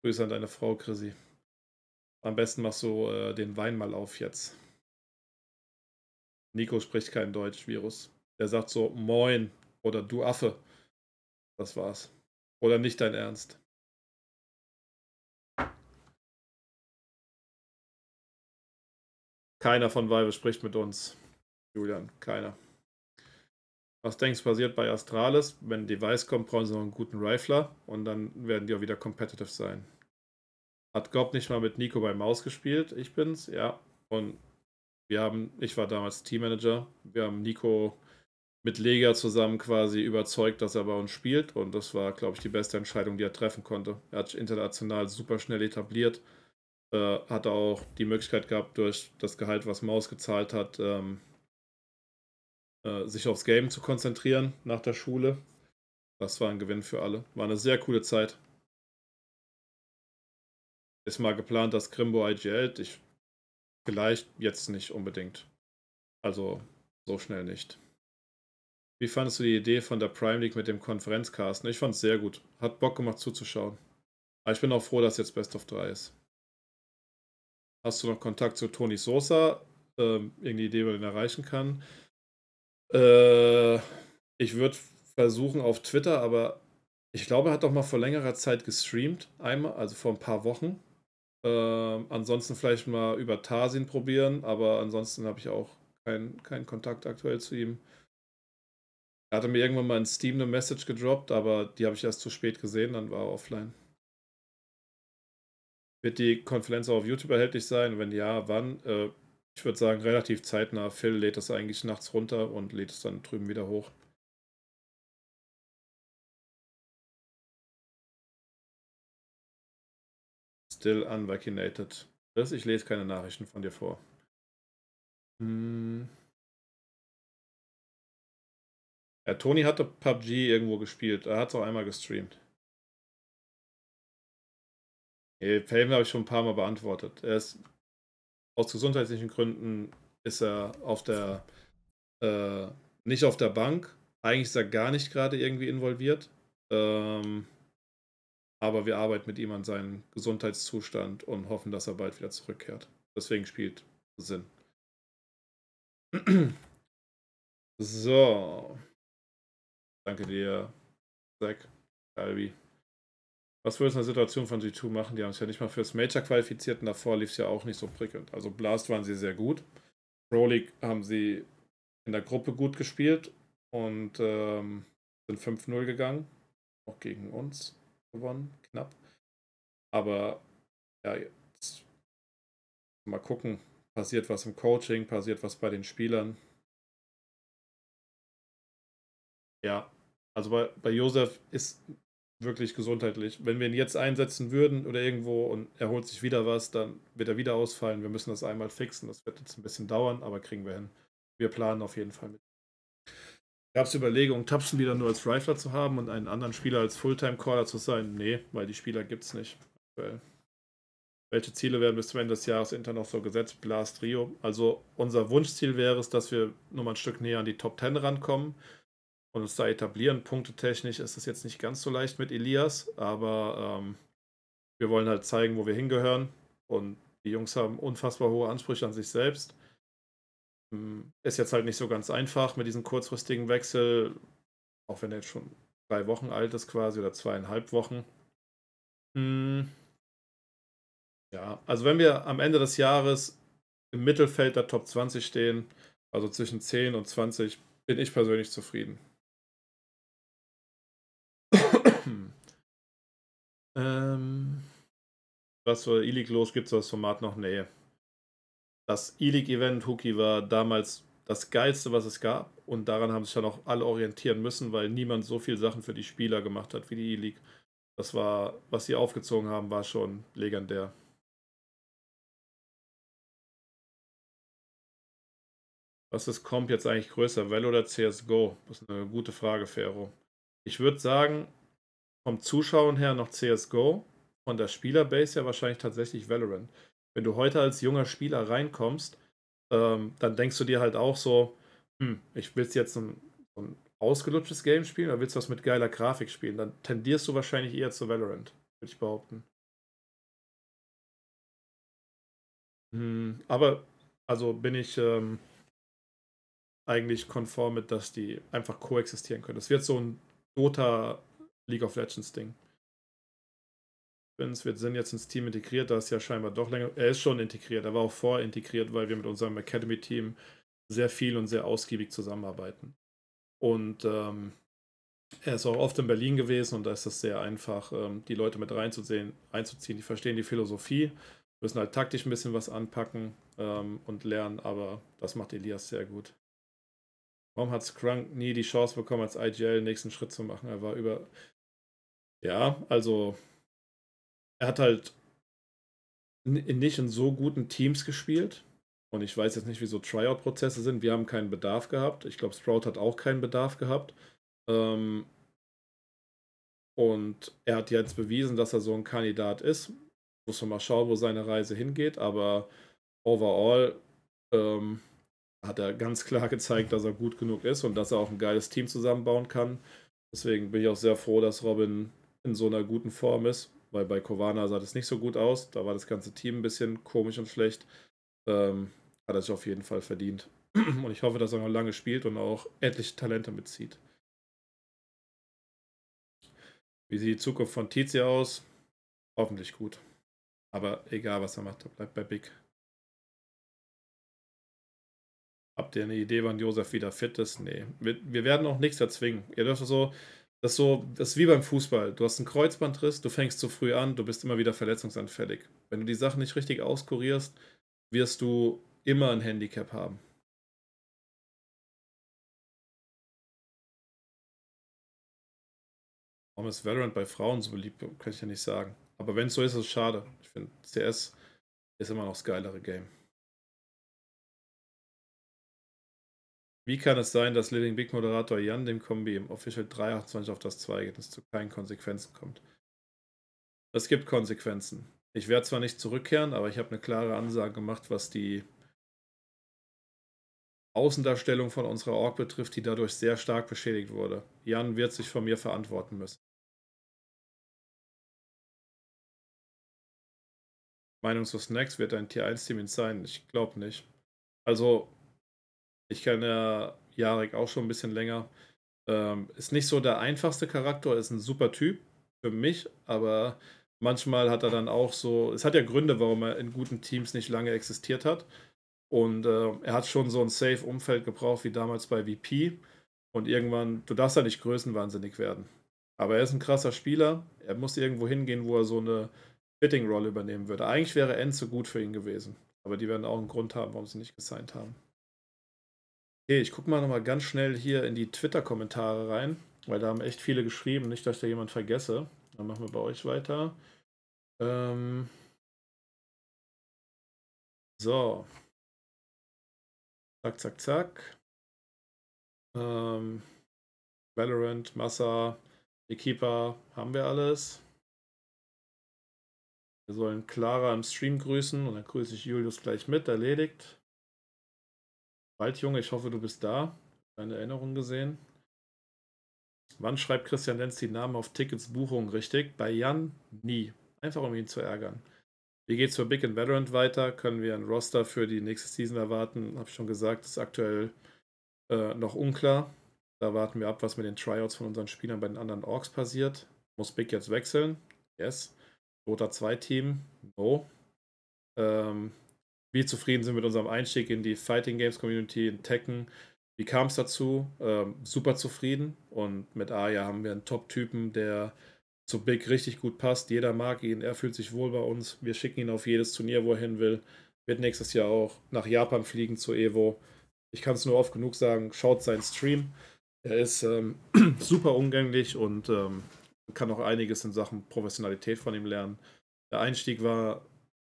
Grüße an deine Frau, Chrissy. Am besten machst du äh, den Wein mal auf jetzt. Nico spricht kein Deutsch, Virus. Er sagt so, moin oder du Affe. Das war's. Oder nicht dein Ernst. Keiner von Weibe spricht mit uns. Julian, keiner. Was denkst du passiert bei Astralis? Wenn ein Device kommt, brauchen sie noch einen guten Rifler und dann werden die auch wieder competitive sein. Hat Gob nicht mal mit Nico bei Maus gespielt? Ich bin's, ja. Und wir haben, ich war damals Teammanager, wir haben Nico mit Lega zusammen quasi überzeugt, dass er bei uns spielt und das war, glaube ich, die beste Entscheidung, die er treffen konnte. Er hat sich international super schnell etabliert, äh, hat auch die Möglichkeit gehabt, durch das Gehalt, was Maus gezahlt hat, ähm, äh, sich aufs Game zu konzentrieren nach der Schule. Das war ein Gewinn für alle. War eine sehr coole Zeit. Ist mal geplant, dass Grimbo IGL. Ich, vielleicht jetzt nicht unbedingt. Also so schnell nicht. Wie fandest du die Idee von der Prime League mit dem Konferenzcasten? Ich fand es sehr gut. Hat Bock gemacht zuzuschauen. Aber ich bin auch froh, dass jetzt Best of 3 ist. Hast du noch Kontakt zu Tony Sosa? Ähm, irgendeine Idee, wie man ihn erreichen kann? Äh, ich würde versuchen auf Twitter, aber ich glaube, er hat doch mal vor längerer Zeit gestreamt, einmal, also vor ein paar Wochen. Äh, ansonsten vielleicht mal über Tarsin probieren, aber ansonsten habe ich auch keinen kein Kontakt aktuell zu ihm. Er hatte mir irgendwann mal in Steam eine Message gedroppt, aber die habe ich erst zu spät gesehen, dann war er offline. Wird die Konferenz auch auf YouTube erhältlich sein? Wenn ja, wann? Äh, ich würde sagen, relativ zeitnah. Phil lädt das eigentlich nachts runter und lädt es dann drüben wieder hoch. Still unvaccinated. Das, ich lese keine Nachrichten von dir vor. Hm. Ja, Toni hatte PUBG irgendwo gespielt. Er hat es auch einmal gestreamt. Hey, Fame habe ich schon ein paar Mal beantwortet. Er ist aus gesundheitlichen Gründen ist er auf der äh, nicht auf der Bank. Eigentlich ist er gar nicht gerade irgendwie involviert. Ähm, aber wir arbeiten mit ihm an seinem Gesundheitszustand und hoffen, dass er bald wieder zurückkehrt. Deswegen spielt Sinn. So. Danke dir, Zack, Albi was würde es in der Situation von G2 machen? Die haben sich ja nicht mal fürs Major qualifiziert und davor lief es ja auch nicht so prickelnd. Also Blast waren sie sehr gut. Pro League haben sie in der Gruppe gut gespielt und ähm, sind 5-0 gegangen. Auch gegen uns gewonnen, knapp. Aber ja, jetzt mal gucken. Passiert was im Coaching, passiert was bei den Spielern. Ja, also bei, bei Josef ist wirklich gesundheitlich. Wenn wir ihn jetzt einsetzen würden oder irgendwo und er holt sich wieder was, dann wird er wieder ausfallen. Wir müssen das einmal fixen. Das wird jetzt ein bisschen dauern, aber kriegen wir hin. Wir planen auf jeden Fall mit. Gab es Überlegungen, Tapsen wieder nur als Rifler zu haben und einen anderen Spieler als Fulltime-Caller zu sein? Nee, weil die Spieler gibt es nicht. Weil welche Ziele werden bis zum Ende des Jahres intern noch so gesetzt? Blast Rio. Also unser Wunschziel wäre es, dass wir nochmal ein Stück näher an die Top 10 rankommen und uns da etablieren. Punktetechnisch ist es jetzt nicht ganz so leicht mit Elias, aber ähm, wir wollen halt zeigen, wo wir hingehören. Und die Jungs haben unfassbar hohe Ansprüche an sich selbst. Hm, ist jetzt halt nicht so ganz einfach mit diesem kurzfristigen Wechsel, auch wenn er jetzt schon drei Wochen alt ist quasi oder zweieinhalb Wochen. Hm. Ja, also wenn wir am Ende des Jahres im Mittelfeld der Top 20 stehen, also zwischen 10 und 20, bin ich persönlich zufrieden. Ähm, was für Ilig los? Gibt es das Format noch? Nee. Das Ilig-Event Hookie war damals das Geilste, was es gab. Und daran haben sich dann auch alle orientieren müssen, weil niemand so viel Sachen für die Spieler gemacht hat wie die E-League. Das war, was sie aufgezogen haben, war schon legendär. Was ist Comp jetzt eigentlich größer, Valve oder CSGO? Das ist eine gute Frage, Fero. Ich würde sagen, vom Zuschauen her noch CSGO, von der Spielerbase her wahrscheinlich tatsächlich Valorant. Wenn du heute als junger Spieler reinkommst, ähm, dann denkst du dir halt auch so, hm, ich will jetzt ein, ein ausgelutschtes Game spielen oder willst du was mit geiler Grafik spielen? Dann tendierst du wahrscheinlich eher zu Valorant, würde ich behaupten. Hm, aber, also bin ich ähm, eigentlich konform mit, dass die einfach koexistieren können. Das wird so ein Dota League of Legends Ding. Spins wir sind jetzt ins Team integriert, da ist ja scheinbar doch länger. Er ist schon integriert, er war auch vor integriert, weil wir mit unserem Academy-Team sehr viel und sehr ausgiebig zusammenarbeiten. Und ähm, er ist auch oft in Berlin gewesen und da ist es sehr einfach, ähm, die Leute mit reinzusehen, reinzuziehen. Die verstehen die Philosophie, müssen halt taktisch ein bisschen was anpacken ähm, und lernen, aber das macht Elias sehr gut. Warum hat Scrunk nie die Chance bekommen, als IGL den nächsten Schritt zu machen? Er war über, ja, also er hat halt nicht in so guten Teams gespielt. Und ich weiß jetzt nicht, wieso Tryout-Prozesse sind. Wir haben keinen Bedarf gehabt. Ich glaube, Sprout hat auch keinen Bedarf gehabt. Ähm, und er hat jetzt bewiesen, dass er so ein Kandidat ist. Muss man mal schauen, wo seine Reise hingeht. Aber overall ähm, hat er ganz klar gezeigt, dass er gut genug ist und dass er auch ein geiles Team zusammenbauen kann. Deswegen bin ich auch sehr froh, dass Robin in so einer guten Form ist, weil bei Kovana sah das nicht so gut aus. Da war das ganze Team ein bisschen komisch und schlecht. Ähm, hat er sich auf jeden Fall verdient. Und ich hoffe, dass er noch lange spielt und auch etliche Talente mitzieht. Wie sieht die Zukunft von Tizi aus? Hoffentlich gut. Aber egal, was er macht, er bleibt bei Big. Habt ihr eine Idee, wann Josef wieder fit ist? Nee. Wir, wir werden auch nichts erzwingen. Ihr dürft so, das ist so, das ist wie beim Fußball. Du hast einen Kreuzbandriss, du fängst zu früh an, du bist immer wieder verletzungsanfällig. Wenn du die Sachen nicht richtig auskurierst, wirst du immer ein Handicap haben. Warum ist Valorant bei Frauen so beliebt? Kann ich ja nicht sagen. Aber wenn es so ist, ist es schade. Ich finde, CS ist immer noch das geilere Game. Wie kann es sein, dass Living Big Moderator Jan dem Kombi im Official 328 auf das 2 geht, und es zu keinen Konsequenzen kommt? Es gibt Konsequenzen. Ich werde zwar nicht zurückkehren, aber ich habe eine klare Ansage gemacht, was die Außendarstellung von unserer Org betrifft, die dadurch sehr stark beschädigt wurde. Jan wird sich von mir verantworten müssen. Meinung zu Snacks wird ein Tier 1 Team ihn sein? Ich glaube nicht. Also, ich kenne Jarek auch schon ein bisschen länger. Ähm, ist nicht so der einfachste Charakter, ist ein super Typ für mich, aber manchmal hat er dann auch so, es hat ja Gründe, warum er in guten Teams nicht lange existiert hat. Und äh, er hat schon so ein Safe-Umfeld gebraucht wie damals bei VP. Und irgendwann, du darfst ja nicht größenwahnsinnig werden. Aber er ist ein krasser Spieler. Er muss irgendwo hingehen, wo er so eine Fitting-Rolle übernehmen würde. Eigentlich wäre Enzo gut für ihn gewesen. Aber die werden auch einen Grund haben, warum sie nicht gesigned haben. Okay, ich gucke mal nochmal ganz schnell hier in die Twitter-Kommentare rein, weil da haben echt viele geschrieben, nicht, dass ich da jemand vergesse. Dann machen wir bei euch weiter. Ähm so. Zack, zack, zack. Ähm Valorant, Massa, Equipa, haben wir alles. Wir sollen Clara im Stream grüßen und dann grüße ich Julius gleich mit, erledigt. Waldjunge, ich hoffe, du bist da. Deine Erinnerung gesehen. Wann schreibt Christian Lenz die Namen auf Tickets Buchungen richtig? Bei Jan nie. Einfach um ihn zu ärgern. Wie geht's für Big and Valorant weiter? Können wir ein Roster für die nächste Season erwarten? Habe ich schon gesagt, ist aktuell äh, noch unklar. Da warten wir ab, was mit den Tryouts von unseren Spielern bei den anderen Orks passiert. Muss Big jetzt wechseln? Yes. Roter 2 Team? No. Ähm, wie zufrieden sind wir mit unserem Einstieg in die Fighting Games Community, in Tekken. Wie kam es dazu? Ähm, super zufrieden. Und mit Aya haben wir einen Top-Typen, der zu Big richtig gut passt. Jeder mag ihn, er fühlt sich wohl bei uns. Wir schicken ihn auf jedes Turnier, wo er hin will. Wird nächstes Jahr auch nach Japan fliegen zu Evo. Ich kann es nur oft genug sagen, schaut seinen Stream. Er ist ähm, super umgänglich und ähm, kann auch einiges in Sachen Professionalität von ihm lernen. Der Einstieg war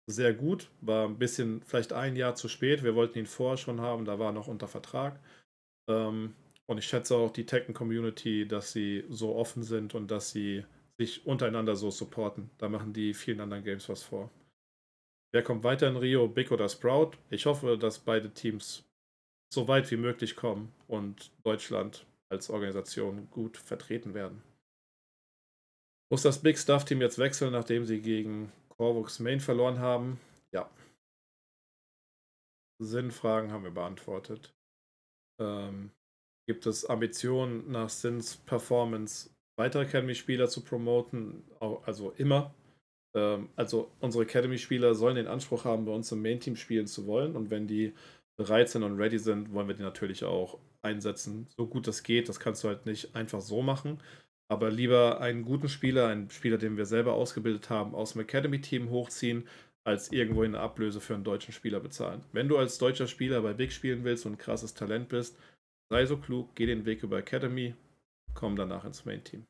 sehr gut, war ein bisschen vielleicht ein Jahr zu spät. Wir wollten ihn vorher schon haben, da war er noch unter Vertrag. Ähm, und ich schätze auch die Tekken-Community, dass sie so offen sind und dass sie sich untereinander so supporten. Da machen die vielen anderen Games was vor. Wer kommt weiter in Rio, Big oder Sprout? Ich hoffe, dass beide Teams so weit wie möglich kommen und Deutschland als Organisation gut vertreten werden. Muss das Big Stuff Team jetzt wechseln, nachdem sie gegen Corvox Main verloren haben? Ja. Sinnfragen haben wir beantwortet. Ähm, gibt es Ambitionen nach Sins Performance weitere Academy-Spieler zu promoten? Also immer. Ähm, also unsere Academy-Spieler sollen den Anspruch haben, bei uns im Main-Team spielen zu wollen. Und wenn die bereit sind und ready sind, wollen wir die natürlich auch einsetzen, so gut das geht. Das kannst du halt nicht einfach so machen. Aber lieber einen guten Spieler, einen Spieler, den wir selber ausgebildet haben, aus dem Academy-Team hochziehen, als irgendwo eine Ablöse für einen deutschen Spieler bezahlen. Wenn du als deutscher Spieler bei Big spielen willst und ein krasses Talent bist, sei so klug, geh den Weg über Academy, komm danach ins Main-Team.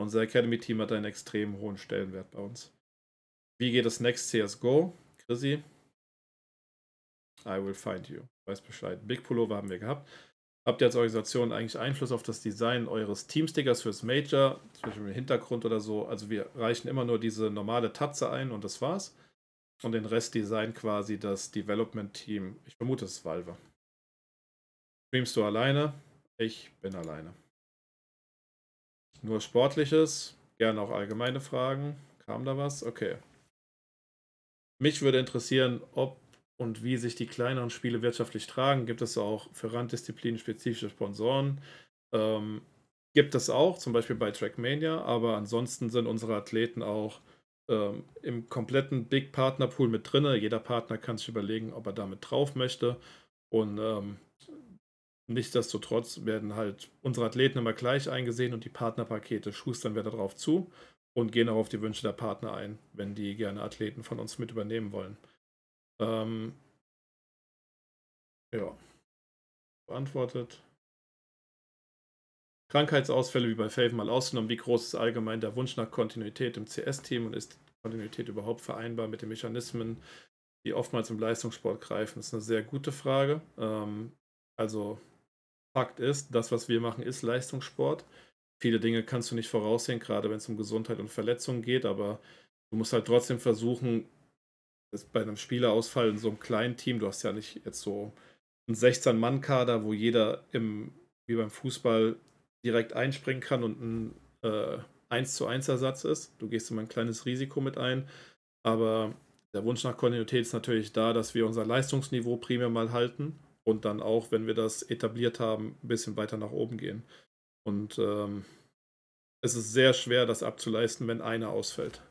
Unser Academy-Team hat einen extrem hohen Stellenwert bei uns. Wie geht es next CSGO? Chrissy? I will find you. Weiß Bescheid. Big Pullover haben wir gehabt habt ihr als Organisation eigentlich Einfluss auf das Design eures Teamstickers fürs Major, zum Beispiel im Hintergrund oder so? Also wir reichen immer nur diese normale Tatze ein und das war's. Und den Rest designt quasi das Development Team. Ich vermute, es ist Valve. Streamst du alleine? Ich bin alleine. Nur Sportliches, gerne auch allgemeine Fragen. Kam da was? Okay. Mich würde interessieren, ob und wie sich die kleineren Spiele wirtschaftlich tragen. Gibt es auch für Randdisziplinen spezifische Sponsoren? Ähm, gibt es auch, zum Beispiel bei Trackmania, aber ansonsten sind unsere Athleten auch ähm, im kompletten Big Partner Pool mit drin. Jeder Partner kann sich überlegen, ob er damit drauf möchte. Und ähm, nichtsdestotrotz werden halt unsere Athleten immer gleich eingesehen und die Partnerpakete schustern wir darauf zu und gehen auch auf die Wünsche der Partner ein, wenn die gerne Athleten von uns mit übernehmen wollen. Ähm, ja. Beantwortet. Krankheitsausfälle wie bei Faven mal ausgenommen. Wie groß ist allgemein der Wunsch nach Kontinuität im CS-Team und ist Kontinuität überhaupt vereinbar mit den Mechanismen, die oftmals im Leistungssport greifen? Das ist eine sehr gute Frage. Ähm, also, Fakt ist, das, was wir machen, ist Leistungssport. Viele Dinge kannst du nicht voraussehen, gerade wenn es um Gesundheit und Verletzungen geht, aber du musst halt trotzdem versuchen, ist bei einem Spielerausfall in so einem kleinen Team, du hast ja nicht jetzt so einen 16-Mann-Kader, wo jeder im, wie beim Fußball direkt einspringen kann und ein äh, 1 zu 1 Ersatz ist. Du gehst immer ein kleines Risiko mit ein. Aber der Wunsch nach Kontinuität ist natürlich da, dass wir unser Leistungsniveau primär mal halten und dann auch, wenn wir das etabliert haben, ein bisschen weiter nach oben gehen. Und ähm, es ist sehr schwer, das abzuleisten, wenn einer ausfällt.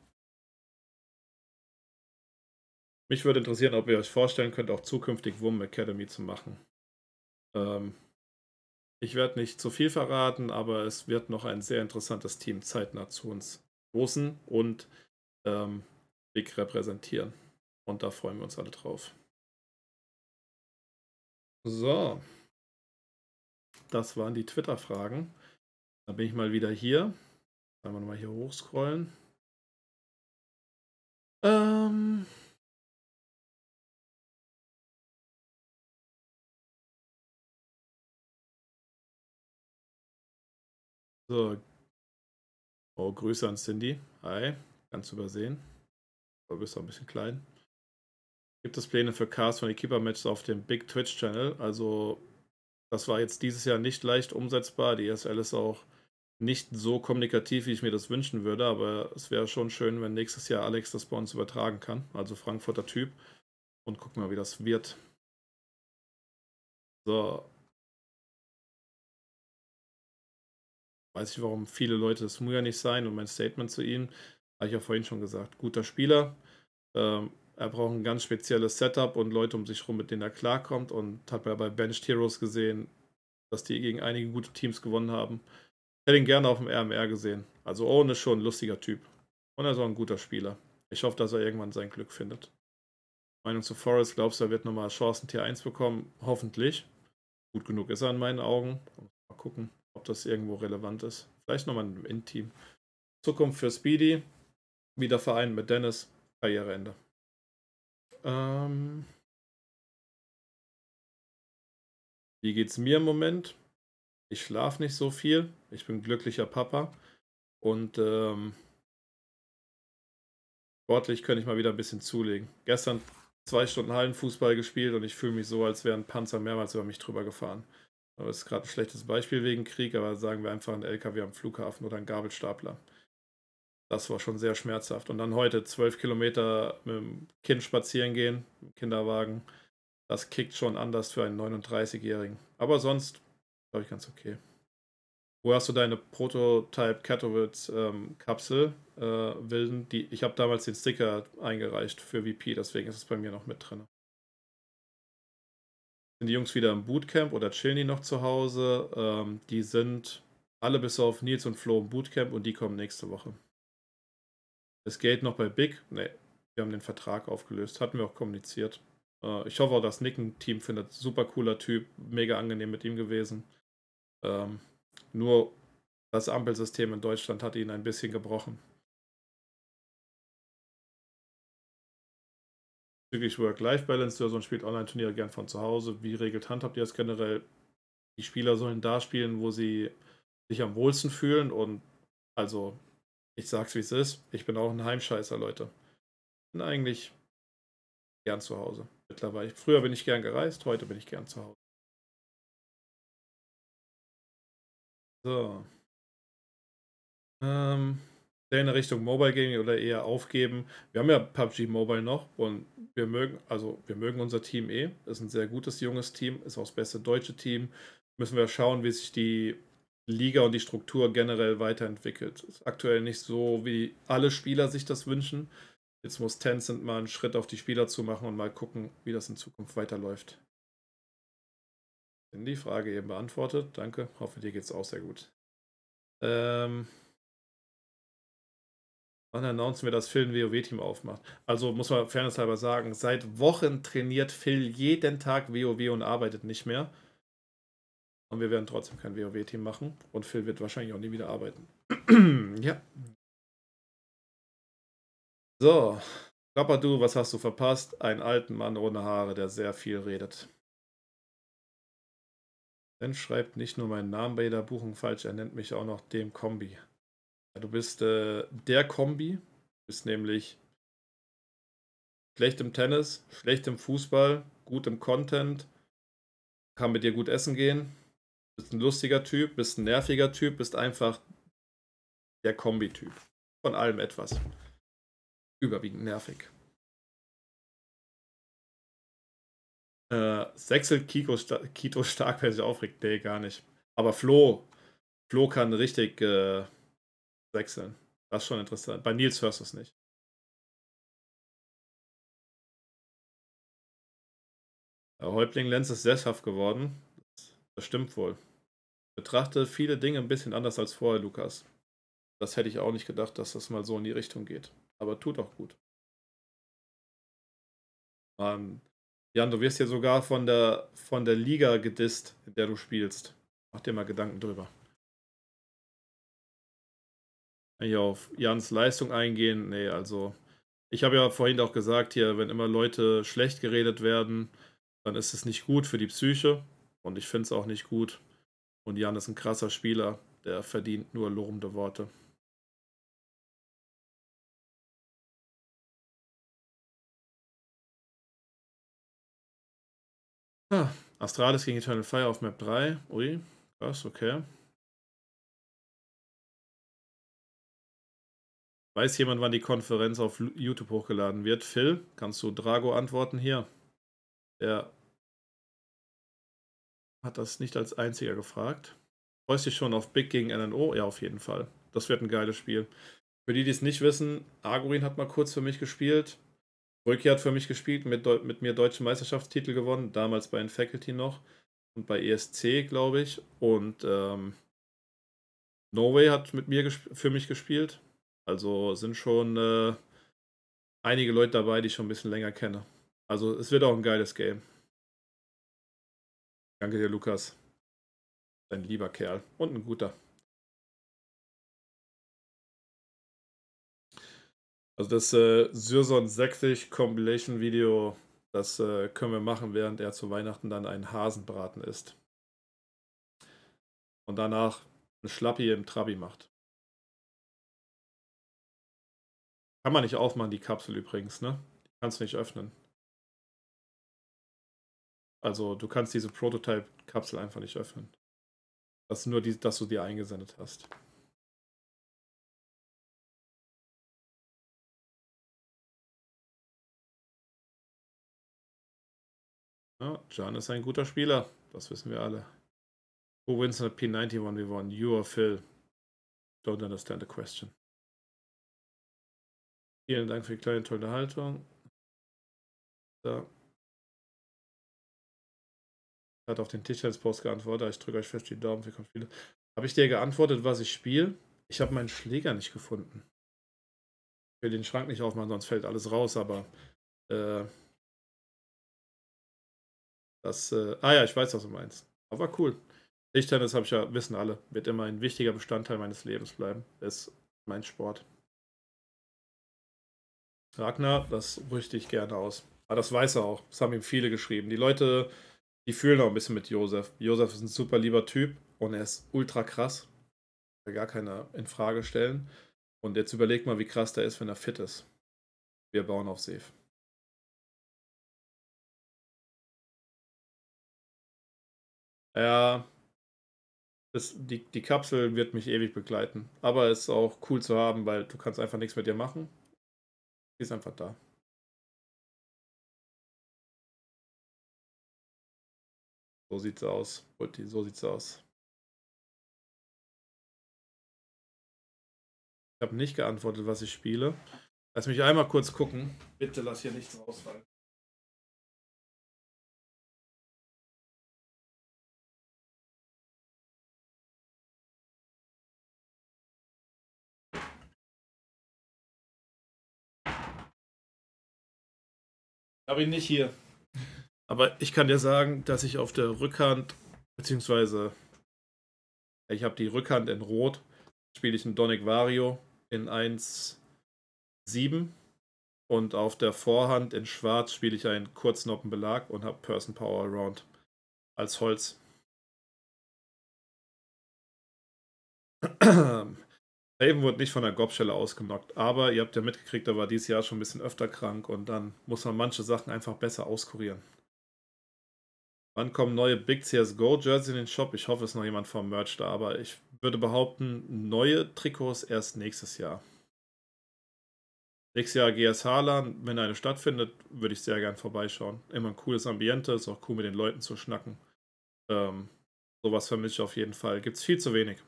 Mich würde interessieren, ob ihr euch vorstellen könnt, auch zukünftig Wurm Academy zu machen. Ähm, ich werde nicht zu viel verraten, aber es wird noch ein sehr interessantes Team zeitnah zu uns großen und ähm, Big repräsentieren. Und da freuen wir uns alle drauf. So, das waren die Twitter-Fragen. Da bin ich mal wieder hier. Einmal nochmal hier hochscrollen. Ähm, So. Oh, Grüße an Cindy. Hi. Ganz übersehen. Oh, du bist auch ein bisschen klein. Gibt es Pläne für Cars von Equipa-Matches auf dem Big Twitch-Channel? Also, das war jetzt dieses Jahr nicht leicht umsetzbar. Die ESL ist auch nicht so kommunikativ, wie ich mir das wünschen würde, aber es wäre schon schön, wenn nächstes Jahr Alex das bei uns übertragen kann. Also Frankfurter Typ. Und gucken wir, mal, wie das wird. So, weiß ich, warum viele Leute das Muja nicht sein und mein Statement zu ihm, habe ich ja vorhin schon gesagt, guter Spieler. Ähm, er braucht ein ganz spezielles Setup und Leute um sich rum, mit denen er klarkommt. Und hat man bei Benched Heroes gesehen, dass die gegen einige gute Teams gewonnen haben. Ich hätte ihn gerne auf dem RMR gesehen. Also Owen ist schon ein lustiger Typ. Und er ist auch ein guter Spieler. Ich hoffe, dass er irgendwann sein Glück findet. Meinung zu Forrest, glaubst du, er wird nochmal Chancen Tier 1 bekommen? Hoffentlich. Gut genug ist er in meinen Augen. Mal gucken ob das irgendwo relevant ist. Vielleicht nochmal im Endteam. Zukunft für Speedy. Wieder vereint mit Dennis. Karriereende. Ähm Wie geht's mir im Moment? Ich schlafe nicht so viel. Ich bin glücklicher Papa. Und ähm, sportlich könnte ich mal wieder ein bisschen zulegen. Gestern zwei Stunden Hallenfußball gespielt und ich fühle mich so, als wäre ein Panzer mehrmals über mich drüber gefahren. Aber es ist gerade ein schlechtes Beispiel wegen Krieg, aber sagen wir einfach ein LKW am Flughafen oder ein Gabelstapler. Das war schon sehr schmerzhaft. Und dann heute zwölf Kilometer mit dem Kind spazieren gehen, im Kinderwagen. Das kickt schon anders für einen 39-Jährigen. Aber sonst, glaube ich, ganz okay. Wo hast du deine Prototype Katowice-Kapsel ähm, äh, ich habe damals den Sticker eingereicht für VP, deswegen ist es bei mir noch mit drin sind die Jungs wieder im Bootcamp oder chillen die noch zu Hause. Ähm, die sind alle bis auf Nils und Flo im Bootcamp und die kommen nächste Woche. Das Geld noch bei Big? Ne, wir haben den Vertrag aufgelöst, hatten wir auch kommuniziert. Äh, ich hoffe auch, das Nicken-Team findet super cooler Typ, mega angenehm mit ihm gewesen. Ähm, nur das Ampelsystem in Deutschland hat ihn ein bisschen gebrochen. wirklich Work-Life-Balance, so ein Spiel Online-Turniere gern von zu Hause. Wie regelt handhabt ihr das generell? Die Spieler sollen da spielen, wo sie sich am wohlsten fühlen und also, ich sag's wie es ist, ich bin auch ein Heimscheißer, Leute. Bin eigentlich gern zu Hause mittlerweile. Früher bin ich gern gereist, heute bin ich gern zu Hause. So. Ähm, sehr in Richtung Mobile gehen oder eher aufgeben. Wir haben ja PUBG Mobile noch und wir mögen, also wir mögen unser Team eh. Das Ist ein sehr gutes junges Team, ist auch das beste deutsche Team. Müssen wir schauen, wie sich die Liga und die Struktur generell weiterentwickelt. Ist aktuell nicht so, wie alle Spieler sich das wünschen. Jetzt muss Tencent mal einen Schritt auf die Spieler zu machen und mal gucken, wie das in Zukunft weiterläuft. Die Frage eben beantwortet. Danke. Hoffe, dir geht's auch sehr gut. Ähm, und announcen wir, dass Phil ein WoW-Team aufmacht. Also muss man fairnesshalber sagen, seit Wochen trainiert Phil jeden Tag WoW und arbeitet nicht mehr. Und wir werden trotzdem kein WoW-Team machen. Und Phil wird wahrscheinlich auch nie wieder arbeiten. ja. So. Klappadu, was hast du verpasst? Einen alten Mann ohne Haare, der sehr viel redet. Denn schreibt nicht nur meinen Namen bei jeder Buchung falsch, er nennt mich auch noch dem Kombi. Du bist äh, der Kombi. Du bist nämlich schlecht im Tennis, schlecht im Fußball, gut im Content, kann mit dir gut essen gehen, bist ein lustiger Typ, bist ein nerviger Typ, bist einfach der Kombi-Typ. Von allem etwas. Überwiegend nervig. Äh, sechselt Kiko, Sta Kito stark, wer sich aufregt? Nee, gar nicht. Aber Flo, Flo kann richtig äh, wechseln. Das ist schon interessant. Bei Nils hörst du es nicht. Der Häuptling Lenz ist sesshaft geworden. Das stimmt wohl. Betrachte viele Dinge ein bisschen anders als vorher, Lukas. Das hätte ich auch nicht gedacht, dass das mal so in die Richtung geht. Aber tut auch gut. Ähm, Jan, du wirst ja sogar von der, von der Liga gedisst, in der du spielst. Mach dir mal Gedanken drüber eigentlich auf Jans Leistung eingehen. Nee, also ich habe ja vorhin auch gesagt, hier, wenn immer Leute schlecht geredet werden, dann ist es nicht gut für die Psyche. Und ich finde es auch nicht gut. Und Jan ist ein krasser Spieler, der verdient nur lobende Worte. Ah, Astralis gegen Eternal Fire auf Map 3. Ui, krass, okay. Weiß jemand, wann die Konferenz auf YouTube hochgeladen wird? Phil, kannst du Drago antworten hier? Er hat das nicht als einziger gefragt. Freust dich schon auf Big gegen NNO? Ja, auf jeden Fall. Das wird ein geiles Spiel. Für die, die es nicht wissen, Arguin hat mal kurz für mich gespielt. Brücke hat für mich gespielt, mit, mit mir deutschen Meisterschaftstitel gewonnen, damals bei den Faculty noch und bei ESC, glaube ich. Und ähm, Norway hat mit mir für mich gespielt. Also sind schon äh, einige Leute dabei, die ich schon ein bisschen länger kenne. Also es wird auch ein geiles Game. Danke dir, Lukas. Ein lieber Kerl und ein guter. Also das äh, Syrson 60 Compilation Video, das äh, können wir machen, während er zu Weihnachten dann einen Hasenbraten isst. Und danach ein Schlappi im Trabi macht. Kann man nicht aufmachen, die Kapsel übrigens, ne? Die kannst du nicht öffnen. Also du kannst diese Prototype-Kapsel einfach nicht öffnen. Das ist nur, die, dass du die eingesendet hast. Ja, Jan ist ein guter Spieler, das wissen wir alle. Who wins in a p 91 We won. You or Phil? Don't understand the question. Vielen Dank für die kleine tolle Haltung. Da. Hat auf den Tischtennis-Post geantwortet. Ich drücke euch fest die Daumen für Computer. Habe ich dir geantwortet, was ich spiele? Ich habe meinen Schläger nicht gefunden. Ich will den Schrank nicht aufmachen, sonst fällt alles raus, aber. Äh, das. Äh, ah ja, ich weiß, was du meinst. Aber cool. Tischtennis habe ich ja, wissen alle, wird immer ein wichtiger Bestandteil meines Lebens bleiben. Ist mein Sport. Wagner, das rüchte ich gerne aus. Aber ah, das weiß er auch. Das haben ihm viele geschrieben. Die Leute, die fühlen auch ein bisschen mit Josef. Josef ist ein super lieber Typ und er ist ultra krass. Gar keiner in Frage stellen. Und jetzt überleg mal, wie krass der ist, wenn er fit ist. Wir bauen auf Safe. Ja, das, die, die Kapsel wird mich ewig begleiten. Aber es ist auch cool zu haben, weil du kannst einfach nichts mit dir machen ist einfach da. So sieht's aus. So sieht's aus. Ich habe nicht geantwortet, was ich spiele. Lass mich einmal kurz gucken. Bitte lass hier nichts rausfallen. ich nicht hier. Aber ich kann dir sagen, dass ich auf der Rückhand, beziehungsweise ich habe die Rückhand in Rot, spiele ich einen Donic Vario in 1,7 und auf der Vorhand in Schwarz spiele ich einen Kurznoppenbelag und habe Person Power Around als Holz. Ähm, Raven wurde nicht von der Gobschelle ausgenockt, aber ihr habt ja mitgekriegt, er war dieses Jahr schon ein bisschen öfter krank und dann muss man manche Sachen einfach besser auskurieren. Wann kommen neue Big CSGO Jerseys in den Shop? Ich hoffe, es ist noch jemand vom Merch da, aber ich würde behaupten, neue Trikots erst nächstes Jahr. Nächstes Jahr GS Haaland, wenn eine stattfindet, würde ich sehr gern vorbeischauen. Immer ein cooles Ambiente, ist auch cool mit den Leuten zu schnacken. Ähm, sowas vermisse ich auf jeden Fall. Gibt es viel zu wenig.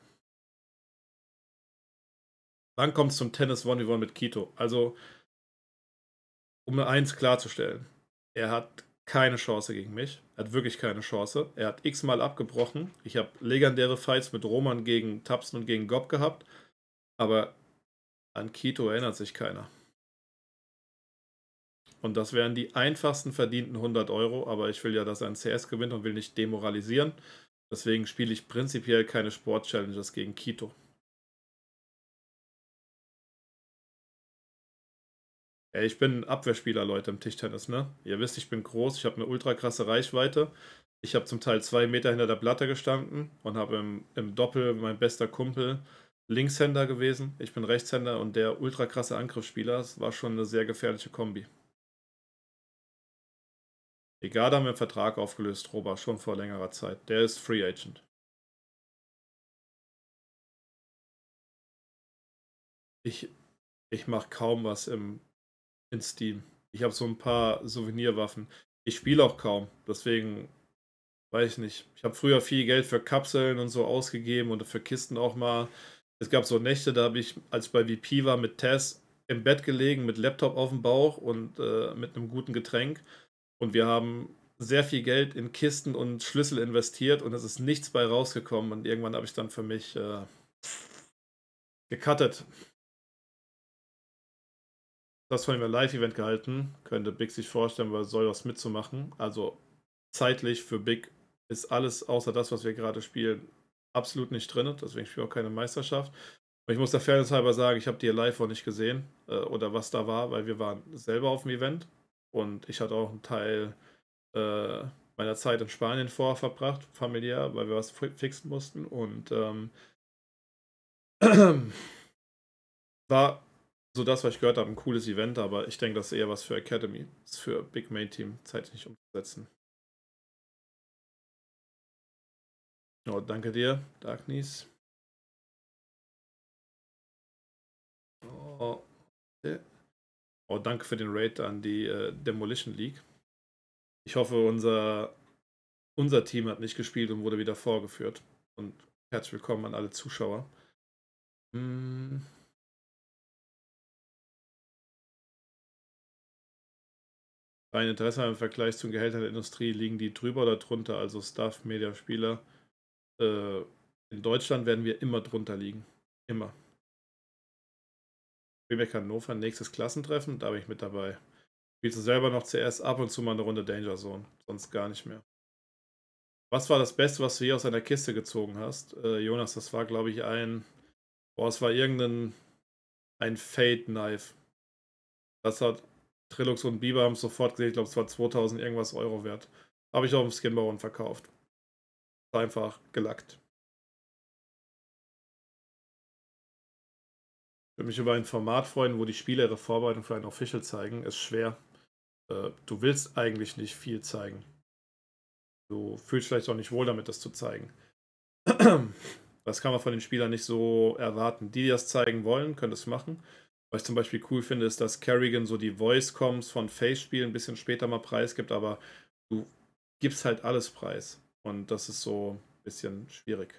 Dann kommt es zum Tennis 1 v mit Kito. Also, um mir eins klarzustellen, er hat keine Chance gegen mich. Er hat wirklich keine Chance. Er hat x-mal abgebrochen. Ich habe legendäre Fights mit Roman gegen Tapsen und gegen Gob gehabt. Aber an Kito erinnert sich keiner. Und das wären die einfachsten verdienten 100 Euro. Aber ich will ja, dass er ein CS gewinnt und will nicht demoralisieren. Deswegen spiele ich prinzipiell keine Sport-Challenges gegen Kito. Ey, ich bin Abwehrspieler, Leute, im Tischtennis, ne? Ihr wisst, ich bin groß, ich habe eine ultra krasse Reichweite. Ich habe zum Teil zwei Meter hinter der Platte gestanden und habe im, im Doppel mein bester Kumpel Linkshänder gewesen. Ich bin Rechtshänder und der ultra krasse Angriffsspieler. Das war schon eine sehr gefährliche Kombi. Egal, da haben wir einen Vertrag aufgelöst, Robert, schon vor längerer Zeit. Der ist Free Agent. Ich, ich mache kaum was im in Steam. Ich habe so ein paar Souvenirwaffen. Ich spiele auch kaum, deswegen weiß ich nicht. Ich habe früher viel Geld für Kapseln und so ausgegeben und für Kisten auch mal. Es gab so Nächte, da habe ich, als ich bei VP war mit Tess, im Bett gelegen mit Laptop auf dem Bauch und äh, mit einem guten Getränk. Und wir haben sehr viel Geld in Kisten und Schlüssel investiert und es ist nichts bei rausgekommen. Und irgendwann habe ich dann für mich äh, gecuttet. Das von ein Live-Event gehalten. Könnte Big sich vorstellen, weil soll das mitzumachen. Also zeitlich für Big ist alles außer das, was wir gerade spielen, absolut nicht drin. Deswegen spiele ich auch keine Meisterschaft. Und ich muss der Fairness halber sagen, ich habe die live auch nicht gesehen äh, oder was da war, weil wir waren selber auf dem Event und ich hatte auch einen Teil äh, meiner Zeit in Spanien vorher verbracht, familiär, weil wir was fixen mussten und ähm, war so das, was ich gehört habe, ein cooles Event, aber ich denke, das ist eher was für Academy. ist für Big Main Team zeitlich nicht umzusetzen. Ja, danke dir, Darknees. Oh, oh, danke für den Raid an die äh, Demolition League. Ich hoffe, unser, unser Team hat nicht gespielt und wurde wieder vorgeführt. Und herzlich willkommen an alle Zuschauer. Mm. rein Interesse im Vergleich zum Gehältern der Industrie liegen die drüber oder drunter, also Staff, Media, Spieler. Äh, in Deutschland werden wir immer drunter liegen. Immer. Quebec Hannover, nächstes Klassentreffen, da bin ich mit dabei. Spielst du selber noch CS ab und zu mal eine Runde Danger Zone, sonst gar nicht mehr. Was war das Beste, was du hier aus einer Kiste gezogen hast? Äh, Jonas, das war, glaube ich, ein. Boah, es war irgendein. Ein Fade Knife. Das hat Trilux und Biber haben es sofort gesehen. Ich glaube, es war 2000 irgendwas Euro wert. Habe ich auch im Skinbaron verkauft. Einfach gelackt. Ich würde mich über ein Format freuen, wo die Spieler ihre Vorbereitung für einen Official zeigen. Ist schwer. Äh, du willst eigentlich nicht viel zeigen. Du fühlst vielleicht auch nicht wohl damit, das zu zeigen. Das kann man von den Spielern nicht so erwarten. Die, die das zeigen wollen, können das machen. Was ich zum Beispiel cool finde, ist, dass Kerrigan so die Voice-Coms von Face-Spielen ein bisschen später mal preisgibt, aber du gibst halt alles preis. Und das ist so ein bisschen schwierig.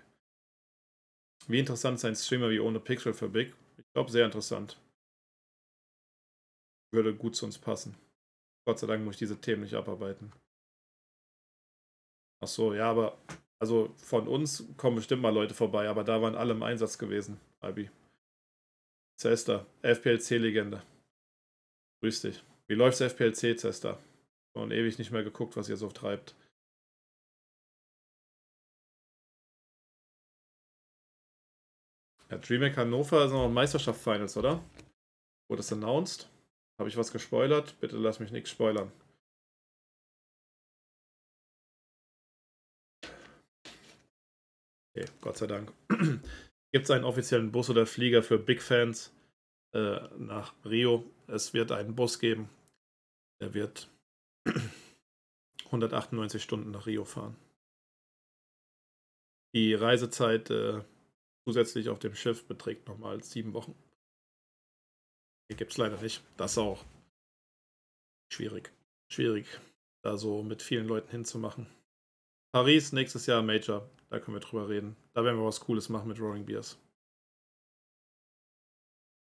Wie interessant ist ein Streamer wie ohne Pixel für Big? Ich glaube, sehr interessant. Würde gut zu uns passen. Gott sei Dank muss ich diese Themen nicht abarbeiten. Ach so, ja, aber also von uns kommen bestimmt mal Leute vorbei, aber da waren alle im Einsatz gewesen, Albi. Zester, FPLC-Legende. Grüß dich. Wie läuft's FPLC, Zester? Schon ewig nicht mehr geguckt, was ihr so treibt. Ja, DreamHack Hannover ist noch Meisterschaft Finals, oder? Wurde es announced? Habe ich was gespoilert? Bitte lass mich nichts spoilern. Okay, Gott sei Dank. gibt es einen offiziellen Bus oder Flieger für Big Fans äh, nach Rio. Es wird einen Bus geben. Der wird 198 Stunden nach Rio fahren. Die Reisezeit äh, zusätzlich auf dem Schiff beträgt nochmal sieben Wochen. Hier gibt es leider nicht. Das auch. Schwierig. Schwierig, da so mit vielen Leuten hinzumachen. Paris nächstes Jahr Major. Da können wir drüber reden. Da werden wir was Cooles machen mit Roaring Beers.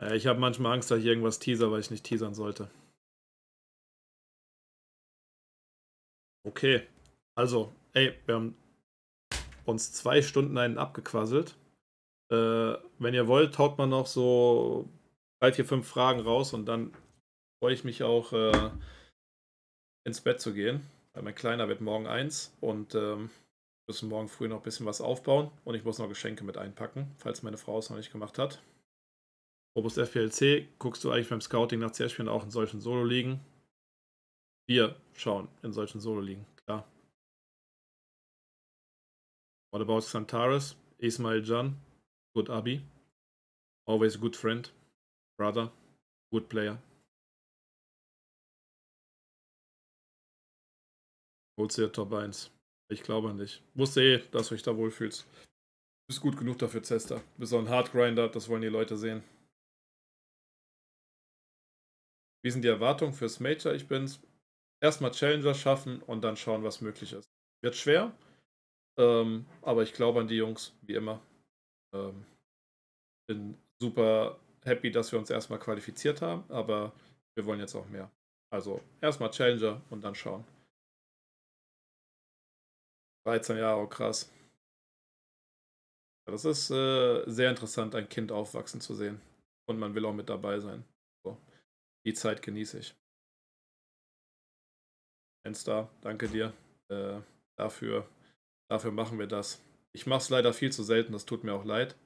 Äh, ich habe manchmal Angst, dass ich irgendwas teaser, weil ich nicht teasern sollte. Okay, also, ey, wir haben uns zwei Stunden einen abgequasselt. Äh, wenn ihr wollt, haut mal noch so drei, vier, fünf Fragen raus und dann freue ich mich auch äh, ins Bett zu gehen. Weil mein Kleiner wird morgen eins und ähm, müssen morgen früh noch ein bisschen was aufbauen und ich muss noch Geschenke mit einpacken, falls meine Frau es noch nicht gemacht hat. Robus FPLC, guckst du eigentlich beim Scouting nach CS-Spielen auch in solchen Solo-Ligen? Wir schauen in solchen Solo-Ligen, klar. What about Santaris, Ismail Jan, good Abi, always a good friend, brother, good player. Holst dir Top 1. Ich glaube nicht. Wusste eh, dass du dich da wohlfühlst. Du bist gut genug dafür, Zester. Du bist so ein Hardgrinder, das wollen die Leute sehen. Wie sind die Erwartungen fürs Major? Ich bin's. Erstmal Challenger schaffen und dann schauen, was möglich ist. Wird schwer, ähm, aber ich glaube an die Jungs, wie immer. Ähm, bin super happy, dass wir uns erstmal qualifiziert haben, aber wir wollen jetzt auch mehr. Also erstmal Challenger und dann schauen. 13 Jahre, oh, krass. Das ist äh, sehr interessant, ein Kind aufwachsen zu sehen. Und man will auch mit dabei sein. So. Die Zeit genieße ich. Enstar, danke dir äh, dafür. Dafür machen wir das. Ich mache es leider viel zu selten, das tut mir auch leid.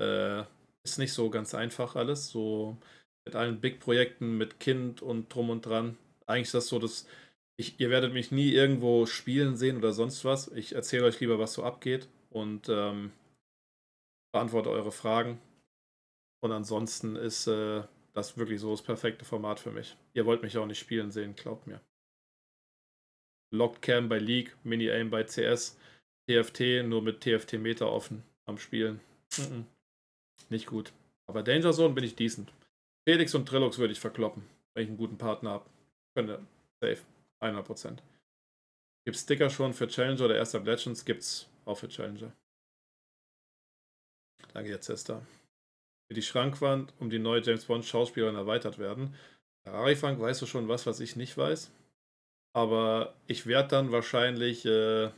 Äh, ist nicht so ganz einfach alles. So mit allen Big-Projekten, mit Kind und drum und dran. Eigentlich ist das so das, ich, ihr werdet mich nie irgendwo spielen sehen oder sonst was. Ich erzähle euch lieber, was so abgeht und ähm, beantworte eure Fragen. Und ansonsten ist äh, das wirklich so das perfekte Format für mich. Ihr wollt mich auch nicht spielen sehen, glaubt mir. Locked Cam bei League, Mini-Aim bei CS, TFT nur mit TFT-Meter offen am Spielen. Mm -mm. Nicht gut. Aber Danger Zone bin ich decent. Felix und Trillux würde ich verkloppen, wenn ich einen guten Partner habe. Könnte. Safe. 100 Prozent. Gibt Sticker schon für Challenger oder erster Legends? Gibt's auch für Challenger. Danke, jetzt Esther. Für die Schrankwand, um die neue James Bond Schauspielerin erweitert werden. Ferrari Frank, weißt du schon was, was ich nicht weiß? Aber ich werde dann wahrscheinlich, äh,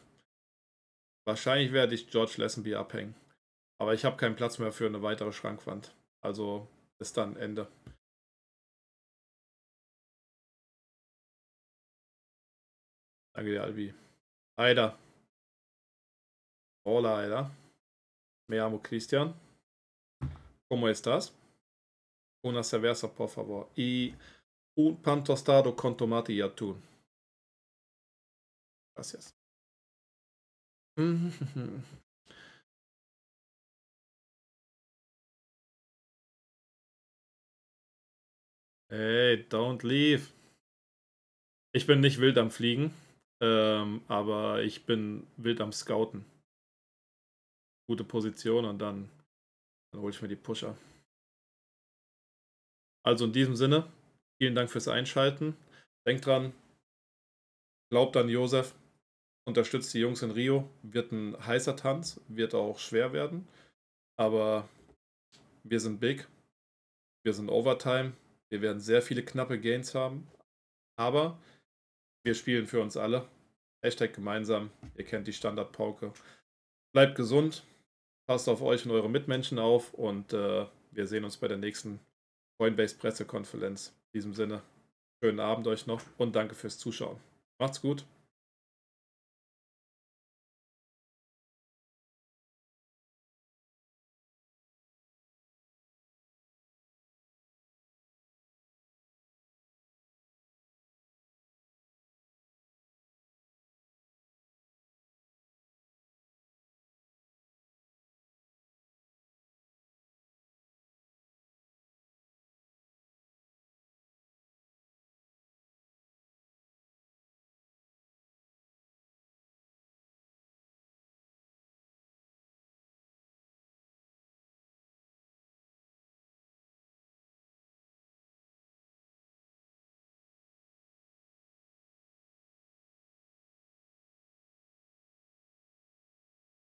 wahrscheinlich werde ich George Lazenby abhängen. Aber ich habe keinen Platz mehr für eine weitere Schrankwand. Also ist dann Ende. Danke dir, Albi. Leider. Hola, leider. Me amo Christian. ¿Cómo estás? Una cerveza, por favor. Y un pan tostado con tomate y atún. Gracias. Hey, don't leave. Ich bin nicht wild am Fliegen. Ähm, aber ich bin wild am Scouten. Gute Position und dann, dann hole ich mir die Pusher. Also in diesem Sinne, vielen Dank fürs Einschalten. Denkt dran, glaubt an Josef, unterstützt die Jungs in Rio. Wird ein heißer Tanz, wird auch schwer werden. Aber wir sind big, wir sind Overtime, wir werden sehr viele knappe Gains haben. Aber wir spielen für uns alle Hashtag gemeinsam. Ihr kennt die Standardpauke. Bleibt gesund, passt auf euch und eure Mitmenschen auf und äh, wir sehen uns bei der nächsten Coinbase Pressekonferenz. In diesem Sinne, schönen Abend euch noch und danke fürs Zuschauen. Macht's gut.